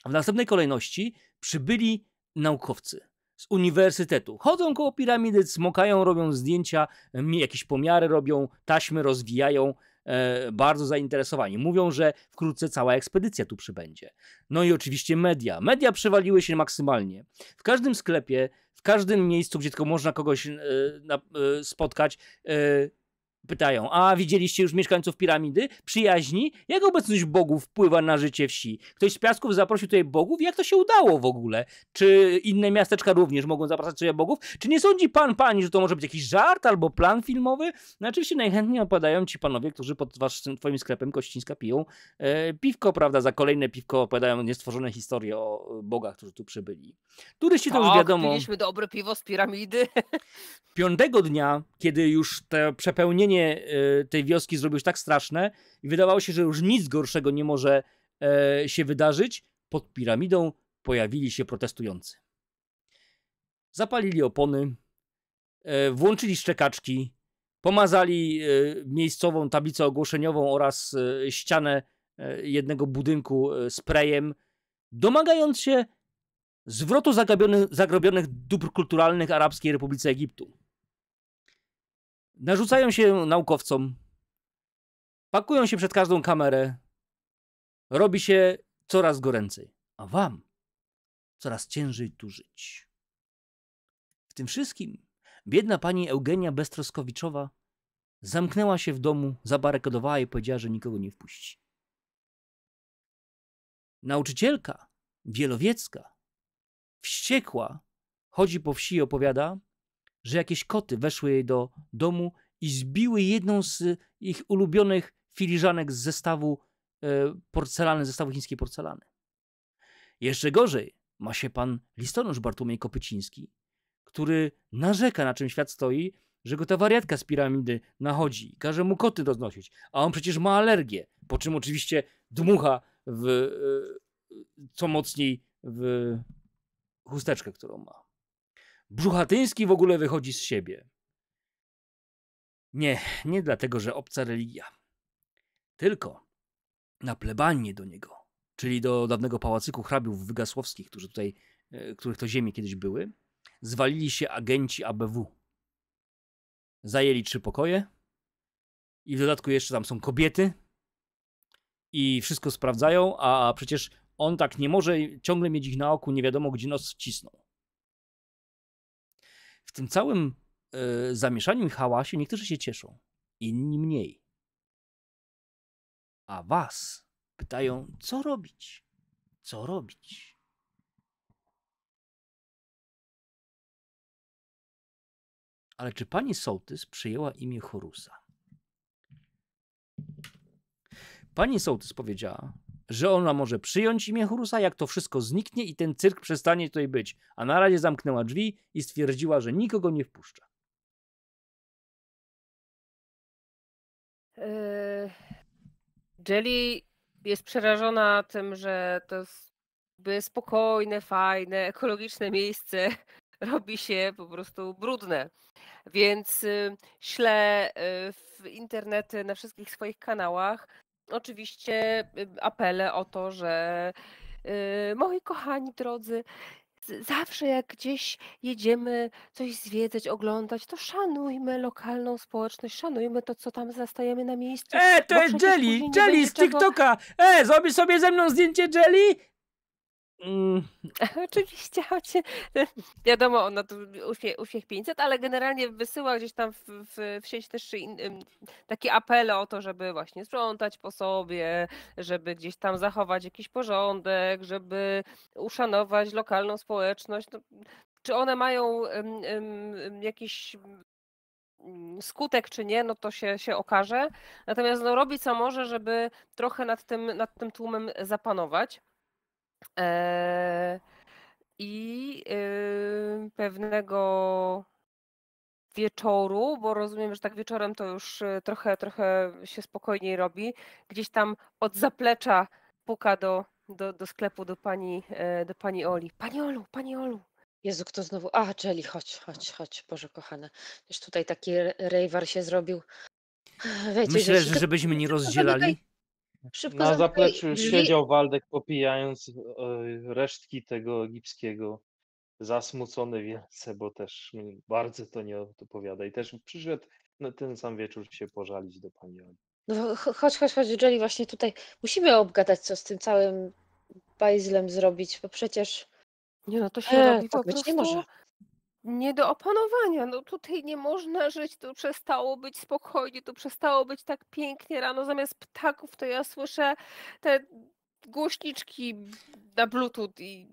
w następnej kolejności przybyli naukowcy z uniwersytetu. Chodzą koło piramidy, smokają, robią zdjęcia, jakieś pomiary robią, taśmy rozwijają, e, bardzo zainteresowani. Mówią, że wkrótce cała ekspedycja tu przybędzie. No i oczywiście media. Media przewaliły się maksymalnie. W każdym sklepie, w każdym miejscu, gdzie tylko można kogoś e, na, e, spotkać, e, Pytają, a widzieliście już mieszkańców piramidy? Przyjaźni? Jak obecność bogów wpływa na życie wsi? Ktoś z piasków zaprosił tutaj bogów? Jak to się udało w ogóle? Czy inne miasteczka również mogą zapraszać sobie bogów? Czy nie sądzi pan, pani, że to może być jakiś żart albo plan filmowy? No oczywiście najchętniej opadają ci panowie, którzy pod waszym, twoim sklepem Kościńska piją e, piwko, prawda? Za kolejne piwko opowiadają niestworzone historie o e, bogach, którzy tu przybyli. Turyści to, to już tak, wiadomo. Mieliśmy dobre piwo z piramidy. Piątego dnia, kiedy już te przepełnienie zniszczenie e, tej wioski zrobił się tak straszne i wydawało się, że już nic gorszego nie może e, się wydarzyć, pod piramidą pojawili się protestujący. Zapalili opony, e, włączyli szczekaczki, pomazali miejscową tablicę ogłoszeniową oraz ścianę jednego budynku sprayem, domagając się zwrotu zagrobionych dóbr kulturalnych Arabskiej Republice Egiptu narzucają się naukowcom, pakują się przed każdą kamerę, robi się coraz goręcej, a wam coraz ciężej tu żyć. W tym wszystkim biedna pani Eugenia Bestroskowiczowa zamknęła się w domu, zabarykadowała i powiedziała, że nikogo nie wpuści. Nauczycielka Wielowiecka, wściekła, chodzi po wsi i opowiada, że jakieś koty weszły jej do domu i zbiły jedną z ich ulubionych filiżanek z zestawu e, porcelany, zestawu chińskiej porcelany. Jeszcze gorzej ma się pan listonosz Bartłomiej Kopyciński, który narzeka na czym świat stoi, że go ta wariatka z piramidy nachodzi i każe mu koty roznosić, a on przecież ma alergię, po czym oczywiście dmucha w, e, co mocniej w chusteczkę, którą ma. Brzuchatyński w ogóle wychodzi z siebie. Nie, nie dlatego, że obca religia. Tylko na plebanie do niego, czyli do dawnego pałacyku hrabiów wygasłowskich, którzy tutaj, e, których to ziemie kiedyś były, zwalili się agenci ABW. Zajęli trzy pokoje i w dodatku jeszcze tam są kobiety i wszystko sprawdzają, a przecież on tak nie może ciągle mieć ich na oku, nie wiadomo gdzie nos wcisnął w tym całym y, zamieszaniu i hałasie niektórzy się cieszą, inni mniej. A was pytają, co robić? Co robić? Ale czy pani Sołtys przyjęła imię Horusa? Pani Sołtys powiedziała, że ona może przyjąć imię Horusa, jak to wszystko zniknie i ten cyrk przestanie tutaj być. A na razie zamknęła drzwi i stwierdziła, że nikogo nie wpuszcza. Yy... Jelly jest przerażona tym, że to jest spokojne, fajne, ekologiczne miejsce <laughs> robi się po prostu brudne. Więc yy, ślę yy, w internety na wszystkich swoich kanałach oczywiście y, apele o to, że y, moi kochani drodzy, zawsze jak gdzieś jedziemy coś zwiedzać, oglądać, to szanujmy lokalną społeczność, szanujmy to, co tam zastajemy na miejscu. E, to jest Jelly! Jelly z TikToka! E, zrobisz sobie ze mną zdjęcie Jelly? Mm, <laughs> oczywiście, choć e, wiadomo, ona tu uśmiech, uśmiech 500, ale generalnie wysyła gdzieś tam w, w, w sieć też in, y, takie apele o to, żeby właśnie sprzątać po sobie, żeby gdzieś tam zachować jakiś porządek, żeby uszanować lokalną społeczność. No, czy one mają um, um, jakiś mm, skutek czy nie, no to się, się okaże. Natomiast no, robi co może, żeby trochę nad tym, nad tym tłumem zapanować. E, I y, pewnego wieczoru, bo rozumiem, że tak wieczorem to już y, trochę, trochę się spokojniej robi, gdzieś tam od zaplecza puka do, do, do sklepu do pani, e, do pani Oli. Pani Olu, pani Olu, Jezu, kto znowu. A, Jelly, chodź, chodź, chodź, Boże kochane. Już tutaj taki rejwar się zrobił. Wiecie, Myślę, że żebyśmy nie rozdzielali. Szybko Na zapleczu drzwi. siedział Waldek popijając e, resztki tego egipskiego. Zasmucony wielce, bo też bardzo to nie odpowiada. I też przyszedł na ten sam wieczór się pożalić do pani Oli. No, cho- chodź, chodź, chodź, Jelly, właśnie tutaj musimy obgadać, co z tym całym bajzlem zrobić, bo przecież Nie no, to się E, robi tak po być nie może nie do opanowania. No tutaj nie można żyć, tu przestało być spokojnie, tu przestało być tak pięknie rano. Zamiast ptaków to ja słyszę te głośniczki na bluetooth i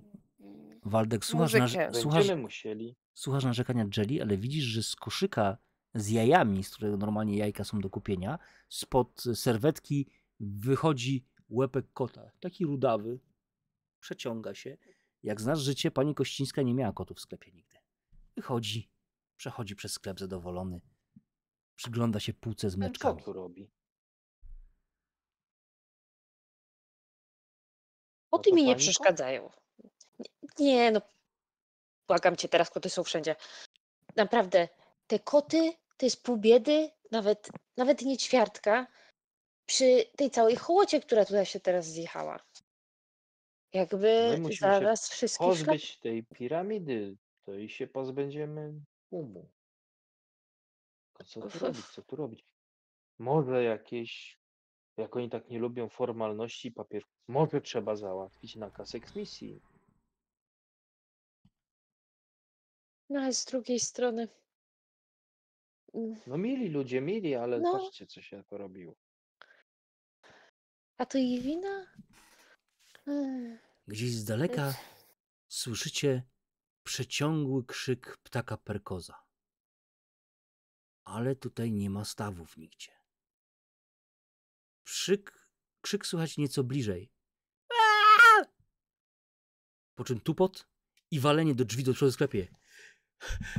Waldek, słuchasz, narze- słuchasz, musieli. słuchasz narzekania Jelly, ale widzisz, że z koszyka z jajami, z którego normalnie jajka są do kupienia, spod serwetki wychodzi łepek kota. Taki rudawy. Przeciąga się. Jak znasz życie, pani Kościńska nie miała kotów w sklepie nigdy. Wychodzi, przechodzi przez sklep zadowolony. Przygląda się półce z mleczkami. Co tu robi? Poty no mi nie przeszkadzają. Nie, no. Błagam cię, teraz koty są wszędzie. Naprawdę, te koty to jest pół biedy, nawet, nawet nie ćwiartka, przy tej całej hołocie, która tutaj się teraz zjechała. Jakby zaraz wszystkich. Pozbyć szlak... tej piramidy to i się pozbędziemy umu. co no tu robić, co tu robić? Może jakieś, jak oni tak nie lubią formalności papier, może trzeba załatwić nakaz eksmisji. No ale z drugiej strony. Mm. No mieli ludzie, mieli, ale No. patrzcie, co się porobiło. A to ich wina? Hmm. Gdzieś z daleka słyszycie przeciągły krzyk ptaka perkoza. Ale tutaj nie ma stawów nigdzie. Krzyk, krzyk słychać nieco bliżej. Po czym tupot i walenie do drzwi do przodu sklepie.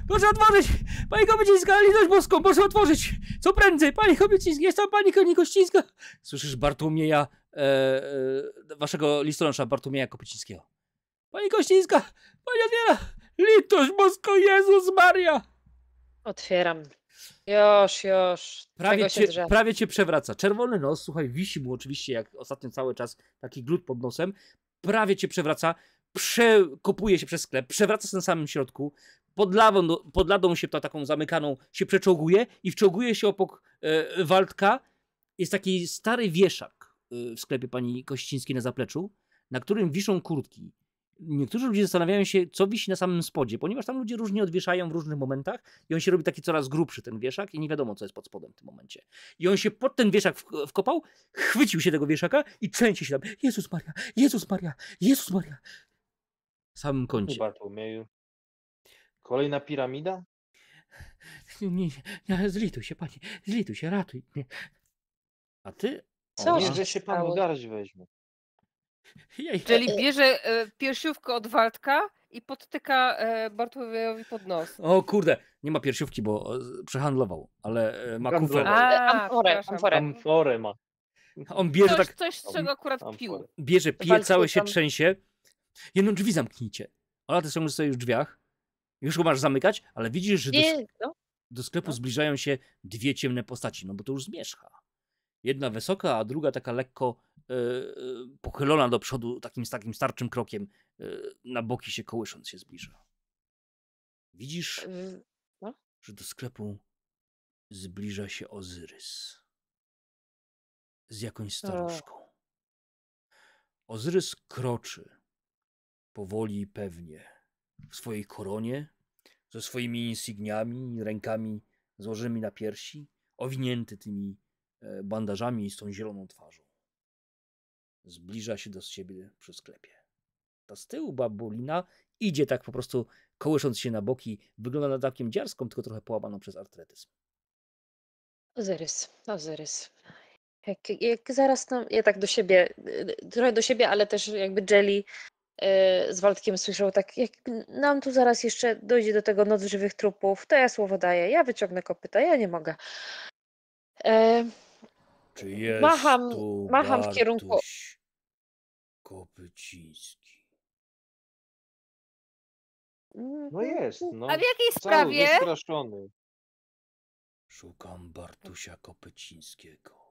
Proszę otworzyć! Pani Kobicińska, litość boską, proszę otworzyć! Co prędzej, Pani Kobicińska, jest tam Pani Kościńska! Słyszysz Bartłomieja, e, e, waszego listonosza Bartłomieja Kopycińskiego. Pani Kościńska, Pani otwiera! Litość bosko, Jezus Maria! Otwieram. Już, już. Prawie cię, prawie cię przewraca. Czerwony nos, słuchaj, wisi mu oczywiście, jak ostatnio cały czas, taki glut pod nosem. Prawie cię przewraca. Przekopuje się przez sklep, przewraca się na samym środku. Pod, lawą, pod ladą się ta taką zamykaną się przeczołguje i wczołguje się obok e, Waldka. Jest taki stary wieszak e, w sklepie pani Kościńskiej na zapleczu, na którym wiszą kurtki niektórzy ludzie zastanawiają się, co wisi na samym spodzie, ponieważ tam ludzie różnie odwieszają w różnych momentach i on się robi taki coraz grubszy ten wieszak i nie wiadomo, co jest pod spodem w tym momencie. I on się pod ten wieszak wkopał, chwycił się tego wieszaka i trzęsie się tam. Jezus Maria, Jezus Maria, Jezus Maria. W samym końcu. Kolejna piramida? Nie, nie, zlituj się, panie, zlituj się, ratuj mnie. A ty? Co? O, że się pan garść weźmie. Czyli bierze e, piersiówkę od Waldka i podtyka e, pod nos. O kurde, nie ma piersiówki, bo e, przehandlował, ale e, ma kufel. A, Amforę, przepraszam. amforę. Amforę ma. On bierze Coś, tak, coś z czego akurat pił. bierze, pije, całe się trzęsie. Jedną no, drzwi zamknijcie. Ola, ty są już w drzwiach. Już go masz zamykać, ale widzisz, że do, no. do sklepu no. zbliżają się dwie ciemne postaci, no bo to już zmierzcha. Jedna wysoka, a druga taka lekko E, e, pochylona do przodu takim, takim starczym krokiem, e, na boki się kołysząc się zbliża. Widzisz, no? że do sklepu zbliża się Ozyrys z jakąś staruszką. Ozyrys kroczy powoli i pewnie w swojej koronie, ze swoimi insygniami, rękami złożonymi na piersi, owinięty tymi bandażami i z tą zieloną twarzą. Zbliża się do siebie przy sklepie. Ta z tyłu babulina idzie tak po prostu kołysząc się na boki. Wygląda na takim dziarską, tylko trochę połamaną przez artretyzm. Ozyrys, Ozyrys. Jak, jak zaraz tam, no, ja tak do siebie, trochę do siebie, ale też jakby Jelly e, z Waldkiem słyszał tak, jak nam tu zaraz jeszcze dojdzie do tego noc żywych trupów, to ja słowo daję, ja wyciągnę kopyta, ja nie mogę. E, czy jest macham, tu macham w kierunku. Kopyciński. Mm, no mm, jest. Mm. No. A w jakiej sprawie? Cały Szukam Bartusia Kopycińskiego.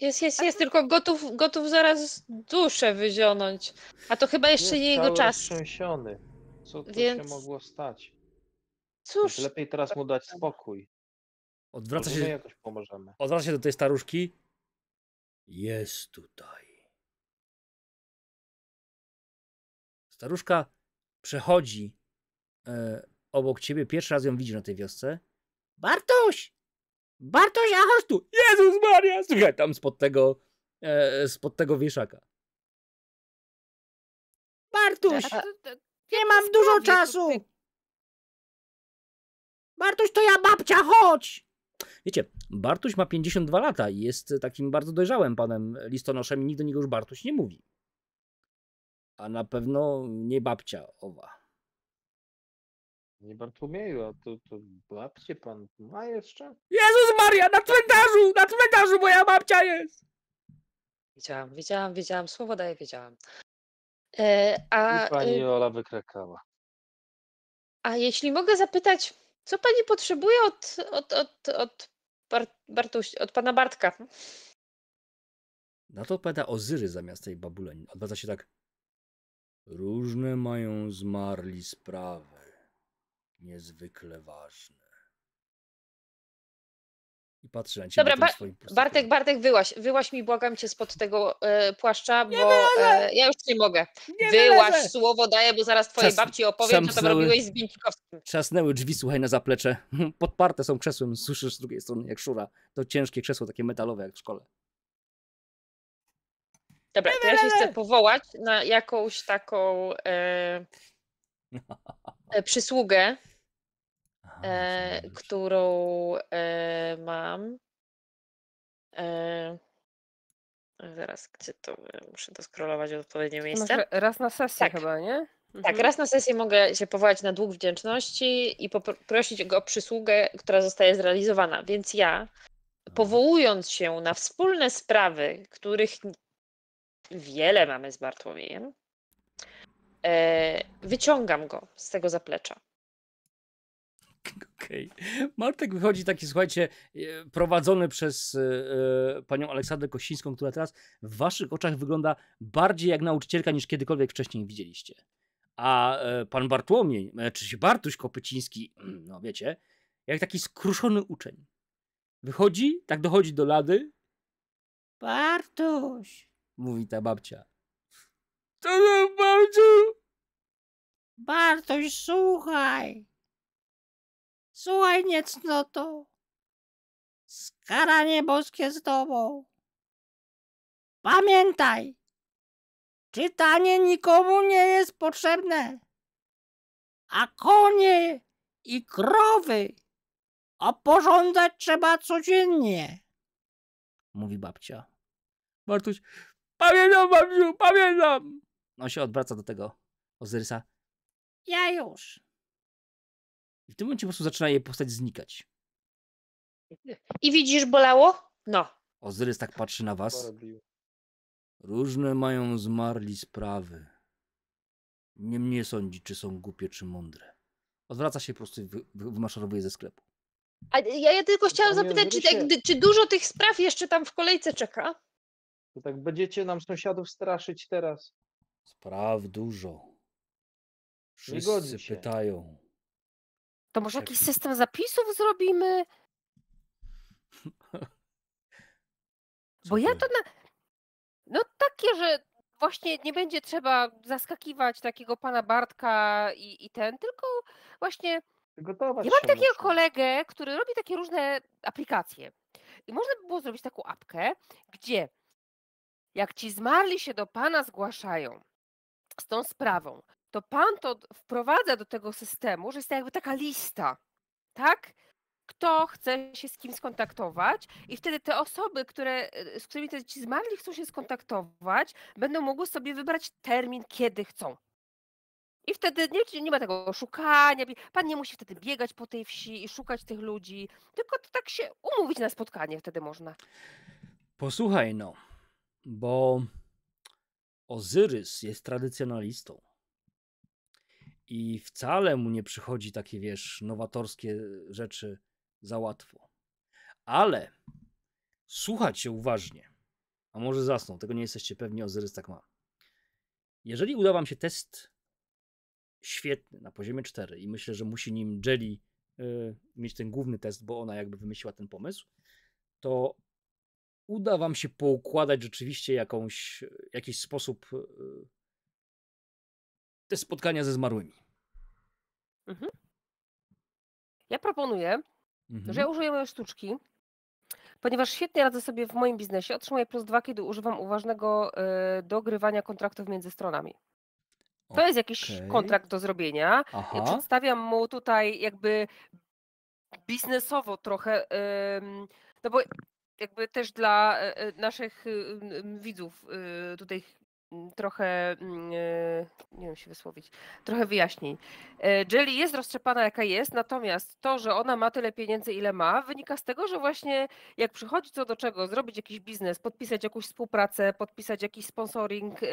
Jest, jest, jest, tylko gotów, gotów zaraz duszę wyzionąć. A to chyba jeszcze nie jego czas. Trzęsiony. Co to Więc... się mogło stać? Cóż. Lepiej teraz mu dać tak. spokój. Odwraca się, jakoś pomożemy. odwraca się do tej staruszki. Jest tutaj. Staruszka przechodzi e, obok ciebie. Pierwszy raz ją widzi na tej wiosce. Bartoś! Bartoś, a chodź tu! Jezus Maria! Słuchaj, tam spod tego, e, spod tego wieszaka. Bartuś! Nie mam dużo czasu! Bartuś, to ja babcia, chodź! Wiecie, Bartuś ma 52 lata i jest takim bardzo dojrzałym panem listonoszem i nikt do niego już Bartuś nie mówi. A na pewno nie babcia owa. Nie Bartłomieju, a to, to babcie pan ma jeszcze? Jezus Maria, na cmentarzu! Na cmentarzu moja babcia jest! Wiedziałam, wiedziałam, wiedziałam, słowo daję, wiedziałam. E, a, I pani y Ola wykrakała. A jeśli mogę zapytać, co pani potrzebuje od, od, od, od, Bart, Bartuś, od pana Bartka? Na to odpowiada Ozyry zamiast tej babuleni. Odwraca się tak. Różne mają zmarli sprawy, niezwykle ważne i patrzy na ciebie. Dobra, ba Bartek, Bartek, wyłaś, wyłaś mi, błagam cię spod tego e, płaszcza, bo e, ja już nie mogę. Nie wyłaś, wylezę. słowo daję, bo zaraz twojej Czas, babci opowiem, co tam robiłeś z Bińczykowskim. Trzasnęły drzwi, słuchaj, na zaplecze. <laughs> Podparte są krzesłem, słyszysz z drugiej strony jak szura. To ciężkie krzesło, takie metalowe jak w szkole. Dobra, to ja się chcę powołać na jakąś taką e, <laughs> e przysługę e, którą e, mam. E, zaraz, gdzie to? E, muszę to skrolować w odpowiednie miejsce. raz na sesję tak. chyba, nie? Tak, mhm. Tak, raz na sesję mogę się powołać na dług wdzięczności i poprosić go o przysługę, która zostaje zrealizowana. Więc ja, mhm. powołując się na wspólne sprawy, których wiele mamy z Bartłomiejem, e, wyciągam go z tego zaplecza. <laughs> Okej. Okay. Martek wychodzi taki, słuchajcie, e, prowadzony przez e, e, panią Aleksandrę Kościńską, która teraz w waszych oczach wygląda bardziej jak nauczycielka niż kiedykolwiek wcześniej widzieliście. A pan Bartłomiej, czy Bartuś Kopyciński, <clears throat> no wiecie, jak taki skruszony uczeń. Wychodzi, tak dochodzi do lady. Bartuś, mówi ta babcia. To no, babciu! Bartuś, słuchaj! Słuchaj niecnoto, skaranie boskie z tobą. Pamiętaj, czytanie nikomu nie jest potrzebne, a konie i krowy oporządzać trzeba codziennie, mówi babcia. Bartuś, pamiętam babciu, pamiętam. On się odwraca do tego Ozyrysa. Ja już. I w tym momencie po prostu zaczyna jej postać znikać. I widzisz, bolało? No. Ozyrys tak patrzy na was. Różne mają zmarli sprawy. Niemniej sądzi, czy są głupie, czy mądre. Odwraca się po prostu i wymaszerowuje ze sklepu. A ja, ja tylko chciałam zapytać, czy, te, tak, czy dużo tych spraw jeszcze tam w kolejce czeka? To tak będziecie nam sąsiadów straszyć teraz. Spraw dużo. Wszyscy pytają. To może jakiś system zapisów zrobimy? Bo ja to na... No takie, że właśnie nie będzie trzeba zaskakiwać takiego pana Bartka i, i ten, tylko właśnie... Gotować ja mam takiego muszę. kolegę, który robi takie różne aplikacje. I można by było zrobić taką apkę, gdzie jak ci zmarli się do pana zgłaszają z tą sprawą, to Pan to wprowadza do tego systemu, że jest jakby taka lista, tak? Kto chce się z kim skontaktować, i wtedy te osoby, które, y, z którymi te ci zmarli chcą się skontaktować, będą mogły sobie wybrać termin, kiedy chcą. I wtedy nie, nie ma tego szukania. Pan nie musi wtedy biegać po tej wsi i szukać tych ludzi, tylko to tak się umówić na spotkanie wtedy można. Posłuchaj no, bo Ozyrys jest tradycjonalistą. I wcale mu nie przychodzi takie, wiesz, nowatorskie e, rzeczy za łatwo. Ale słuchać się uważnie, a może zasnął, tego nie jesteście pewni, Ozyrys tak ma. Jeżeli uda wam się test świetny na poziomie 4 i myślę, że musi nim Jelly e, mieć ten główny test, bo ona jakby wymyśliła ten pomysł, to uda wam się poukładać rzeczywiście jakąś, e, jakiś sposób te spotkania ze zmarłymi. Mhm. Ja proponuję, mhm. że ja użyję mojej sztuczki, ponieważ świetnie radzę sobie w moim biznesie. Otrzymuję plus dwa, kiedy używam uważnego y, dogrywania kontraktów między stronami. To okay. jest jakiś kontrakt do zrobienia. Aha. Ja przedstawiam mu tutaj jakby biznesowo trochę, y, no bo jakby też dla e, e, naszych y, y, widzów y, tutaj Mm, trochę, mm, e, nie wiem się wysłowić, trochę wyjaśnień. E, Jelly jest roztrzepana jaka jest, natomiast to, że ona ma tyle pieniędzy ile ma, wynika z tego, że właśnie jak przychodzi co do czego, zrobić jakiś biznes, podpisać jakąś współpracę, podpisać jakiś sponsoring e,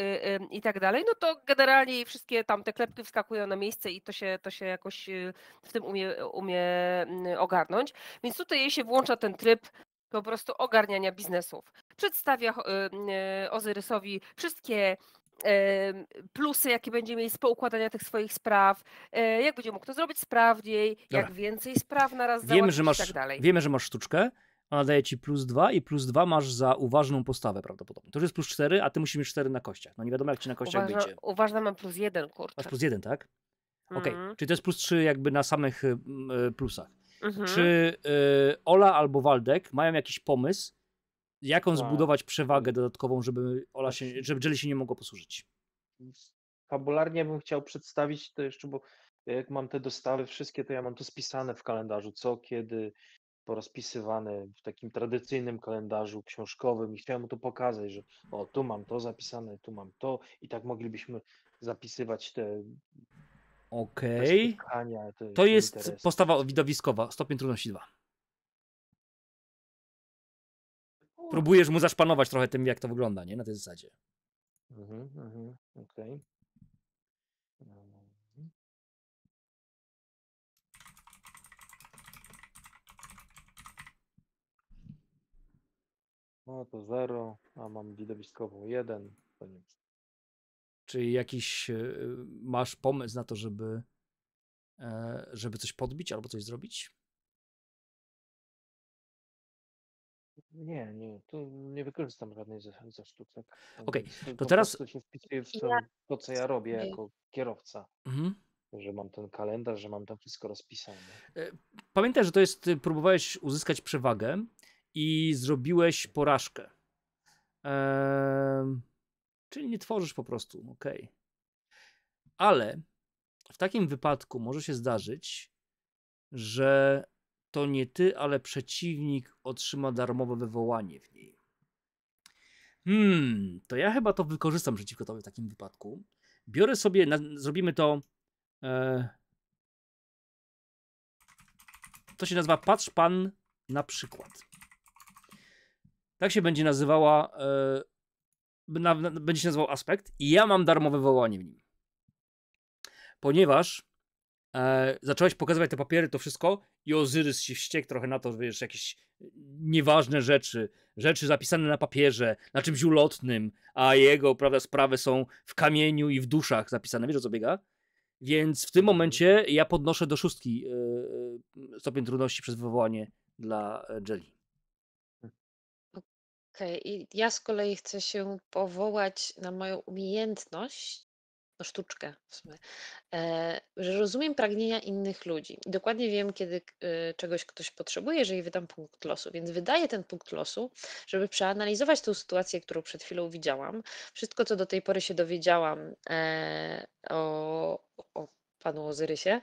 i tak dalej, no to generalnie wszystkie tamte klepki wskakują na miejsce i to się, to się jakoś w tym umie, umie mm, ogarnąć. Więc tutaj jej się włącza ten tryb po prostu ogarniania biznesów. Przedstawia y, Ozyrysowi wszystkie plusy, jakie będzie mieć z poukładania tych swoich spraw, e, jak będzie mógł to zrobić sprawniej, Dobra. jak więcej spraw na raz wiemy, że masz, i tak dalej. Wiemy, że masz sztuczkę, ona daje ci plus dwa i plus dwa masz za uważną postawę prawdopodobnie. To już jest plus cztery, a ty musisz mieć cztery na kościach. No nie wiadomo, jak ci na kościach będzie. wyjdzie. Uważna mam plus jeden, kurczę. Masz plus jeden, tak? Okej, okay. mm. czyli to jest plus trzy jakby na samych y, plusach. Mhm. Czy y, Ola albo Waldek mają jakiś pomysł, jaką wow. Tak. zbudować przewagę dodatkową, żeby, Ola się, żeby Jelly się nie mogło posłużyć? Fabularnie bym chciał przedstawić to jeszcze, bo jak mam te dostawy wszystkie, to ja mam to spisane w kalendarzu, co, kiedy, porozpisywane w takim tradycyjnym kalendarzu książkowym i chciałem mu to pokazać, że o, tu mam to zapisane, tu mam to i tak moglibyśmy zapisywać te Okej. Okay. To jest interesy. postawa widowiskowa, stopień trudności 2. Próbujesz mu zaszpanować trochę tym, jak to wygląda, nie? Na tej zasadzie. Mhm, mhm, okej. Okay. No to 0, a mam widowiskową 1, to nic. Czy jakiś e, masz pomysł na to, żeby, e, żeby coś podbić albo coś zrobić? Nie, nie, tu nie wykorzystam żadnej ze, ze sztuczek. Okej, okay. to teraz. To się w to, to, co ja robię jako kierowca. Mhm. Że mam ten kalendarz, że mam tam wszystko rozpisane. E, pamiętaj, że to jest. Próbowałeś uzyskać przewagę i zrobiłeś porażkę. Eee Czyli nie tworzysz po prostu, ok. Ale w takim wypadku może się zdarzyć, że to nie ty, ale przeciwnik otrzyma darmowe wywołanie w niej. Hmm, to ja chyba to wykorzystam przeciwko tobie w takim wypadku. Biorę sobie, na, zrobimy to. E, to się nazywa Patrz Pan na przykład. Tak się będzie nazywała e, na, na, będzie się nazywał Aspekt i ja mam darmowe wywołanie w nim. Ponieważ e, zacząłeś pokazywać te papiery, to wszystko i Ozyrys się wściekł trochę na to, że wiesz, jakieś e, nieważne rzeczy, rzeczy zapisane na papierze, na czymś ulotnym, a jego, prawda, sprawy są w kamieniu i w duszach zapisane. Wiesz, o co biega? Więc w tym mhm. momencie ja podnoszę do szóstki e, e, stopień trudności przez wywołanie dla Jelly. Okej, i ja z kolei chcę się powołać na moją umiejętność, no sztuczkę w sumie, e, że rozumiem pragnienia innych ludzi i dokładnie wiem, kiedy e, czegoś ktoś potrzebuje, jeżeli wydam punkt losu. Więc wydaję ten punkt losu, żeby przeanalizować tą sytuację, którą przed chwilą widziałam. Wszystko, co do tej pory się dowiedziałam e, o, o panu Ozyrysie,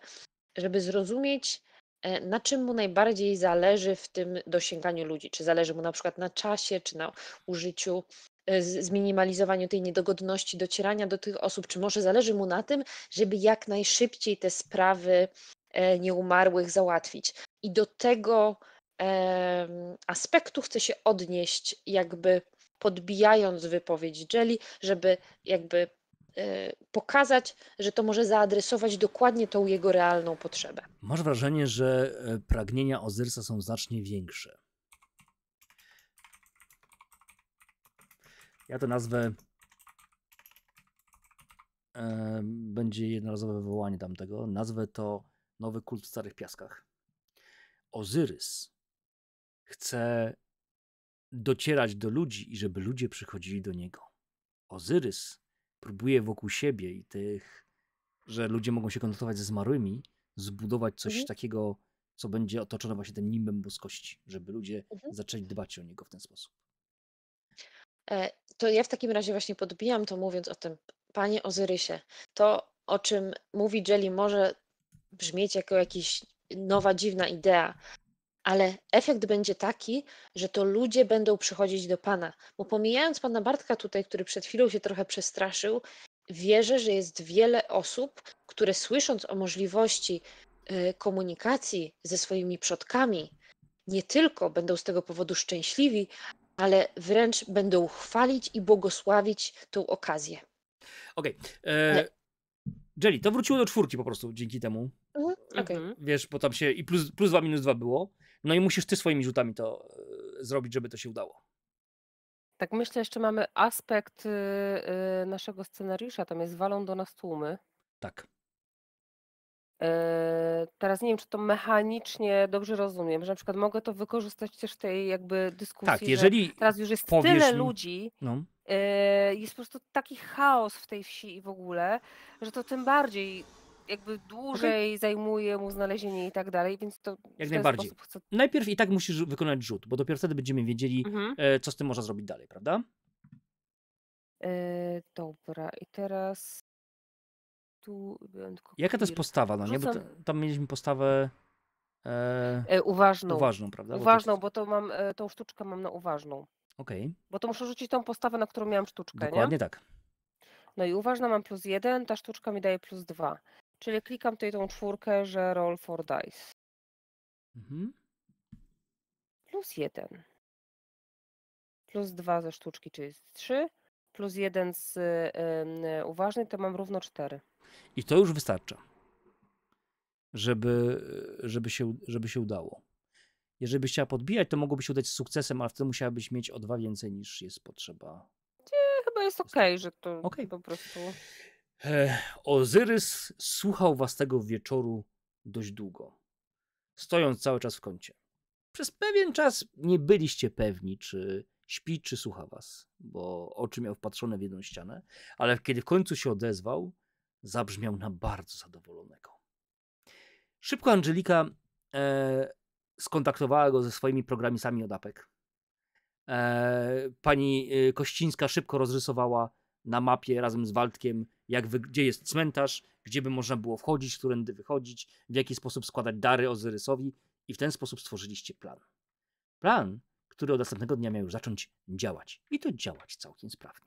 żeby zrozumieć, E, na czym mu najbardziej zależy w tym dosięganiu ludzi? Czy zależy mu na przykład na czasie, czy na użyciu, e, zminimalizowaniu tej niedogodności docierania do tych osób, czy może zależy mu na tym, żeby jak najszybciej te sprawy e, nieumarłych załatwić? I do tego aspektu chcę się odnieść, jakby podbijając wypowiedź Jelly, żeby jakby Y, pokazać, że to może zaadresować dokładnie tą jego realną potrzebę. Masz wrażenie, że e, pragnienia Ozyrsa są znacznie większe. Ja to nazwę. E, będzie jednorazowe wywołanie tamtego. Nazwę to Nowy Kult w Starych Piaskach. Ozyrys chce docierać do ludzi i żeby ludzie przychodzili do niego. Ozyrys próbuje wokół siebie i tych, że ludzie mogą się kontaktować ze zmarłymi, zbudować coś mhm. takiego, co będzie otoczone właśnie tym nimbem boskości, żeby ludzie mhm. zaczęli dbać o niego w ten sposób. E, to ja w takim razie właśnie podbijam to mówiąc o tym, panie Ozyrysie, to o czym mówi Jelly może brzmieć jako jakaś nowa, dziwna idea, ale efekt będzie taki, że to ludzie będą przychodzić do Pana. Bo pomijając Pana Bartka tutaj, który przed chwilą się trochę przestraszył, wierzę, że jest wiele osób, które słysząc o możliwości y, komunikacji ze swoimi przodkami, nie tylko będą z tego powodu szczęśliwi, ale wręcz będą chwalić i błogosławić tą okazję. Okej. Okay. E, Jelly, to wróciło do czwórki po prostu dzięki temu. Mhm, okay. Wiesz, bo tam się i plus, plus minus dwa było. No i musisz ty swoimi rzutami to e, zrobić, żeby to się udało. Tak myślę, jeszcze mamy aspekt y, y, naszego scenariusza, tam jest walą do nas tłumy. Tak. E, teraz nie wiem, czy to mechanicznie dobrze rozumiem, że na przykład mogę to wykorzystać też w tej jakby dyskusji. Tak, jeżeli teraz już jest tyle mi... ludzi, no. E, jest po prostu taki chaos w tej wsi i w ogóle, że to tym bardziej jakby dłużej okay. zajmuje mu znalezienie i tak dalej, więc to. Jak najbardziej. Najpierw i tak musisz wykonać rzut, bo dopiero wtedy będziemy wiedzieli, mhm. E, co z tym można zrobić dalej, prawda? E, dobra, i teraz. Tu. Jaka to jest postawa? No, nie? Bo tam mieliśmy postawę. E... e uważną. Uważną, prawda? Uważną, bo, to... bo to mam, tą sztuczkę mam na uważną. Okej. Okay. Bo to muszę rzucić tą postawę, na którą miałam sztuczkę. Dokładnie nie? tak. No i uważna mam plus jeden, ta sztuczka mi daje plus dwa. Czyli klikam tutaj tą czwórkę, że roll for dice. Mhm. Plus jeden. Plus dwa ze sztuczki, czyli jest trzy. Plus jeden z yy, uważnej, to mam równo cztery. I to już wystarcza, żeby, żeby, się, żeby się udało. Jeżeli byś chciała podbijać, to mogłoby się udać z sukcesem, ale wtedy musiałabyś mieć o dwa więcej niż jest potrzeba. Nie, chyba jest okej, okay, że to okay. po prostu. Ozyrys słuchał was tego wieczoru dość długo, stojąc cały czas w kącie. Przez pewien czas nie byliście pewni, czy śpi, czy słucha was, bo oczy miał wpatrzone w jedną ścianę, ale kiedy w końcu się odezwał, zabrzmiał na bardzo zadowolonego. Szybko Angelika e, skontaktowała go ze swoimi programisami od E, pani e, Kościńska szybko rozrysowała na mapie razem z Waldkiem, jak gdzie jest cmentarz, gdzie by można było wchodzić, którędy wychodzić, w jaki sposób składać dary Ozyrysowi i w ten sposób stworzyliście plan. Plan, który od następnego dnia miał już zacząć działać i to działać całkiem sprawnie.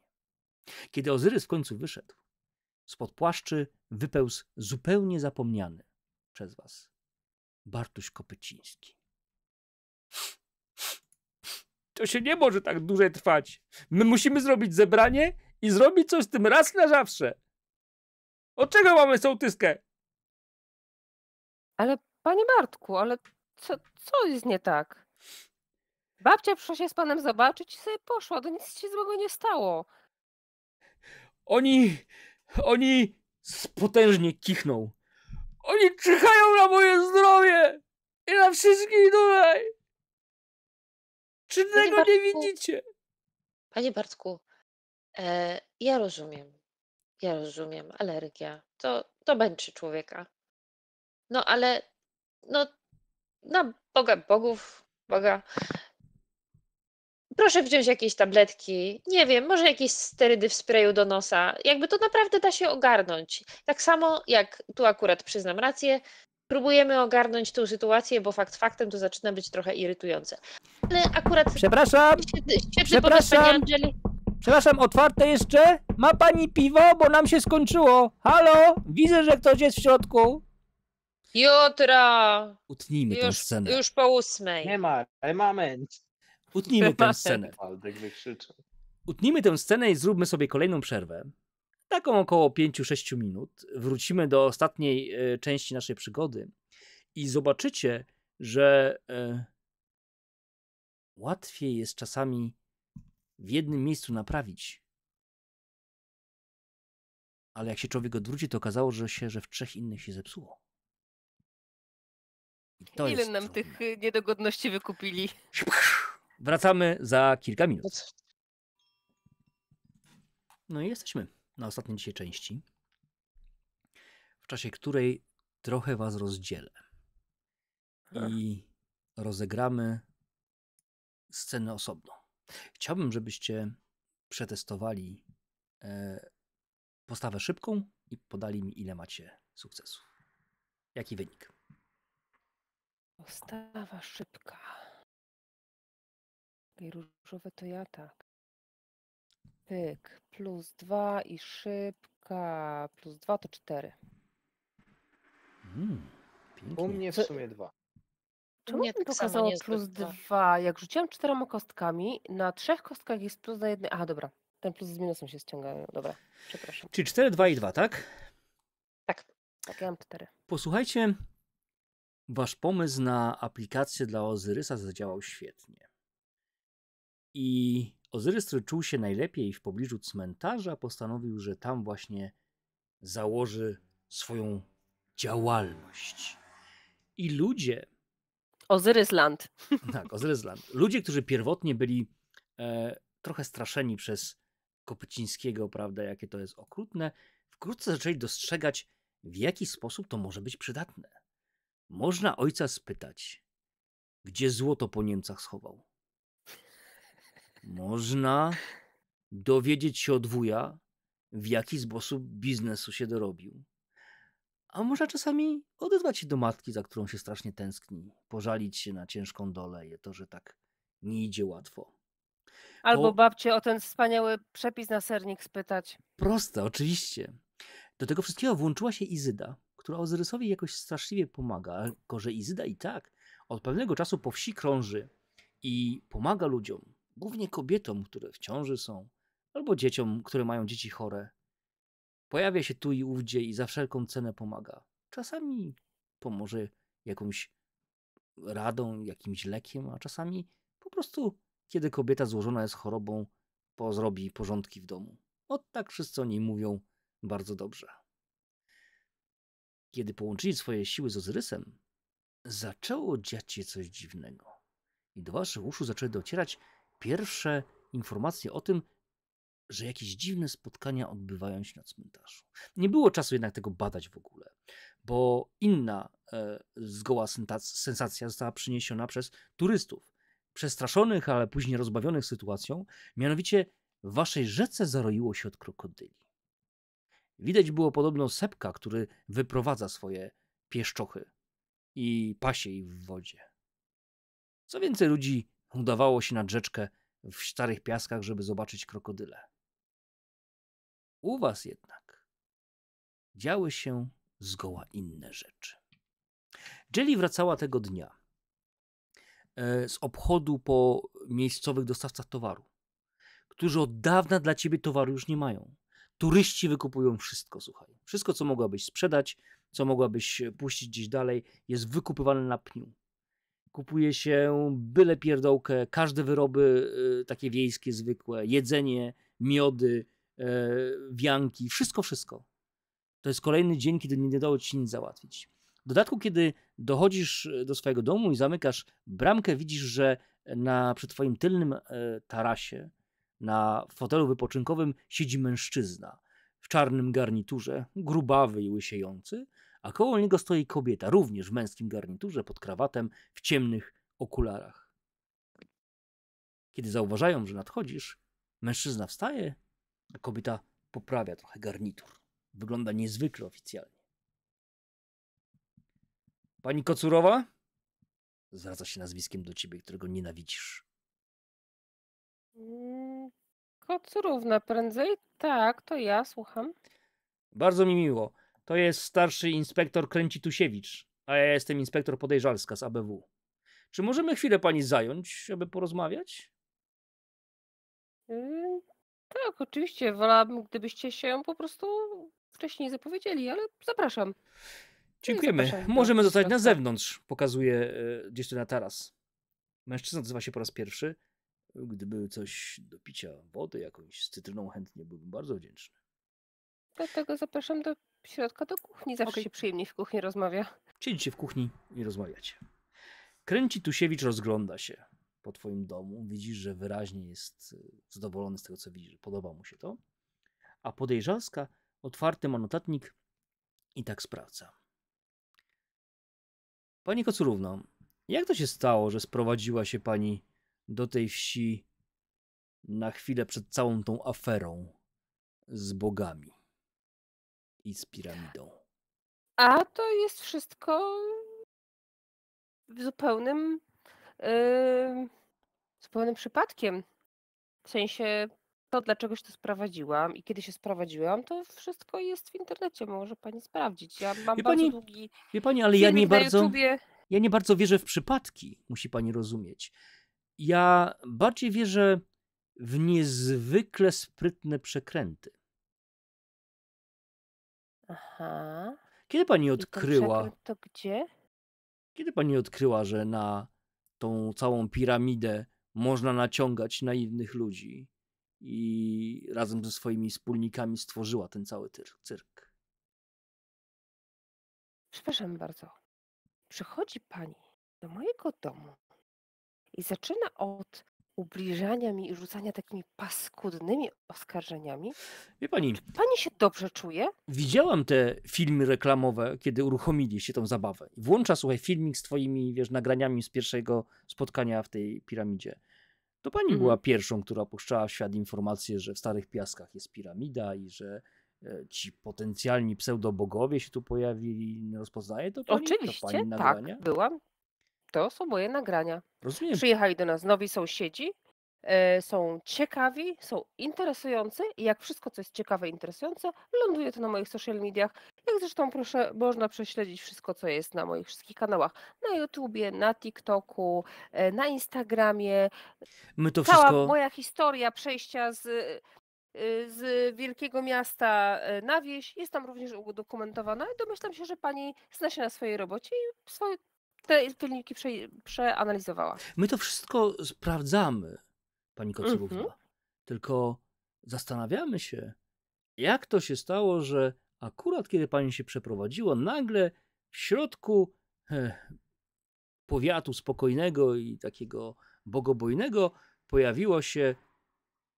Kiedy Ozyrys w końcu wyszedł, spod płaszczy wypełzł zupełnie zapomniany przez was Bartuś Kopyciński. To się nie może tak dłużej trwać. My musimy zrobić zebranie i zrobić coś z tym raz na zawsze. Od czego mamy sołtyskę? Ale panie Bartku, ale co, co jest nie tak? Babcia przyszła się z panem zobaczyć i sobie poszła, to nic się złego nie stało. Oni, oni spotężnie kichną. Oni czyhają na moje zdrowie i na wszystkich tutaj. Czy Panie tego Bartku, nie widzicie? Panie Bartku, E, ja rozumiem. Ja rozumiem. Alergia. To, to męczy człowieka. No ale, no, na Boga Bogów, Boga. Proszę wziąć jakieś tabletki, nie wiem, może jakieś sterydy w sprayu do nosa. Jakby to naprawdę da się ogarnąć. Tak samo jak tu akurat przyznam rację, próbujemy ogarnąć tą sytuację, bo fakt faktem to zaczyna być trochę irytujące. Ale akurat. Przepraszam! Świetny, świetny Przepraszam. pomysł, Pani Przepraszam, otwarte jeszcze? Ma pani piwo? Bo nam się skończyło. Halo? Widzę, że ktoś jest w środku. Jutro. Utnijmy tę scenę. już po ósmej. Nie ma, moment. Utnijmy tę <laughs> scenę. Utnijmy tę scenę i zróbmy sobie kolejną przerwę. Taką około 5-6 minut. Wrócimy do ostatniej e, części naszej przygody i zobaczycie, że e, łatwiej jest czasami w jednym miejscu naprawić. Ale jak się człowiek odwróci, to okazało że się, że w trzech innych się zepsuło. Ile nam trudne. tych y, niedogodności wykupili? <laughs> Wracamy za kilka minut. No, no i jesteśmy na ostatniej dzisiaj części, w czasie której trochę was rozdzielę. I rozegramy scenę osobną. Chciałbym, żebyście przetestowali e, postawę szybką i podali mi, ile macie sukcesów. Jaki wynik? Postawa szybka. I różowe to ja tak. Pyk, plus dwa i szybka, plus dwa to cztery. Mm, U mnie w sumie dwa. Czemu tak Nie, tak pokazało plus dwa. Jak rzuciłam czterema kostkami, na trzech kostkach jest plus na jednej. Aha, dobra. Ten plus z minusem się ściągają. Dobra, przepraszam. Czyli 4, 2 i 2, tak? Tak. Tak, ja mam cztery. Posłuchajcie, wasz pomysł na aplikację dla Ozyrysa zadziałał świetnie. I Ozyrys, który czuł się najlepiej w pobliżu cmentarza, postanowił, że tam właśnie założy swoją działalność. I ludzie, Ozyrysland. <laughs> Tak, Ozyrysland. Ludzie, którzy pierwotnie byli e, trochę straszeni przez Kopycińskiego, prawda, jakie to jest okrutne, wkrótce zaczęli dostrzegać, w jaki sposób to może być przydatne. Można ojca spytać, gdzie złoto po Niemcach schował. Można dowiedzieć się od wuja, w jaki sposób biznesu się dorobił. A można czasami odezwać się do matki, za którą się strasznie tęskni, pożalić się na ciężką dolę i to, że tak nie idzie łatwo. Albo Bo... babcie o ten wspaniały przepis na sernik spytać. Proste, oczywiście. Do tego wszystkiego włączyła się Izyda, która Ozyrysowi jakoś straszliwie pomaga, tylko że Izyda i tak od pewnego czasu po wsi krąży i pomaga ludziom, głównie kobietom, które w ciąży są, albo dzieciom, które mają dzieci chore. Pojawia się tu i ówdzie i za wszelką cenę pomaga. Czasami pomoże jakąś radą, jakimś lekiem, a czasami po prostu, kiedy kobieta złożona jest chorobą, pozrobi porządki w domu. Od no, tak wszyscy o niej mówią bardzo dobrze. Kiedy połączyli swoje siły z Ozrysem, zaczęło dziać się coś dziwnego. I do waszych uszu zaczęły docierać pierwsze informacje o tym, że jakieś dziwne spotkania odbywają się na cmentarzu. Nie było czasu jednak tego badać w ogóle, bo inna e, zgoła sensacja została przyniesiona przez turystów, przestraszonych, ale później rozbawionych sytuacją, mianowicie w waszej rzece zaroiło się od krokodyli. Widać było podobno sepka, który wyprowadza swoje pieszczochy i pasie ich w wodzie. Co więcej ludzi udawało się nad rzeczkę w starych piaskach, żeby zobaczyć krokodyle. U was jednak działy się zgoła inne rzeczy. Jelly wracała tego dnia e, z obchodu po miejscowych dostawcach towaru, którzy od dawna dla ciebie towaru już nie mają. Turyści wykupują wszystko, słuchaj. Wszystko, co mogłabyś sprzedać, co mogłabyś e, puścić gdzieś dalej, jest wykupywane na pniu. Kupuje się byle pierdołkę, każde wyroby e, takie wiejskie, zwykłe, jedzenie, miody, E, wianki, wszystko, wszystko. To jest kolejny dzień, kiedy nie dało ci nic załatwić. W dodatku, kiedy dochodzisz e, do swojego domu i zamykasz bramkę, widzisz, że na, przy twoim tylnym e, tarasie, na fotelu wypoczynkowym siedzi mężczyzna w czarnym garniturze, grubawy i łysiejący, a koło niego stoi kobieta, również w męskim garniturze, pod krawatem, w ciemnych okularach. Kiedy zauważają, że nadchodzisz, mężczyzna wstaje Kobieta poprawia trochę garnitur. Wygląda niezwykle oficjalnie. Pani Kocurowa? Zwraca się nazwiskiem do ciebie, którego nienawidzisz. Mm, Kocurówna prędzej? Tak, to ja słucham. Bardzo mi miło. To jest starszy inspektor Kręci Tusiewicz, a ja jestem inspektor Podejrzalska z ABW. Czy możemy chwilę pani zająć, aby porozmawiać? Mm, tak, oczywiście. Wolałabym, gdybyście się po prostu wcześniej zapowiedzieli, ale zapraszam. No Dziękujemy. Zapraszam Możemy zostać na zewnątrz, pokazuje e, gdzieś tu na taras. Mężczyzna odzywa się po raz pierwszy. Gdyby coś do picia wody jakąś z cytryną chętnie byłbym bardzo wdzięczny. Dlatego zapraszam do środka, do kuchni. Zawsze okay. się przyjemnie w kuchni rozmawia. Siedzicie w kuchni i rozmawiacie. Kręci Tusiewicz rozgląda się po Twoim domu, widzisz, że wyraźnie jest y, zadowolony z tego, co widzisz, podoba mu się to. A podejrzalska otwarty ma notatnik i tak sprawdza. Pani Kocurówno, jak to się stało, że sprowadziła się pani do tej wsi na chwilę przed całą tą aferą z bogami i z piramidą? A to jest wszystko w zupełnym zupełnym przypadkiem. W sensie to, dlaczego się to sprowadziłam i kiedy się sprowadziłam, to wszystko jest w internecie, może pani sprawdzić. Ja mam wie bardzo długi. Wie pani, ale ja nie bardzo. Ja nie bardzo wierzę w przypadki, musi pani rozumieć. Ja bardziej wierzę w niezwykle sprytne przekręty. Aha. Kiedy pani odkryła? To gdzie? Kiedy pani odkryła, że na tą całą piramidę można naciągać na innych ludzi. I razem ze swoimi wspólnikami stworzyła ten cały cyrk. Przepraszam bardzo. Przychodzi pani do mojego domu i zaczyna od ubliżania mi i rzucania takimi paskudnymi oskarżeniami. Wie pani. Czy pani się dobrze czuje? Widziałam te filmy reklamowe, kiedy uruchomiliście się tą zabawę. Włącza, słuchaj, filmik z twoimi, wiesz, nagraniami z pierwszego spotkania w tej piramidzie. To pani była mhm. pierwszą, która opuszczała w świat informację, że w Starych Piaskach jest piramida i że e, ci potencjalni pseudobogowie się tu pojawili, nie rozpoznaje to pani? Oczywiście, to pani tak, byłam to są moje nagrania. Rozumiem. Przyjechali do nas nowi sąsiedzi, e, są ciekawi, są interesujący i jak wszystko, co jest ciekawe i interesujące, ląduje to na moich social mediach. Jak zresztą proszę, można prześledzić wszystko, co jest na moich wszystkich kanałach. Na YouTubie, na TikToku, e, na Instagramie. My to Cała wszystko... moja historia przejścia z e, z wielkiego miasta na wieś jest tam również udokumentowana i domyślam się, że pani zna się na swojej robocie i swoje, te wyniki prze, przeanalizowała. My to wszystko sprawdzamy, pani Kocurówna. Mm -hmm. Tylko zastanawiamy się, jak to się stało, że akurat kiedy pani się przeprowadziła, nagle w środku eh, powiatu spokojnego i takiego bogobojnego pojawiła się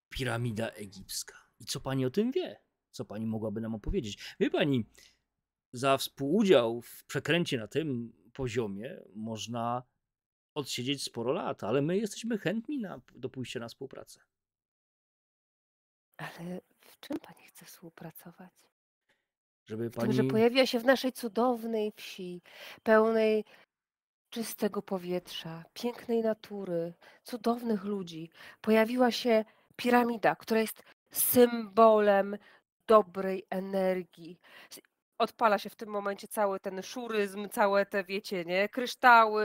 piramida egipska. I co pani o tym wie? Co pani mogłaby nam opowiedzieć? Wie pani, za współudział w przekręcie na tym poziomie można odsiedzieć sporo lat, ale my jesteśmy chętni na, do pójścia na współpracę. Ale w czym pani chce współpracować? Żeby pani... tym, że pojawiła się w naszej cudownej wsi, pełnej czystego powietrza, pięknej natury, cudownych ludzi. Pojawiła się piramida, która jest symbolem dobrej energii, odpala się w tym momencie cały ten szuryzm, całe te, wiecie, nie, kryształy,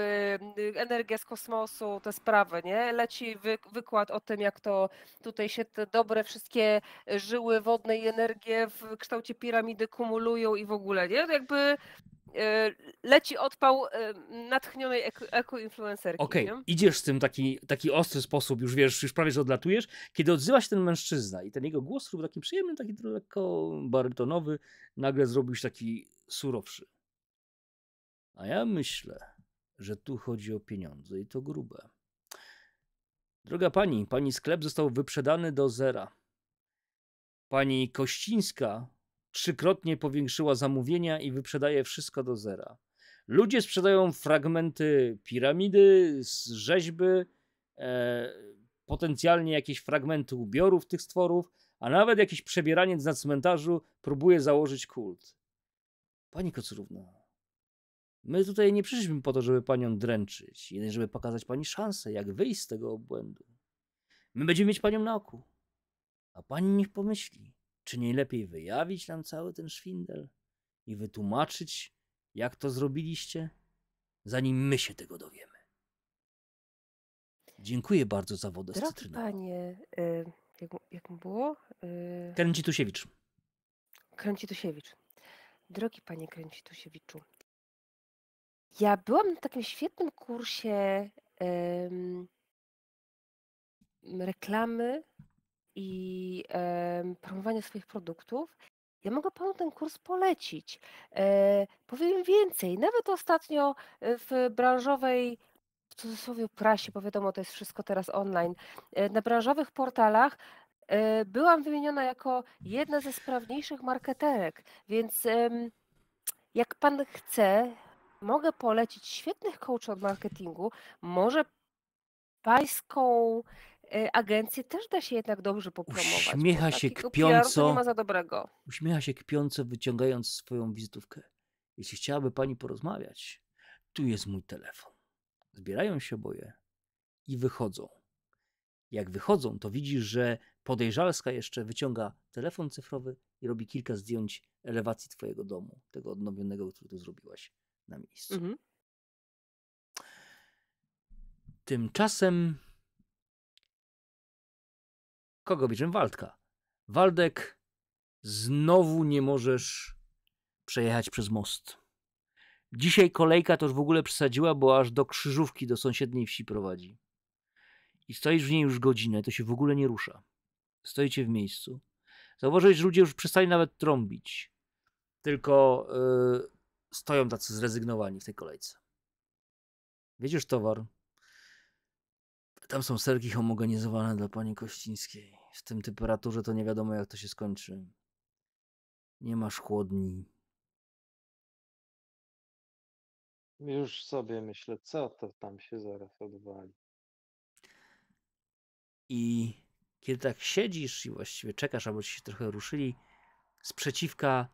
y, energia z kosmosu, te sprawy, nie? Leci wy, wykład o tym, jak to tutaj się te dobre wszystkie y, żyły wodne i energie w kształcie piramidy kumulują i w ogóle, nie? Jakby Y, leci odpał y, natchnionej eko-influencerki. Okej, okay. idziesz z tym taki, taki ostry sposób, już wiesz, już prawie, że odlatujesz, kiedy odzywa się ten mężczyzna i ten jego głos był taki przyjemny, taki lekko barytonowy, nagle zrobił się taki surowszy. A ja myślę, że tu chodzi o pieniądze i to grube. Droga pani, pani sklep został wyprzedany do zera. Pani Kościńska trzykrotnie powiększyła zamówienia i wyprzedaje wszystko do zera. Ludzie sprzedają fragmenty piramidy, z rzeźby, e, potencjalnie jakieś fragmenty ubiorów tych stworów, a nawet jakiś przebieraniec na cmentarzu próbuje założyć kult. Pani Kocurówna, my tutaj nie przyszliśmy po to, żeby panią dręczyć, jedynie żeby pokazać pani szansę, jak wyjść z tego obłędu. My będziemy mieć panią na oku, a pani niech pomyśli czy nie lepiej wyjawić nam cały ten szwindel i wytłumaczyć, jak to zrobiliście, zanim my się tego dowiemy? Dziękuję bardzo za wodę Drogi z cytryną. panie, y, jak, jak mu było? Y... Kręci Tusiewicz. Drogi panie Kręci Tusiewiczu, ja byłam na takim świetnym kursie y, reklamy i e, promowania swoich produktów, ja mogę panu ten kurs polecić. E, powiem więcej, nawet ostatnio w branżowej w cudzysłowie prasie, bo wiadomo, to jest wszystko teraz online, e, na branżowych portalach e, byłam wymieniona jako jedna ze sprawniejszych marketerek, więc jak pan chce, mogę polecić świetnych coachów od marketingu, może pańską Y, agencję też da się jednak dobrze popromować. Uśmiecha się kpiąco. Nie ma za dobrego. Uśmiecha się kpiąco, wyciągając swoją wizytówkę. Jeśli chciałaby pani porozmawiać, tu jest mój telefon. Zbierają się boje i wychodzą. Jak wychodzą, to widzisz, że podejrzalska jeszcze wyciąga telefon cyfrowy i robi kilka zdjęć elewacji twojego domu, tego odnowionego, który tu zrobiłaś na miejscu. Mhm. Tymczasem Kogo bierzemy Waldka. Waldek, znowu nie możesz przejechać przez most. Dzisiaj kolejka to już w ogóle przesadziła, bo aż do krzyżówki do sąsiedniej wsi prowadzi. I stoisz w niej już godzinę, to się w ogóle nie rusza. Stoicie w miejscu. Zauważyłeś, że ludzie już przestali nawet trąbić. Tylko yy, stoją tacy zrezygnowani w tej kolejce. Wiedziesz towar, tam są serki homogenizowane dla pani Kościńskiej. W tym temperaturze to nie wiadomo, jak to się skończy. Nie masz chłodni. Już sobie myślę, co to tam się zaraz odwali. I kiedy tak siedzisz i właściwie czekasz, aby ci się trochę ruszyli, sprzeciwka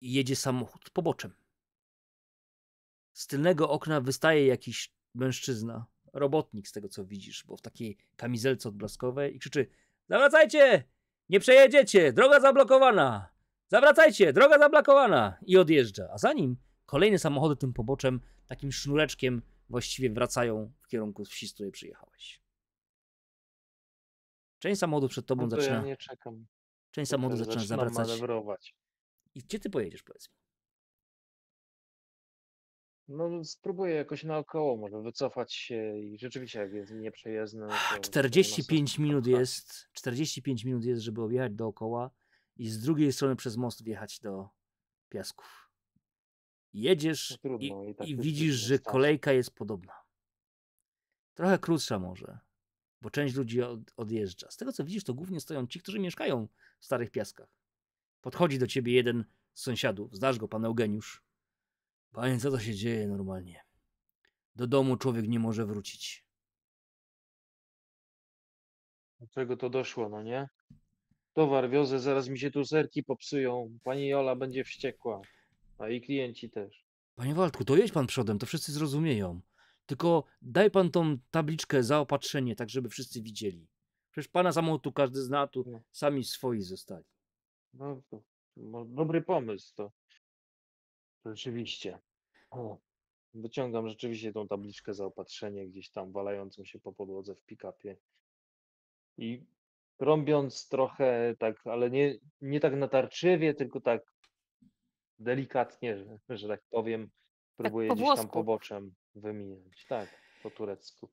jedzie samochód poboczem. Z tylnego okna wystaje jakiś mężczyzna robotnik z tego co widzisz, bo w takiej kamizelce odblaskowej i krzyczy Zawracajcie! Nie przejedziecie! Droga zablokowana! Zawracajcie! Droga zablokowana! I odjeżdża. A za nim kolejne samochody tym poboczem, takim sznureczkiem właściwie wracają w kierunku wsi, z której przyjechałeś. Część samochodów przed tobą no zaczyna... Ja nie czekam. Część samochodów zaczyna zawracać. Manewrować. I gdzie ty pojedziesz, powiedzmy? No, spróbuję jakoś naokoło, może wycofać się i rzeczywiście, jak jest nieprzejezdny, 45 no minut jest, 45 minut jest, żeby objechać dookoła i z drugiej strony przez most wjechać do piasków. No Jedziesz i, trudno, i tak i widzisz, że kolejka jest podobna. Trochę krótsza może, bo część ludzi od, odjeżdża. Z tego co widzisz, to głównie stoją ci, którzy mieszkają w starych piaskach. Podchodzi do ciebie jeden z sąsiadów, znasz go, pan Eugeniusz. Panie, co to się dzieje normalnie? Do domu człowiek nie może wrócić. Do czego to doszło, no nie? Towar wiozę, zaraz mi się tu serki popsują. Pani Jola będzie wściekła. A i klienci też. Panie Waldku, to jedź pan przodem, to wszyscy zrozumieją. Tylko daj pan tą tabliczkę zaopatrzenie, tak żeby wszyscy widzieli. Przecież pana samą tu każdy zna, tu no. sami swoi zostali. No, to, no, dobry pomysł to. Rzeczywiście. O, Wyciągam rzeczywiście tą tabliczkę zaopatrzenie gdzieś tam walającą się po podłodze w pick-upie i rąbiąc trochę tak, ale nie, nie tak natarczywie, tylko tak delikatnie, że, że tak powiem, tak próbuję po gdzieś tam poboczem wymieniać. Tak, po turecku.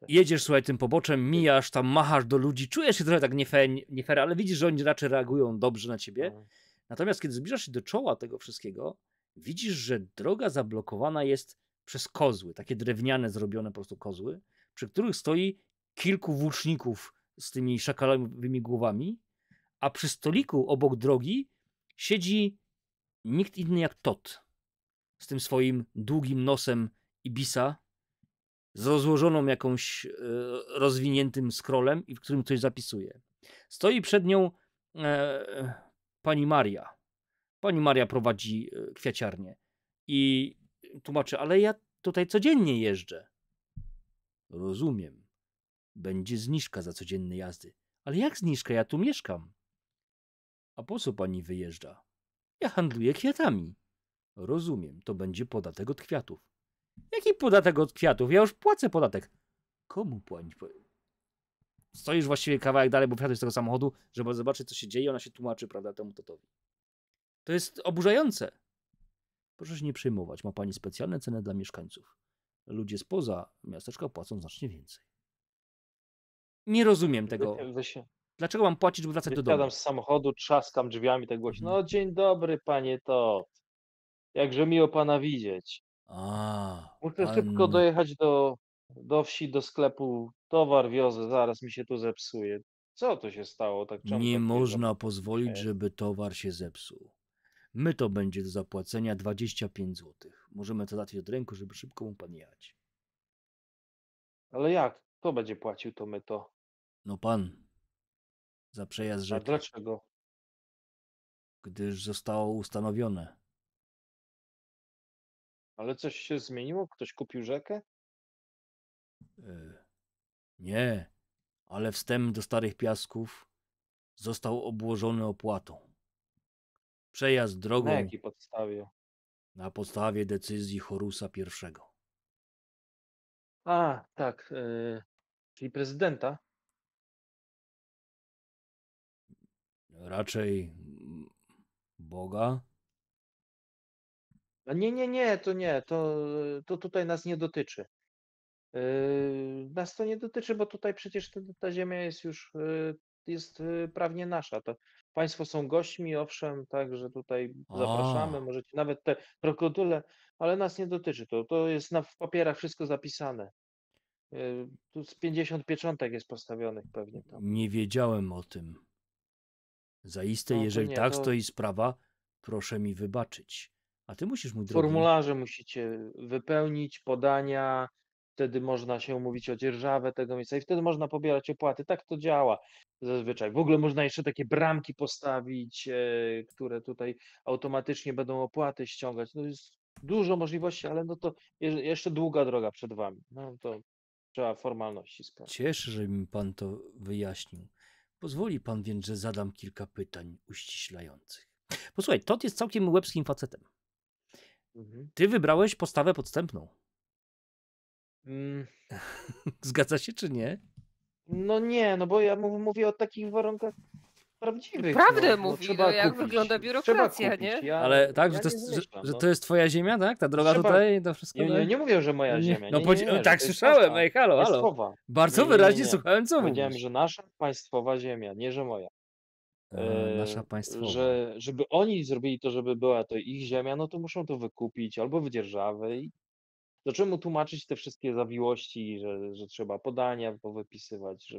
Tak. Jedziesz, słuchaj, tym poboczem, mijasz, tam machasz do ludzi, czujesz się trochę tak nie nie fair ale widzisz, że oni raczej reagują dobrze na ciebie. No. Natomiast kiedy zbliżasz się do czoła tego wszystkiego, widzisz, że droga zablokowana jest przez kozły, takie drewniane zrobione po prostu kozły, przy których stoi kilku włóczników z tymi szakalowymi głowami, a przy stoliku obok drogi siedzi nikt inny jak Tot, z tym swoim długim nosem ibisa, z rozłożoną jakąś e, rozwiniętym scrollem i w którym coś zapisuje. Stoi przed nią e, pani Maria Pani Maria prowadzi e, kwiaciarnię i tłumaczy, ale ja tutaj codziennie jeżdżę. Rozumiem. Będzie zniżka za codzienne jazdy. Ale jak zniżka? Ja tu mieszkam. A po co pani wyjeżdża? Ja handluję kwiatami. Rozumiem, to będzie podatek od kwiatów. Jaki podatek od kwiatów? Ja już płacę podatek. Komu płacić? Stoisz właściwie kawałek dalej, bo wsiadłeś z tego samochodu, żeby zobaczyć, co się dzieje. Ona się tłumaczy, prawda, temu totowi. To jest oburzające. Proszę się nie przejmować, ma pani specjalne ceny dla mieszkańców. Ludzie spoza miasteczka płacą znacznie więcej. Nie rozumiem tego. Dlaczego mam płacić, żeby wracać do domu? Wsiadam z samochodu, trzaskam drzwiami tak głośno. No mhm. dzień dobry, panie to. Jakże miło pana widzieć. A, Muszę pan... szybko dojechać do, do wsi, do sklepu. Towar wiozę, zaraz mi się tu zepsuje. Co to się stało? Tak Nie tak można pozwolić, e. żeby towar się zepsuł. My to będzie do zapłacenia 25 zł. Możemy to dać od ręku, żeby szybko mu pan jechać. Ale jak? Kto będzie płacił to my to? No pan. Za przejazd rzeki. A dlaczego? Gdyż zostało ustanowione. Ale coś się zmieniło? Ktoś kupił rzekę? E, nie, ale wstęp do Starych Piasków został obłożony opłatą. Przejazd drogą. Na jakiej podstawie? Na podstawie decyzji Horusa I. A, tak. Yy, czyli prezydenta? Raczej Boga. Nie, nie, nie, to nie, to, to tutaj nas nie dotyczy. Yy, nas to nie dotyczy, bo tutaj przecież ta, ta ziemia jest już, yy, jest prawnie nasza. To Państwo są gośćmi, owszem, także tutaj zapraszamy, możecie nawet te krokodyle, ale nas nie dotyczy to. To jest na, w papierach wszystko zapisane. Y, tu z 50 pieczątek jest postawionych pewnie tam. Nie wiedziałem o tym. Zaiste, No jeżeli nie, tak to- stoi sprawa, proszę mi wybaczyć. A ty musisz, mój drogi. Formularze musicie wypełnić, podania, wtedy można się umówić o dzierżawę tego miejsca i wtedy można pobierać opłaty. Tak to działa zazwyczaj. W ogóle można jeszcze takie bramki postawić, e, które tutaj automatycznie będą opłaty ściągać. No jest dużo możliwości, ale no to jeszcze długa droga przed wami. No to trzeba formalności sprawdzić. Cieszę, że mi pan to wyjaśnił. Pozwoli pan więc, że zadam kilka pytań uściślających. Posłuchaj, Todd jest całkiem łebskim facetem. Mhm. Ty wybrałeś postawę podstępną. Mm. <laughs> Zgadza się czy nie? No nie, no bo ja mówię o takich warunkach prawdziwych. Prawdę no, mówi, no, jak kupić, wygląda biurokracja, nie? Ja, ale tak, ja że, to jest, że, no. to jest twoja ziemia, tak? Ta droga trzeba... tutaj to wszystko. Nie, nie, no tak? nie mówię, że moja ziemia. No, nie, tak nie, nie, tak słyszałem, ej, halo, halo. Bardzo wyraźnie słuchałem, co Powiedziałem, mówisz. że nasza państwowa ziemia, nie że moja. E, nasza państwowa. Że, żeby oni zrobili to, żeby była to ich ziemia, no to muszą to wykupić albo w i Dlaczego tłumaczyć te wszystkie zawiłości, że, że trzeba podania powypisywać, że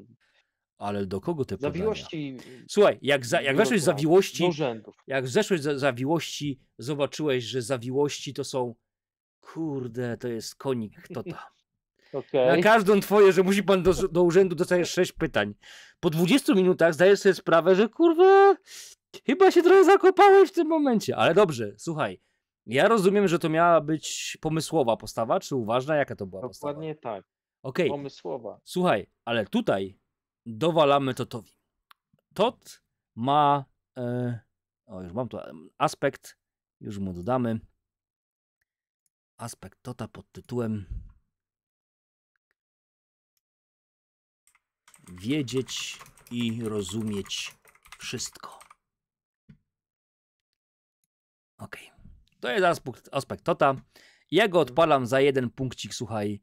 ale do kogo te podania? Zawiłości. Y, słuchaj, jak, za, jak weszłeś zawiłości. Urzędów. Jak zeszłeś za, zawiłości, zobaczyłeś, że zawiłości to są. Kurde, to jest konik to tam. okay. <laughs> Na każdą twoje, że musi pan do, do urzędu dostajesz sześć pytań. Po 20 minutach zdajesz sobie sprawę, że kurwa, chyba się trochę zakopałeś w tym momencie. Ale dobrze, słuchaj, ja rozumiem, że to miała być pomysłowa postawa, czy uważna, jaka to była Dokładnie postawa? Dokładnie tak. Okej. Okay. Pomysłowa. Słuchaj, ale tutaj dowalamy Totowi. Tot ma. E, o, już mam tu aspekt. Już mu dodamy. Aspekt Tota pod tytułem. Wiedzieć i rozumieć wszystko. Okej. Okay. To jest aspekt, aspekt Tota. Ja go odpalam za jeden punkcik, słuchaj,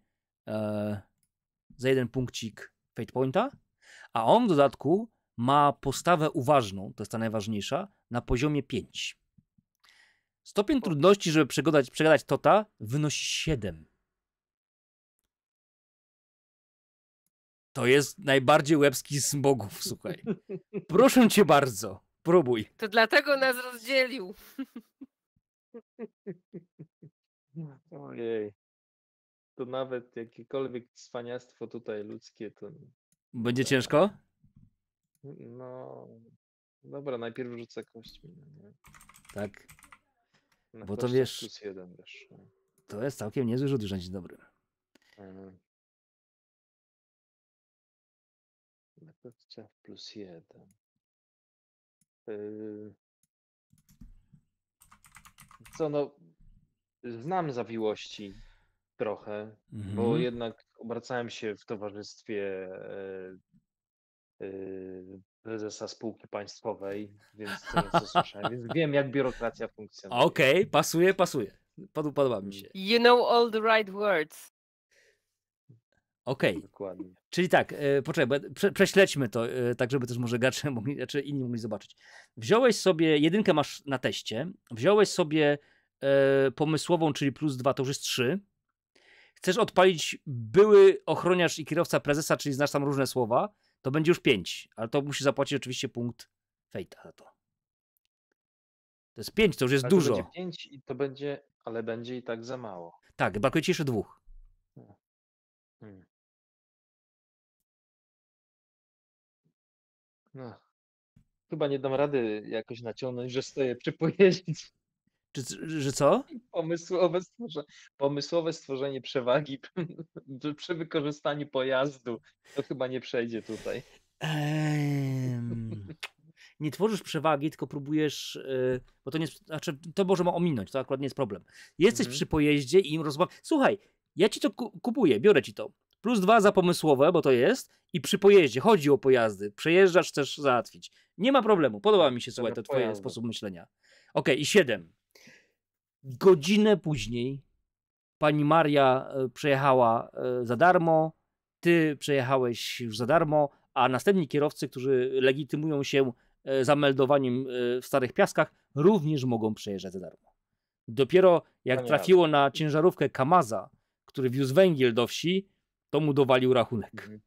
e, za jeden punkcik Fate Pointa, a on w dodatku ma postawę uważną, to jest ta najważniejsza, na poziomie 5. Stopień trudności, żeby przegadać, przegadać Tota, wynosi 7. To jest najbardziej łebski z bogów, słuchaj. <laughs> Proszę cię bardzo, próbuj. To dlatego nas rozdzielił. <laughs> <laughs> Ojej. To nawet jakiekolwiek cwaniactwo tutaj ludzkie to. Będzie ciężko? No. Dobra, najpierw rzucę kośćmi. No nie? Tak. Na Bo to wiesz. Plus jeden wiesz. No. To jest całkiem niezły rzut, rządzi dobry. Mhm. Na plus jeden. Yy, co, no znam zawiłości trochę, mhm. bo jednak obracałem się w towarzystwie e, e, prezesa spółki państwowej, więc to słyszałem, więc wiem jak biurokracja funkcjonuje. Okej, okay, pasuje, pasuje. Pod, podoba mi się. You know all the right words. Okej. Okay. Czyli tak, e, poczekaj, prze, prześledźmy to, e, tak żeby też może gracze <laughs> mogli, czy znaczy inni mogli zobaczyć wziąłeś sobie, jedynkę masz na teście, wziąłeś sobie e, pomysłową, czyli plus dwa, to już jest trzy. Chcesz odpalić były ochroniarz i kierowca prezesa, czyli znasz tam różne słowa, to będzie już pięć, ale to musi zapłacić oczywiście punkt fejta za to. To jest pięć, to już jest ale dużo. To będzie pięć i to będzie, ale będzie i tak za mało. Tak, brakuje ci jeszcze dwóch. Hmm. hmm. No chyba nie dam rady jakoś naciągnąć, że stoję przy pojeździe. Czy, że co? Pomysłowe stworzenie, pomysłowe stworzenie przewagi przy wykorzystaniu pojazdu. To chyba nie przejdzie tutaj. Ehm, nie tworzysz przewagi, tylko próbujesz, y, bo to nie, znaczy, to może ma ominąć, to akurat nie jest problem. Jesteś mhm. przy pojeździe i im rozmawiasz. Słuchaj, ja ci to kupuję, biorę ci to plus dwa za pomysłowe, bo to jest, i przy pojeździe, chodzi o pojazdy, przejeżdżasz też załatwić. Nie ma problemu, podoba mi się, tak słuchaj, to twoje sposób myślenia. Okej, okay, i siedem. Godzinę później pani Maria e, przejechała e, za darmo, ty przejechałeś już za darmo, a następni kierowcy, którzy legitymują się e, zameldowaniem w Starych Piaskach, również mogą przejeżdżać za darmo. Dopiero jak trafiło na ciężarówkę Kamaza, który wiózł węgiel do wsi, to mu dowalił rachunek. Mhm.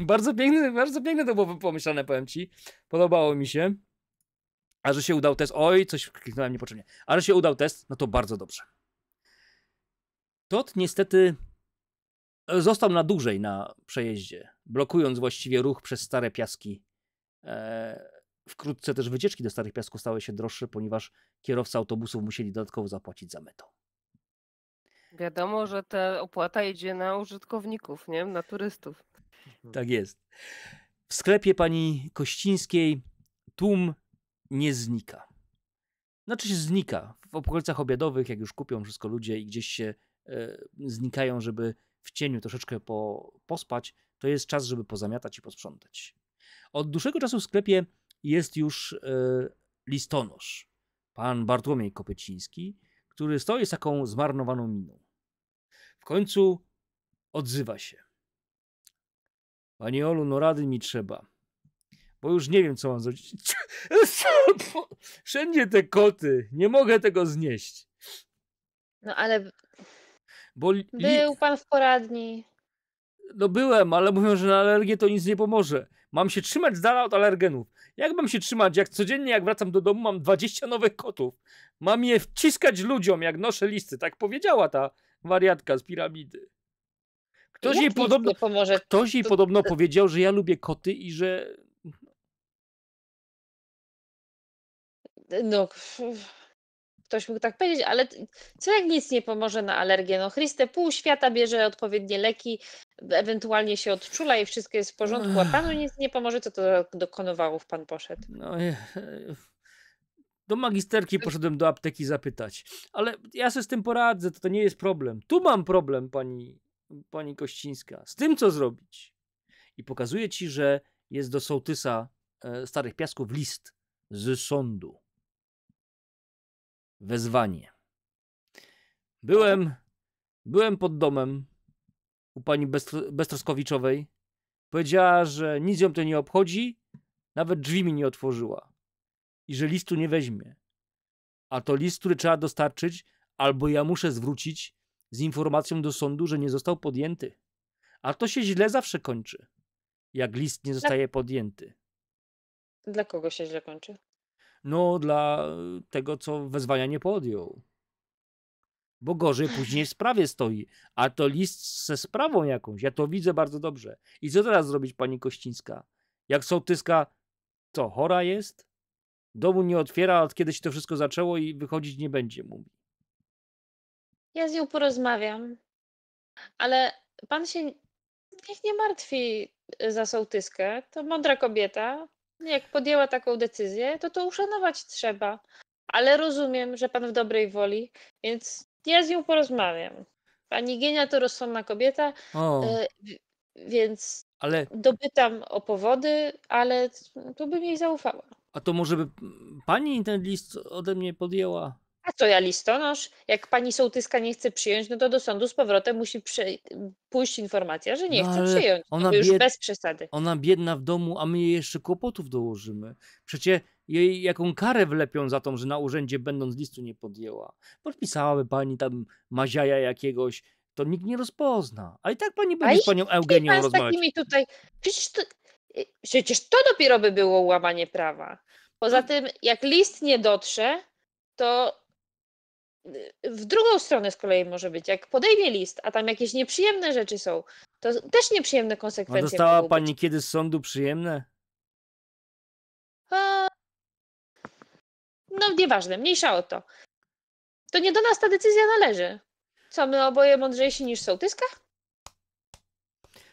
<laughs> bardzo piękne, bardzo piękne to było pomyślane, powiem ci. Podobało mi się. A że się udał test, oj, coś kliknąłem niepotrzebnie. A że się udał test, no to bardzo dobrze. Tot niestety e, został na dłużej na przejeździe, blokując właściwie ruch przez stare piaski. E, wkrótce też wycieczki do starych piasków stały się droższe, ponieważ kierowcy autobusów musieli dodatkowo zapłacić za metę. Wiadomo, że ta opłata idzie na użytkowników, nie? Na turystów. Mhm. Tak jest. W sklepie pani Kościńskiej tłum nie znika. Znaczy się znika. W okolicach obiadowych, jak już kupią wszystko ludzie i gdzieś się e, znikają, żeby w cieniu troszeczkę po, pospać, to jest czas, żeby pozamiatać i posprzątać. Od dłuższego czasu w sklepie jest już e, listonosz, pan Bartłomiej Kopyciński, który stoi z taką zmarnowaną miną. W końcu odzywa się. Panie Olu, no rady mi trzeba. Bo już nie wiem, co mam zrobić. <laughs> Wszędzie te koty. Nie mogę tego znieść. No ale... Bo li... Był pan w poradni. No byłem, ale mówią, że na alergię to nic nie pomoże. Mam się trzymać z dala od alergenów. Jak mam się trzymać, jak codziennie, jak wracam do domu, mam 20 nowych kotów. Mam je wciskać ludziom, jak noszę listy. Tak powiedziała ta wariatka z piramidy. Ktoś jej podobno, ktoś jej podobno powiedział, że ja lubię koty i że... No ktoś mógł tak powiedzieć, ale co jak nic nie pomoże na alergię? No Chryste, pół świata bierze odpowiednie leki, ewentualnie się odczula i wszystko jest w porządku, a panu nic nie pomoże, co to do konowałów pan poszedł. No, e, do magisterki poszedłem do apteki zapytać, ale ja sobie z tym poradzę, to, to nie jest problem. Tu mam problem, pani, pani Kościńska, z tym co zrobić. I pokazuję ci, że jest do sołtysa e, Starych Piasków list z sądu Wezwanie. No byłem, byłem pod domem u pani Bestroskowiczowej. Powiedziała, że nic ją to nie obchodzi, nawet drzwi mi nie otworzyła i że listu nie weźmie. A to list, który trzeba dostarczyć, albo ja muszę zwrócić z informacją do sądu, że nie został podjęty. A to się źle zawsze kończy, jak list nie zostaje podjęty. Dla kogo się źle kończy? no dla tego, co wezwania nie podjął. Bo gorzej później w sprawie stoi, a to list ze sprawą jakąś, ja to widzę bardzo dobrze. I co teraz zrobić pani Kościńska? Jak sołtyska, co, chora jest? Domu nie otwiera, od kiedy się to wszystko zaczęło i wychodzić nie będzie, mówi. Ja z nią porozmawiam, ale pan się niech nie martwi za sołtyskę, to mądra kobieta, no jak podjęła taką decyzję, to to uszanować trzeba. Ale rozumiem, że pan w dobrej woli, więc ja z nią porozmawiam. Pani Gienia to rozsądna kobieta, e, więc ale... dobytam o powody, ale tu bym jej zaufała. A to może by pani ten list ode mnie podjęła? A co ja listonosz? Jak pani sołtyska nie chce przyjąć, no to do sądu z powrotem musi prze... pójść informacja, że nie no, chce przyjąć. Ona już bied... bez przesady. Ona biedna w domu, a my jej jeszcze kłopotów dołożymy. Przecie jej jaką karę wlepią za to, że na urzędzie będąc listu nie podjęła. Podpisałaby pani tam maziaja jakiegoś, to nikt nie rozpozna. A i tak pani będzie z panią Eugenią pan rozmawiać. Z takimi tutaj... Przecież to... Y, przecież to dopiero by było łamanie prawa. Poza no. tym, jak list nie dotrze, to Y, w drugą stronę z kolei może być, jak podejmie list, a tam jakieś nieprzyjemne rzeczy są, to też nieprzyjemne konsekwencje. A dostała pani być. kiedy z sądu przyjemne? A... No nieważne, mniejsza o to. To nie do nas ta decyzja należy. Co, my oboje mądrzejsi niż sołtyska?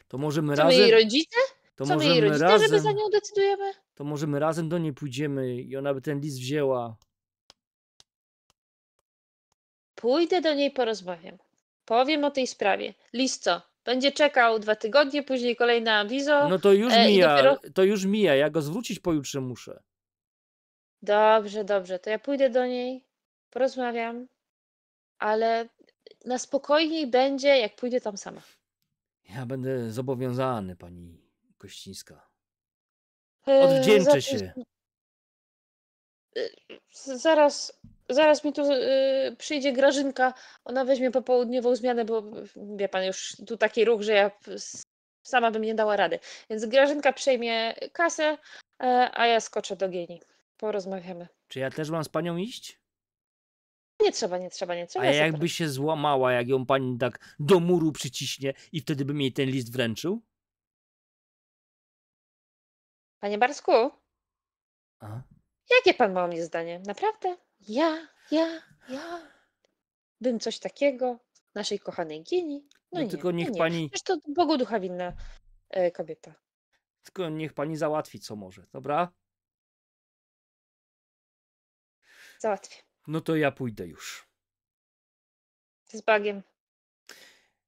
To możemy Co razem... my jej rodzice? To Co my jej rodzice, razem... żeby za nią decydujemy? To możemy razem do niej pójdziemy i ona by ten list wzięła. Pójdę do niej, porozmawiam. Powiem o tej sprawie. List co? Będzie czekał dwa tygodnie, później kolejne awizo. No to już e, mija, dopiero... to już mija, ja go zwrócić pojutrze muszę. Dobrze, dobrze, to ja pójdę do niej, porozmawiam, ale na spokojniej będzie, jak pójdę tam sama. Ja będę zobowiązany, pani Kościńska. Yy, Odwdzięczę e, za... się. E, zaraz zaraz mi tu y, przyjdzie Grażynka, ona weźmie popołudniową zmianę, bo wie pan, już tu taki ruch, że ja sama bym nie dała rady. Więc Grażynka przejmie kasę, e, a ja skoczę do Gieni. Porozmawiamy. Czy ja też mam z panią iść? Nie trzeba, nie trzeba, nie trzeba. A ja jakby się złamała, jak ją pani tak do muru przyciśnie i wtedy bym jej ten list wręczył? Panie Barsku? A? Jakie pan ma o mnie zdanie? Naprawdę? ja, ja, ja bym coś takiego naszej kochanej Gini. No, no nie, tylko niech no nie. pani. Przecież to Bogu ducha winna e, kobieta. Tylko niech pani załatwi, co może, dobra? Załatwię. No to ja pójdę już. Z bagiem.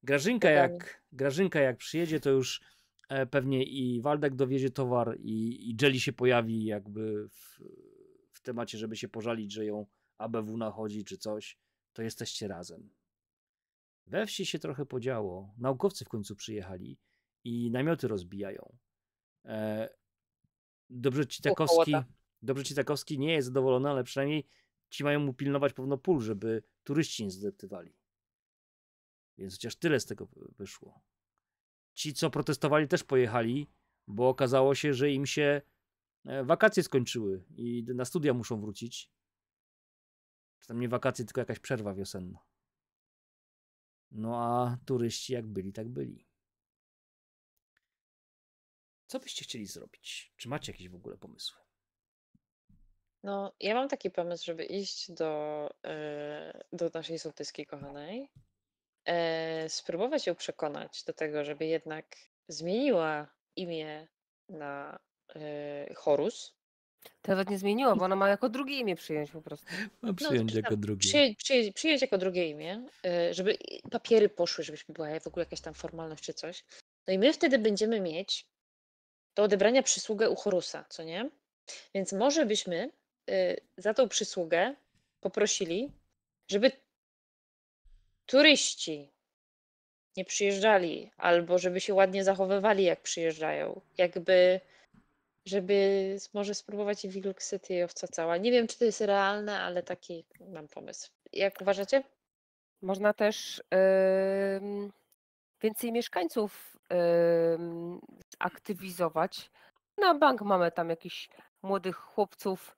Grażynka, jak, Grażynka jak przyjedzie, to już e, pewnie i Waldek dowiezie towar, i, i Jelly się pojawi jakby w, temacie, żeby się pożalić, że ją ABW nachodzi czy coś, to jesteście razem. We wsi się trochę podziało. Naukowcy w końcu przyjechali i namioty rozbijają. E, dobrze takowski tak. dobrze takowski nie jest zadowolony, ale przynajmniej ci mają mu pilnować pewno pól, żeby turyści nie zdeptywali. Więc chociaż tyle z tego wyszło. Ci, co protestowali, też pojechali, bo okazało się, że im się E, wakacje skończyły i na studia muszą wrócić. Czy tam nie wakacje, tylko jakaś przerwa wiosenna. No a turyści jak byli, tak byli. Co byście chcieli zrobić? Czy macie jakieś w ogóle pomysły? No, ja mam taki pomysł, żeby iść do, e, do naszej sołtyski kochanej, e, spróbować ją przekonać do tego, żeby jednak zmieniła imię na chorus, e, Horus. To nawet nie zmieniło, bo ona ma jako drugie imię przyjąć po prostu. <laughs> Ma no, przyjąć no, jako drugie. Przyjąć, przyjąć, przyjąć jako drugie imię, e, żeby papiery poszły, żebyśmy była w ogóle jakaś tam formalność czy coś. No i my wtedy będziemy mieć do odebrania przysługę u Horusa, co nie? Więc może byśmy e, za tą przysługę poprosili, żeby turyści nie przyjeżdżali, albo żeby się ładnie zachowywali, jak przyjeżdżają. Jakby żeby może spróbować i wilksyty i owca cała. Nie wiem, czy to jest realne, ale taki mam pomysł. Jak uważacie? Można też yy, więcej mieszkańców yy, aktywizować. Na bank mamy tam jakichś młodych chłopców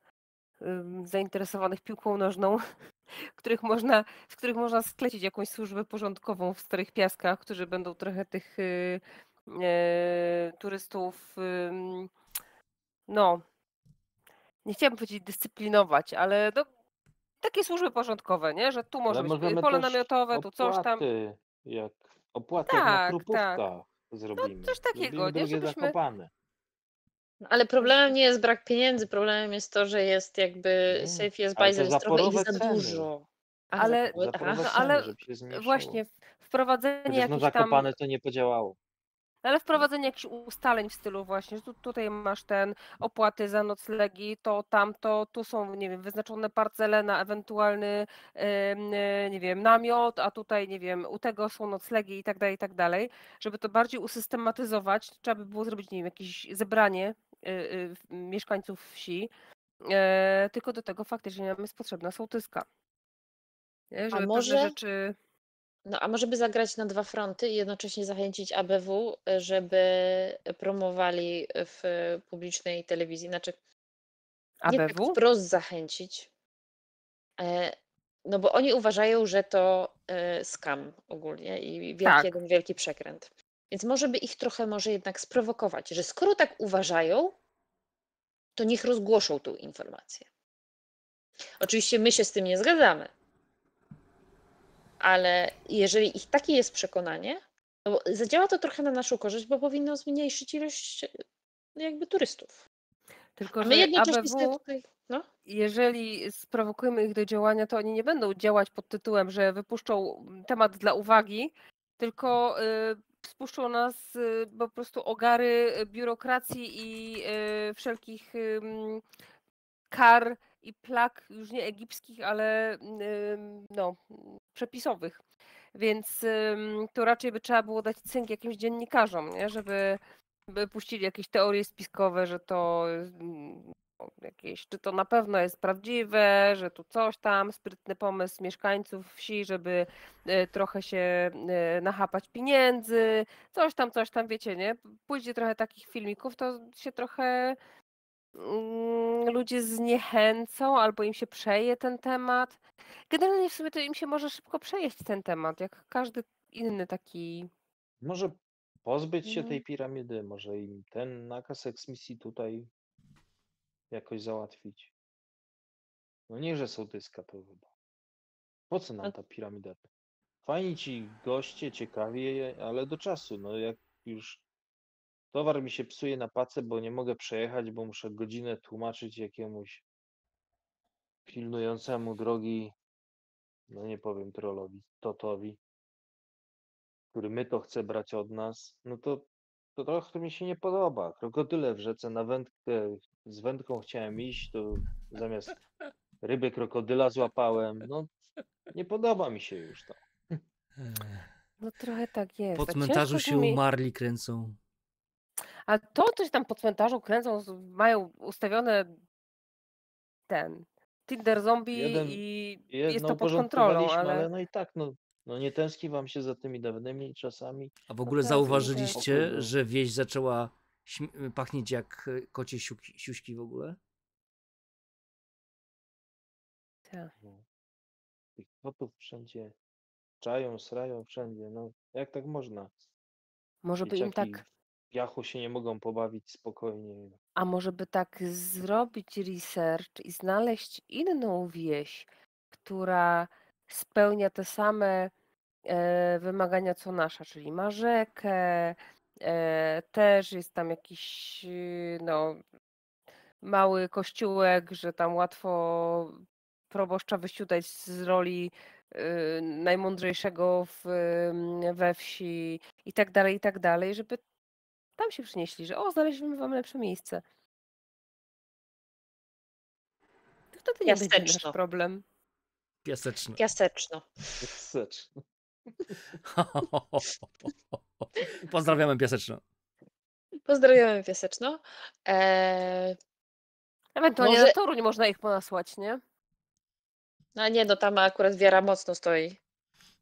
yy, zainteresowanych piłką nożną, <laughs> których można, z których można sklecić jakąś służbę porządkową w Starych Piaskach, którzy będą trochę tych y, e, turystów no, nie chciałabym powiedzieć dyscyplinować, ale no, takie służby porządkowe, nie? Że tu może ale być pole namiotowe, tu coś tam. Jak opłaty tak, jak na tak. tak. No, zrobimy. No, coś takiego, zrobimy nie? Żebyśmy... Zakopane. No, ale problemem nie jest brak pieniędzy, problemem jest to, że jest jakby safe jest by jest trochę i za ceny. dużo. Ale, ale, ceny, ale właśnie wprowadzenie no, jakichś no, zakopane to nie podziałało. No, ale wprowadzenie jakichś ustaleń w stylu właśnie, że tu, tutaj masz ten opłaty za noclegi, to tamto, tu są, nie wiem, wyznaczone parcele na ewentualny, e, nie wiem, namiot, a tutaj, nie wiem, u tego są noclegi i tak dalej, i tak dalej. Żeby to bardziej usystematyzować, trzeba by było zrobić, nie wiem, jakieś zebranie y, y, mieszkańców wsi, e, tylko do tego faktycznie nam jest potrzebna sołtyska. Nie? Żeby a może... rzeczy no a może by zagrać na dwa fronty i jednocześnie zachęcić ABW, y, żeby promowali w publicznej telewizji, znaczy ABW? nie tak wprost zachęcić, e, no bo oni uważają, że to e, skam ogólnie i wielki, tak. jeden wielki przekręt. Więc może by ich trochę może jednak sprowokować, że skoro tak uważają, to niech rozgłoszą tą informację. Oczywiście my się z tym nie zgadzamy ale jeżeli ich takie jest przekonanie, no bo zadziała to trochę na naszą korzyść, bo powinno zmniejszyć ilość no jakby turystów. Tylko, A my jednocześnie ABW, tutaj, no? jeżeli sprowokujemy ich do działania, to oni nie będą działać pod tytułem, że wypuszczą mm, temat dla uwagi, tylko spuszczą y, nas y, po prostu ogary y, biurokracji i wszelkich kar i plag już nie egipskich, ale no, przepisowych. Więc to raczej by trzeba było dać cynk jakimś dziennikarzom, nie? żeby by puścili jakieś teorie spiskowe, że to mm, jakieś, czy to na pewno jest prawdziwe, że tu coś tam, sprytny pomysł mieszkańców wsi, żeby e, trochę się e, nachapać pieniędzy, coś tam, coś tam, wiecie, nie? Pójdzie trochę takich filmików, to się trochę Mm, ludzie zniechęcą albo im się przeje ten temat. Generalnie w sumie to im się może szybko przejeść ten temat, jak każdy inny taki. Może pozbyć się mhm. tej piramidy, może im ten nakaz eksmisji tutaj jakoś załatwić. No nie, że sołtyska to chyba. Po co nam ta piramida? Fajni ci goście, ciekawie, ale do czasu. No jak już Towar mi się psuje na pace, bo nie mogę przejechać, bo muszę godzinę tłumaczyć jakiemuś pilnującemu drogi, no nie powiem trollowi, Totowi, który my to chce brać od nas, no to, to trochę mi się nie podoba. Krokodyle w rzece na wędkę, z wędką chciałem iść, to zamiast ryby krokodyla złapałem. No nie podoba mi się już to. No trochę tak jest. Po cmentarzu się mi... umarli kręcą. A to, coś tam po cmentarzu kręcą, mają ustawione ten Tinder zombie Jeden, i jest to pod kontrolą, ale... ale... no i tak, no, no nie tęskni wam się za tymi dawnymi czasami. A w no ogóle tak, no, zauważyliście, tak. że wieś zaczęła pachnieć jak e, kocie siuki, siuśki w ogóle? Tak. No. Tych kotów wszędzie czają, srają wszędzie, no jak tak można? Może by im tak piachu się nie mogą pobawić spokojnie. A może by tak zrobić research i znaleźć inną wieś, która spełnia te same e, wymagania co nasza, czyli ma rzekę, e, też jest tam jakiś e, no, mały kościółek, że tam łatwo proboszcza wysiutać z roli e, najmądrzejszego w, mm, we wsi i tak dalej, i tak dalej, żeby tam się przynieśli, że o, znaleźliśmy wam lepsze miejsce. No to wtedy nie będzie nasz problem. Piaseczno. Piaseczno. Piaseczno. <laughs> Pozdrawiamy Piaseczno. Pozdrawiamy Piaseczno. Eee... Ewentualnie Może... na toru nie można ich ponasłać, nie? No nie, no tam akurat wiara mocno stoi.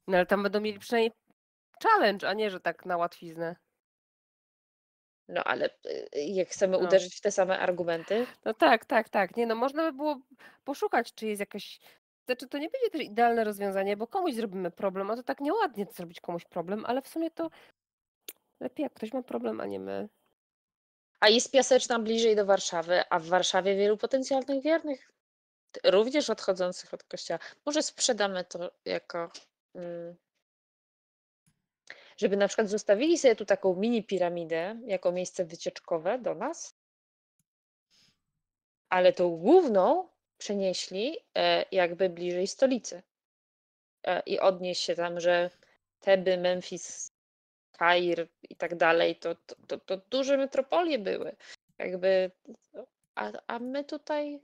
No ale tam będą mieli przynajmniej challenge, a nie, że tak na łatwiznę. No ale y, jak chcemy no. uderzyć w te same argumenty. No tak, tak, tak. Nie no, można by było poszukać, czy jest jakaś. Znaczy, to nie będzie też idealne rozwiązanie, bo komuś zrobimy problem, a to tak nieładnie zrobić komuś problem, ale w sumie to lepiej, jak ktoś ma problem, a nie my. A jest piaseczna bliżej do Warszawy, a w Warszawie wielu potencjalnych wiernych, również odchodzących od kościoła. Może sprzedamy to jako. Mm, żeby na przykład zostawili sobie tu taką mini piramidę jako miejsce wycieczkowe do nas, ale tą główną przenieśli e, jakby bliżej stolicy e, i odnieść się tam, że Teby, Memphis, Kair i tak dalej, to, to, to, to duże metropolie były. Jakby, no, a, a my tutaj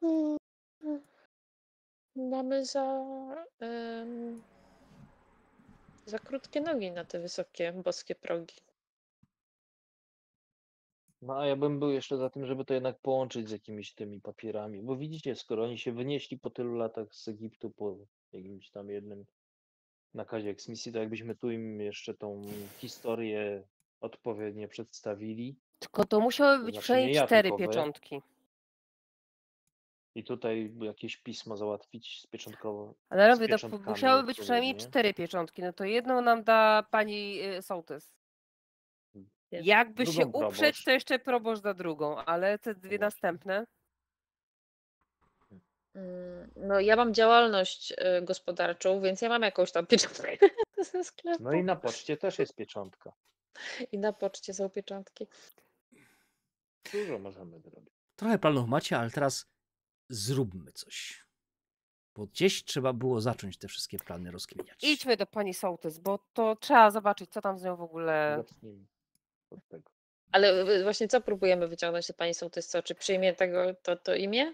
hmm. mamy za za krótkie nogi na te wysokie boskie progi. No a ja bym był jeszcze za tym, żeby to jednak połączyć z jakimiś tymi papierami. Bo widzicie, skoro oni się wynieśli po tylu latach z Egiptu po jakimś tam jednym nakazie eksmisji, to jakbyśmy tu im jeszcze tą historię odpowiednio przedstawili. Tylko to musiały być znaczy przynajmniej cztery pieczątki. I tutaj jakieś pismo załatwić z pieczątkową. Ale robię, to tak, musiały być przynajmniej nie? cztery pieczątki. No to jedną nam da pani y, sołtys. Hmm. Jakby drugą się uprzeć, to jeszcze proboszcz da drugą, ale te dwie następne. Hmm. Mm, no ja mam działalność y, gospodarczą, więc ja mam jakąś tam pieczątkę <laughs> ze sklepu. No i na poczcie też jest pieczątka. I na poczcie są pieczątki. Dużo możemy zrobić. Trochę planów macie, ale teraz zróbmy coś. Bo gdzieś trzeba było zacząć te wszystkie plany rozkminiać. Idźmy do pani Sołtys, bo to trzeba zobaczyć, co tam z nią w ogóle. Zacznijmy od tego. Ale e, e, właśnie co próbujemy wyciągnąć do pani Sołtys? Co? Czy przyjmie tego, to, to imię?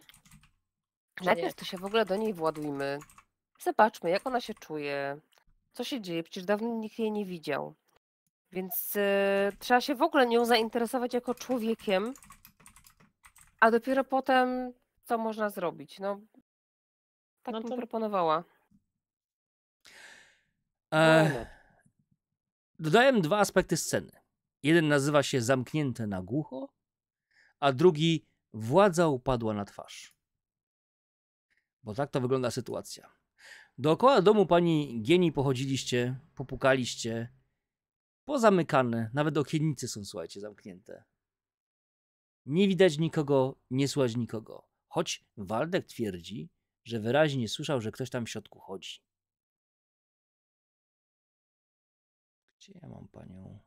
Najpierw to się w ogóle do niej władujmy. Zobaczmy, jak ona się czuje. Co się dzieje? Przecież dawno nikt jej nie widział. Więc yy, trzeba się w ogóle nią zainteresować jako człowiekiem, a dopiero potem co można zrobić. No, tak no to... mi proponowała. E... Dodałem dwa aspekty sceny. Jeden nazywa się Zamknięte na głucho, a drugi Władza upadła na twarz. Bo tak to wygląda sytuacja. Dookoła domu pani Gieni pochodziliście, popukaliście, pozamykane, nawet okiennice są, słuchajcie, zamknięte. Nie widać nikogo, nie słychać nikogo. Choć Waldek twierdzi, że wyraźnie słyszał, że ktoś tam w środku chodzi. Gdzie ja mam panią?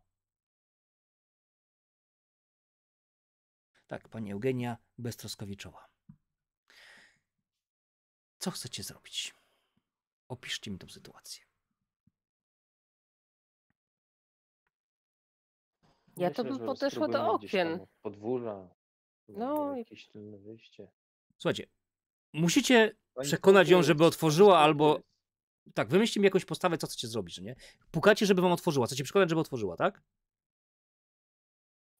Tak, pani Eugenia Beztroskowiczowa. Co chcecie zrobić? Opiszcie mi tą sytuację. Ja Myślę, to bym podeszła do okien. od Podwórza. No No jakieś tylne wyjście. Słuchajcie, musicie przekonać ją, żeby otworzyła albo... Tak, wymyślcie mi jakąś postawę, co chcecie zrobić, nie? Pukacie, żeby wam otworzyła. Chcecie przekonać, żeby otworzyła, tak?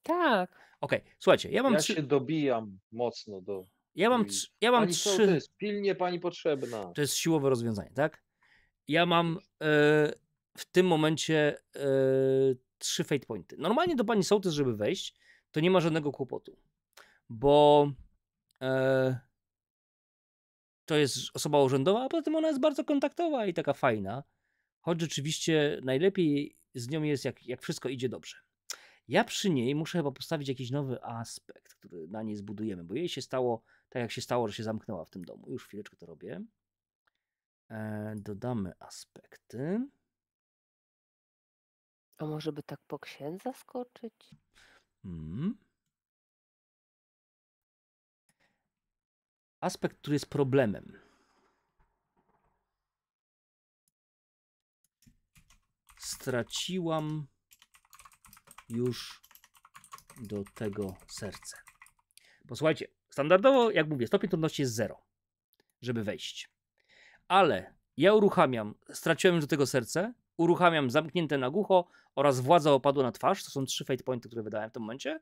Tak. Okej, okay. słuchajcie, ja mam ja trzy... się dobijam mocno do... Ja mam, tr... ja mam trzy. To jest pilnie pani potrzebna. To jest siłowe rozwiązanie, tak? Ja mam e, w tym momencie e, trzy fate pointy. Normalnie do pani Sołtys, żeby wejść, to nie ma żadnego kłopotu, bo... E, to jest osoba urzędowa, a poza tym ona jest bardzo kontaktowa i taka fajna. Choć rzeczywiście najlepiej z nią jest, jak, jak wszystko idzie dobrze. Ja przy niej muszę chyba postawić jakiś nowy aspekt, który na niej zbudujemy, bo jej się stało tak, jak się stało, że się zamknęła w tym domu. Już chwileczkę to robię. E, dodamy aspekty. A może by tak po księdza skoczyć? Hmm. aspekt, który jest problemem. Straciłam już do tego serce. Posłuchajcie, standardowo, jak mówię, stopień trudności jest 0, żeby wejść. Ale ja uruchamiam, straciłem już do tego serce, uruchamiam zamknięte na głucho oraz władza opadła na twarz. To są trzy fate pointy, które wydałem w tym momencie.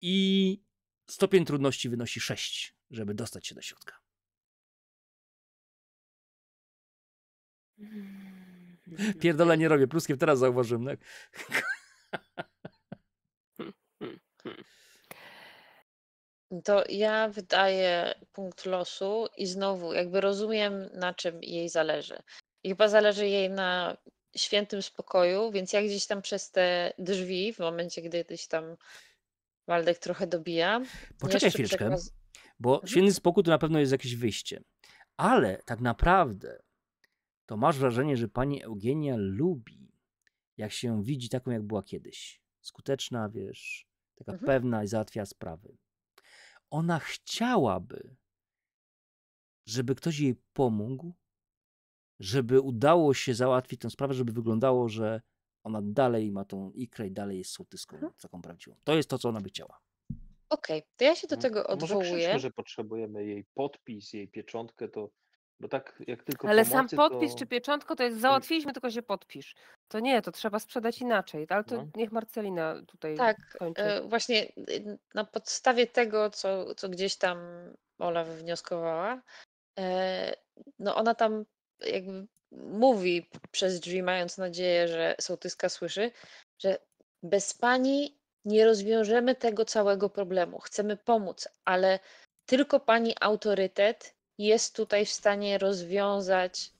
I stopień trudności wynosi 6 żeby dostać się do środka. Hmm. Pierdolę nie robię, pluskiem teraz zauważyłem. Tak? <laughs> To ja wydaję punkt losu i znowu jakby rozumiem, na czym jej zależy. I chyba zależy jej na świętym spokoju, więc jak gdzieś tam przez te drzwi, w momencie, gdy gdzieś tam Waldek trochę dobija. Poczekaj chwileczkę. Bo święty mhm. spokój to na pewno jest jakieś wyjście. Ale tak naprawdę to masz wrażenie, że pani Eugenia lubi, jak się ją widzi taką, jak była kiedyś. Skuteczna, wiesz, taka mhm. pewna i załatwia sprawy. Ona chciałaby, żeby ktoś jej pomógł, żeby udało się załatwić tę sprawę, żeby wyglądało, że ona dalej ma tą ikrę i dalej jest sołtyską, mhm. taką prawdziwą. To jest to, co ona by chciała. Okej, to ja się do no, tego tego Może odwołuję. krzyczmy, że potrzebujemy jej podpis, jej pieczątkę, to bo tak jak tylko Ale sam podpis to czy pieczątko to jest załatwiliśmy, tylko się podpisz. To nie, to trzeba sprzedać inaczej, ale to no. niech Marcelina tutaj Tak, kończy. e, właśnie y, na podstawie tego, co, co gdzieś tam Ola wywnioskowała, e, no ona tam jakby mówi przez drzwi, mając nadzieję, że sołtyska słyszy, że bez pani nie rozwiążemy tego całego problemu. Chcemy pomóc, ale tylko pani autorytet jest tutaj w stanie rozwiązać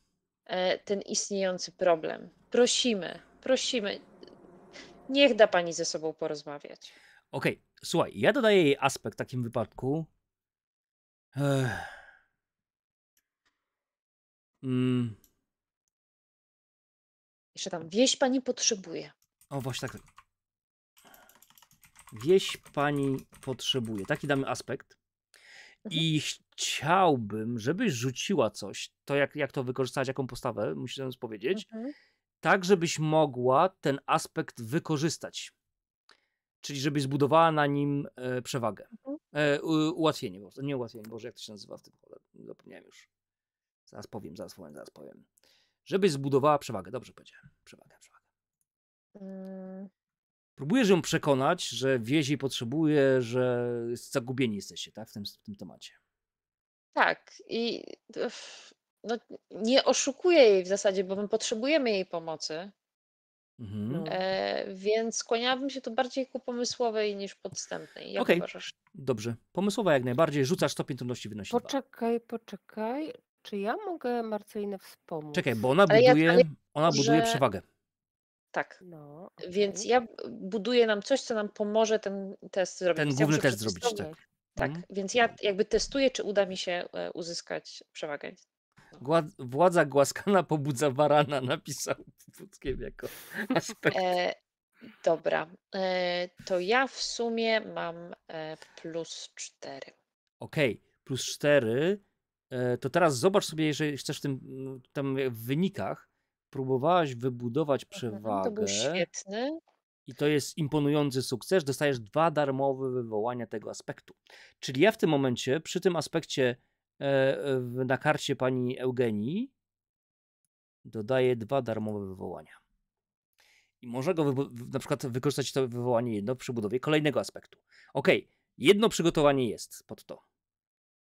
e, ten istniejący problem. Prosimy, prosimy, niech da pani ze sobą porozmawiać. Okej, okay. słuchaj, ja dodaję jej aspekt w takim wypadku. Ech. Mm. Jeszcze tam, wieś pani potrzebuje. O, właśnie tak wieś pani potrzebuje. Taki damy aspekt. I mhm. chciałbym, żebyś rzuciła coś, to jak, jak to wykorzystać, jaką postawę, musisz powiedzieć, mhm. tak żebyś mogła ten aspekt wykorzystać. Czyli żebyś zbudowała na nim e, przewagę. Mhm. E, u, ułatwienie, Boże, nie ułatwienie, Boże, jak to się nazywa w tym kolorze, zapomniałem już. Zaraz powiem, zaraz powiem, zaraz powiem. Żebyś zbudowała przewagę, dobrze powiedziałem, przewagę, przewagę. Mm próbujesz ją przekonać, że wieź jej potrzebuje, że zagubieni jesteście tak, w, tym, w tym temacie. Tak. I no, nie oszukuję jej w zasadzie, bo my potrzebujemy jej pomocy. Mhm. No. E, więc skłaniałabym się tu bardziej ku pomysłowej niż podstępnej. Jak okay. uważasz? Dobrze. Pomysłowa jak najbardziej. Rzucasz stopień trudności wynosi Poczekaj, dwa. poczekaj. Czy ja mogę Marcelinę wspomóc? Czekaj, bo ona buduje, ja, ona buduje że... przewagę. Tak. No, okay. Więc ja buduję nam coś, co nam pomoże ten test zrobić. Ten główny ja test zrobić, tak. Tak, mm. więc ja jakby testuję, czy uda mi się e, uzyskać przewagę. władza głaskana pobudza barana, <laughs> napisał Wódzkiem jako <laughs> aspekt. E, dobra, e, to ja w sumie mam e, plus cztery. Okej, okay. plus cztery. E, to teraz zobacz sobie, jeżeli chcesz w tym no, tam w wynikach, próbowałaś wybudować przewagę. No to był świetny. I to jest imponujący sukces. Dostajesz dwa darmowe wywołania tego aspektu. Czyli ja w tym momencie, przy tym aspekcie e, na karcie pani Eugenii, dodaję dwa darmowe wywołania. I może go na przykład wykorzystać to wywołanie jedno przy budowie kolejnego aspektu. Ok, jedno przygotowanie jest pod to.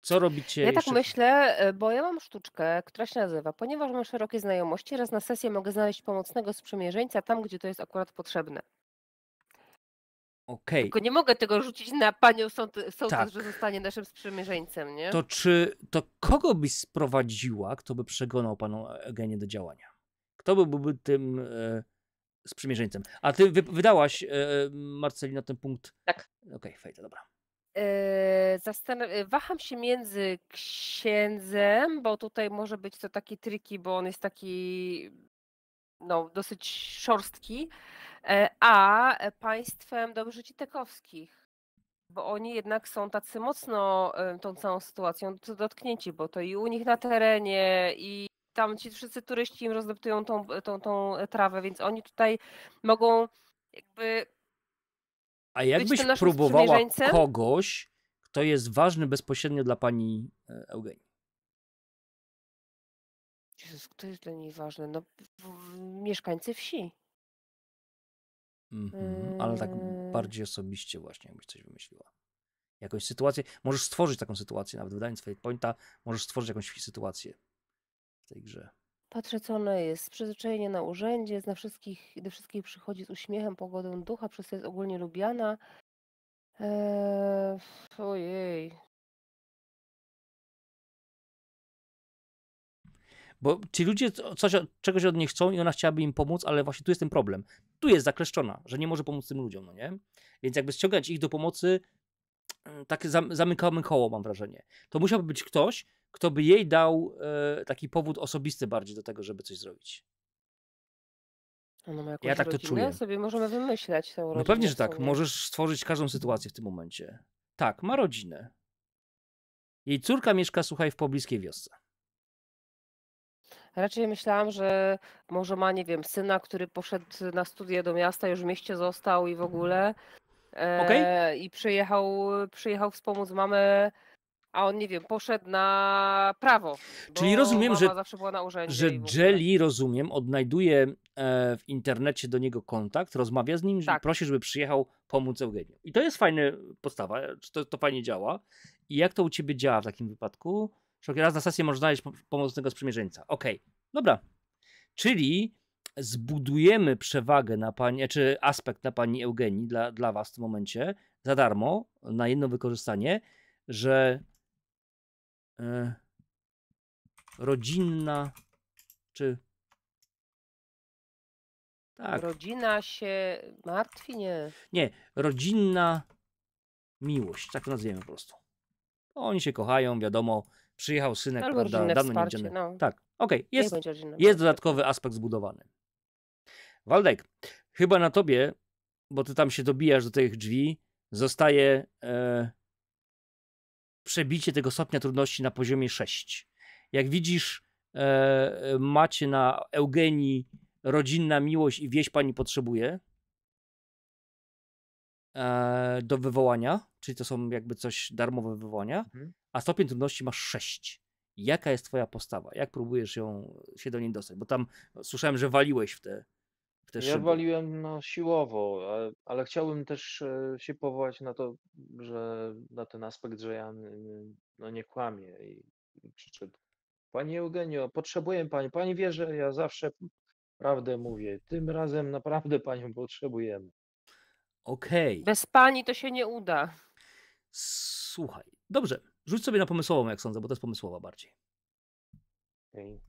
Co robicie? Ja jeszcze? tak myślę, e, bo ja mam sztuczkę, która się nazywa, ponieważ mam szerokie znajomości, raz na sesję mogę znaleźć pomocnego sprzymierzeńca tam, gdzie to jest akurat potrzebne. Okej. Okay. Tylko nie mogę tego rzucić na panią sołtys, tak. że zostanie naszym sprzymierzeńcem, nie? To czy, to kogo byś sprowadziła, kto by przegonał panu Eugenię do działania? Kto by byłby tym e, sprzymierzeńcem? A ty wy, wydałaś, e, e Marcelina, ten punkt? Tak. Okej, okay, dobra. E, Zastan- e, waham się między księdzem, bo tutaj może być to taki triki, bo on jest taki no, dosyć szorstki, e, a państwem ci tekowskich, bo oni jednak są tacy mocno tą całą sytuacją dotknięci, bo to i u nich na terenie, i tam ci wszyscy turyści im rozdeptują tą, tą, tą trawę, więc oni tutaj mogą jakby a jakbyś próbowała kogoś, kto jest ważny bezpośrednio dla pani e, Eugenii? Jezus, kto jest dla niej ważny? No, mieszkańcy wsi. Mm-hmm, ale tak yy. bardziej osobiście właśnie, jakbyś coś wymyśliła. Jakąś sytuację, możesz stworzyć taką sytuację, nawet wydając waypointa, możesz stworzyć jakąś sytuację w tej grze. Patrzecony jest, przyzwyczajenie na urzędzie, zna wszystkich, do wszystkich przychodzi z uśmiechem, pogodą ducha, przez co jest ogólnie lubiana. Eee, ojej. Bo ci ludzie coś, czegoś od nich chcą i ona chciałaby im pomóc, ale właśnie tu jest ten problem. Tu jest zakleszczona, że nie może pomóc tym ludziom, no nie? Więc jakby ściągać ich do pomocy, E, tak zamykamy koło, mam wrażenie. To musiałby być ktoś, kto by jej dał e, taki powód osobisty bardziej do tego, żeby coś zrobić. ja tak to czuję. sobie możemy tę no rodzinę. No pewnie, że tak. Możesz stworzyć każdą sytuację w tym momencie. Tak, ma rodzinę. Jej córka mieszka, słuchaj, w pobliskiej wiosce. Raczej myślałam, że może ma, nie wiem, syna, który poszedł na studia do miasta, już w mieście został i w ogóle, Okay. E, I przyjechał, przyjechał wspomóc mamę, a on, nie wiem, poszedł na prawo. Czyli rozumiem, że, że Jelly, rozumiem, odnajduje e, w internecie do niego kontakt, rozmawia z nim, tak. prosi, żeby przyjechał pomóc Eugeniu. I to jest fajna podstawa, to, to fajnie działa. I jak to u ciebie działa w takim wypadku? Raz na sesję możesz znaleźć pomocnego sprzymierzeńca. Okej, okay. dobra. Czyli zbudujemy przewagę na pani, czy znaczy aspekt na pani Eugenii dla, dla was w tym momencie za darmo, na jedno wykorzystanie, że e, rodzinna, czy tak. Rodzina się martwi, nie? Nie, rodzinna miłość, tak to nazwiemy po prostu. Oni się kochają, wiadomo, przyjechał synek, Albo prawda, dawno wsparcie, nie No. Tak, okej, okay. jest, jest dodatkowy aspekt zbudowany. Waldek, chyba na tobie, bo ty tam się dobijasz do tych drzwi, zostaje e, przebicie tego stopnia trudności na poziomie 6. Jak widzisz, e, macie na Eugenii rodzinna miłość i wieś pani potrzebuje e, do wywołania, czyli to są jakby coś darmowe wywołania, mhm. a stopień trudności masz 6 jaka jest twoja postawa, jak próbujesz ją się do niej dostać, bo tam słyszałem, że waliłeś w te ja waliłem no, siłowo, ale, ale chciałbym też e, się powołać na to, że na ten aspekt, że ja no, nie kłamię i, Panie Eugenio, potrzebuję pani. Pani wie, że ja zawsze prawdę mówię. Tym razem naprawdę <laughs> panią potrzebujemy. Okej. Bez pani to się nie uda. Słuchaj. Dobrze. Rzuć sobie na pomysłową, jak sądzę, bo to jest pomysłowa bardziej. Okej.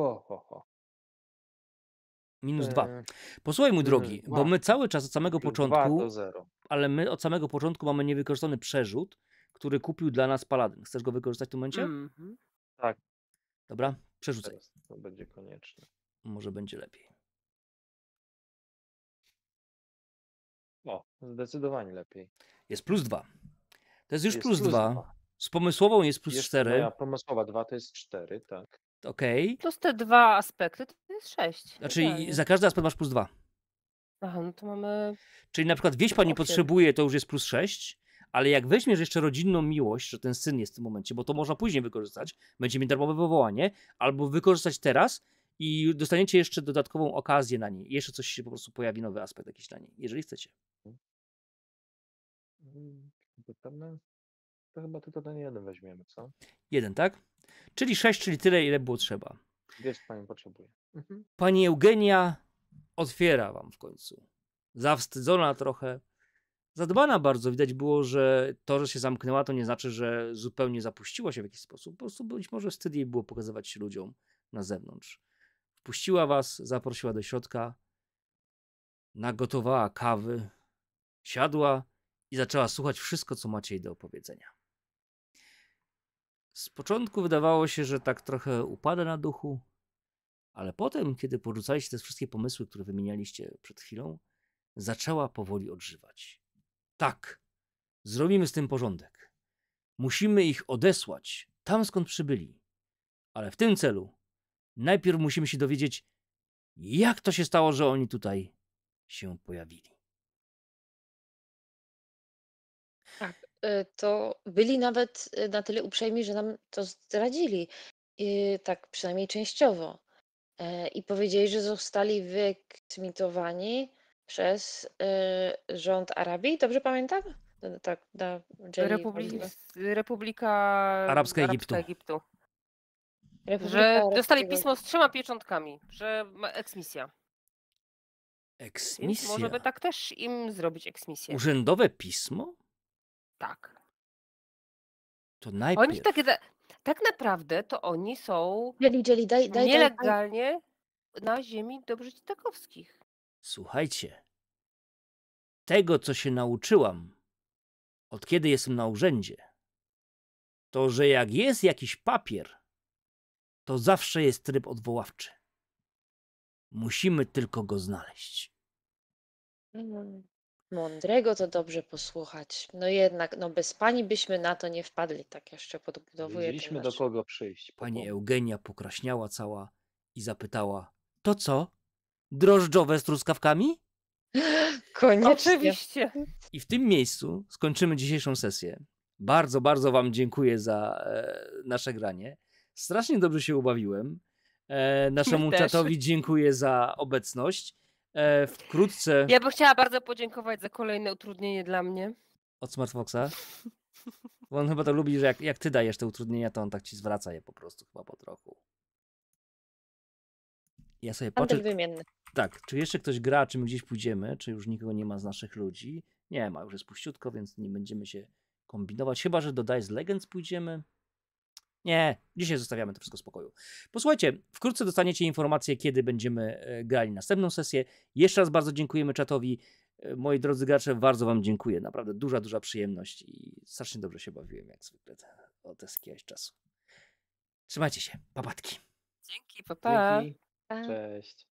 Ohoho. Minus dwa. E, Posłuchaj, mój drogi, bo my cały czas od samego początku, ale my od samego początku mamy niewykorzystany przerzut, który kupił dla nas Paladyn. Chcesz go wykorzystać w tym momencie? Mm -hmm. Tak. Dobra, przerzucaj. Teraz to będzie konieczne. Może będzie lepiej. O, zdecydowanie lepiej. Jest plus dwa. To jest już jest plus, dwa. Z pomysłową jest plus no cztery. A pomysłowa dwa to jest cztery, tak. Okej. Okay. Plus te dwa aspekty to jest sześć. Znaczy za każdy aspekt masz plus dwa. Aha, no to mamy. Czyli na przykład wieś pani potrzebuje, to już jest plus sześć, ale jak weźmiesz jeszcze rodzinną miłość, że ten syn jest w tym momencie, bo to można później wykorzystać, będzie mi darmowe wywołanie, albo wykorzystać teraz i dostaniecie jeszcze dodatkową okazję na niej. Jeszcze coś się po prostu pojawi, nowy aspekt jakiś na niej, jeżeli chcecie. Mm, to chyba tylko ten jeden weźmiemy, co? Jeden, tak? Czyli sześć, czyli tyle, ile było trzeba. Wiesz, pani potrzebuje. Mhm. Pani Eugenia otwiera wam w końcu. Zawstydzona trochę, zadbana bardzo. Widać było, że to, że się zamknęła, to nie znaczy, że zupełnie zapuściła się w jakiś sposób. Po prostu być może wstyd jej było pokazywać się ludziom na zewnątrz. Wpuściła was, zaprosiła do środka, nagotowała kawy, siadła i zaczęła słuchać wszystko, co macie jej do opowiedzenia. Z początku wydawało się, że tak trochę upada na duchu, ale potem, kiedy porzucaliście te wszystkie pomysły, które wymienialiście przed chwilą, zaczęła powoli odżywać. Tak, zrobimy z tym porządek. Musimy ich odesłać tam, skąd przybyli. Ale w tym celu najpierw musimy się dowiedzieć, jak to się stało, że oni tutaj się pojawili. Y, to byli nawet y, na tyle uprzejmi, że nam to zdradzili. I y, tak przynajmniej częściowo. E, I powiedzieli, że zostali wyeksmitowani przez rząd Arabii. Dobrze pamiętam? Tak, da. Dżeli- Republika Arabska Egiptu. Egiptu. Republika Że dostali pismo z trzema pieczątkami, że ma- eksmisja. Więc Eksmisja. może by tak też im zrobić eksmisję. Urzędowe pismo? Tak. To najpierw. Oni tak, tak naprawdę to oni są dzieli, dzieli, daj, daj, nielegalnie daj, na ziemi dobrzycitakowskich. Słuchajcie, tego co się nauczyłam, od kiedy jestem na urzędzie, to że jak jest jakiś papier, to zawsze jest tryb odwoławczy. Musimy tylko go znaleźć. Mm. Mądrego to dobrze posłuchać. No jednak, no bez pani byśmy na to nie wpadli, tak jeszcze podbudowuję ten Wiedzieliśmy do kogo przyjść. Po Pani Eugenia pokraśniała cała i zapytała: To co? Drożdżowe z truskawkami? <laughs> Koniecznie. Oczywiście. I w tym miejscu skończymy dzisiejszą sesję. Bardzo, bardzo Wam dziękuję za e, nasze granie. Strasznie dobrze się ubawiłem. E, naszemu też. czatowi dziękuję za obecność. E, wkrótce. Ja bym chciała bardzo podziękować za kolejne utrudnienie dla mnie. Od Smartfoxa. Bo on chyba to lubi, że jak, jak ty dajesz te utrudnienia, to on tak ci zwraca je po prostu chyba po trochu. Ja sobie patrzę. Tak, czy jeszcze ktoś gra, czy my gdzieś pójdziemy, czy już nikogo nie ma z naszych ludzi. Nie ma, już jest puściutko, więc nie będziemy się kombinować. Chyba, że do Dice Legends pójdziemy. Nie, dzisiaj zostawiamy to wszystko w spokoju. Posłuchajcie, wkrótce dostaniecie informację, kiedy będziemy e, grali następną sesję. Jeszcze raz bardzo dziękujemy czatowi. E, moi drodzy gracze, bardzo wam dziękuję. Naprawdę duża, duża przyjemność i strasznie dobrze się bawiłem, jak zwykle, od jakiegoś czasu. Trzymajcie się, papatki. Dzięki, papa. Dzięki. Cześć.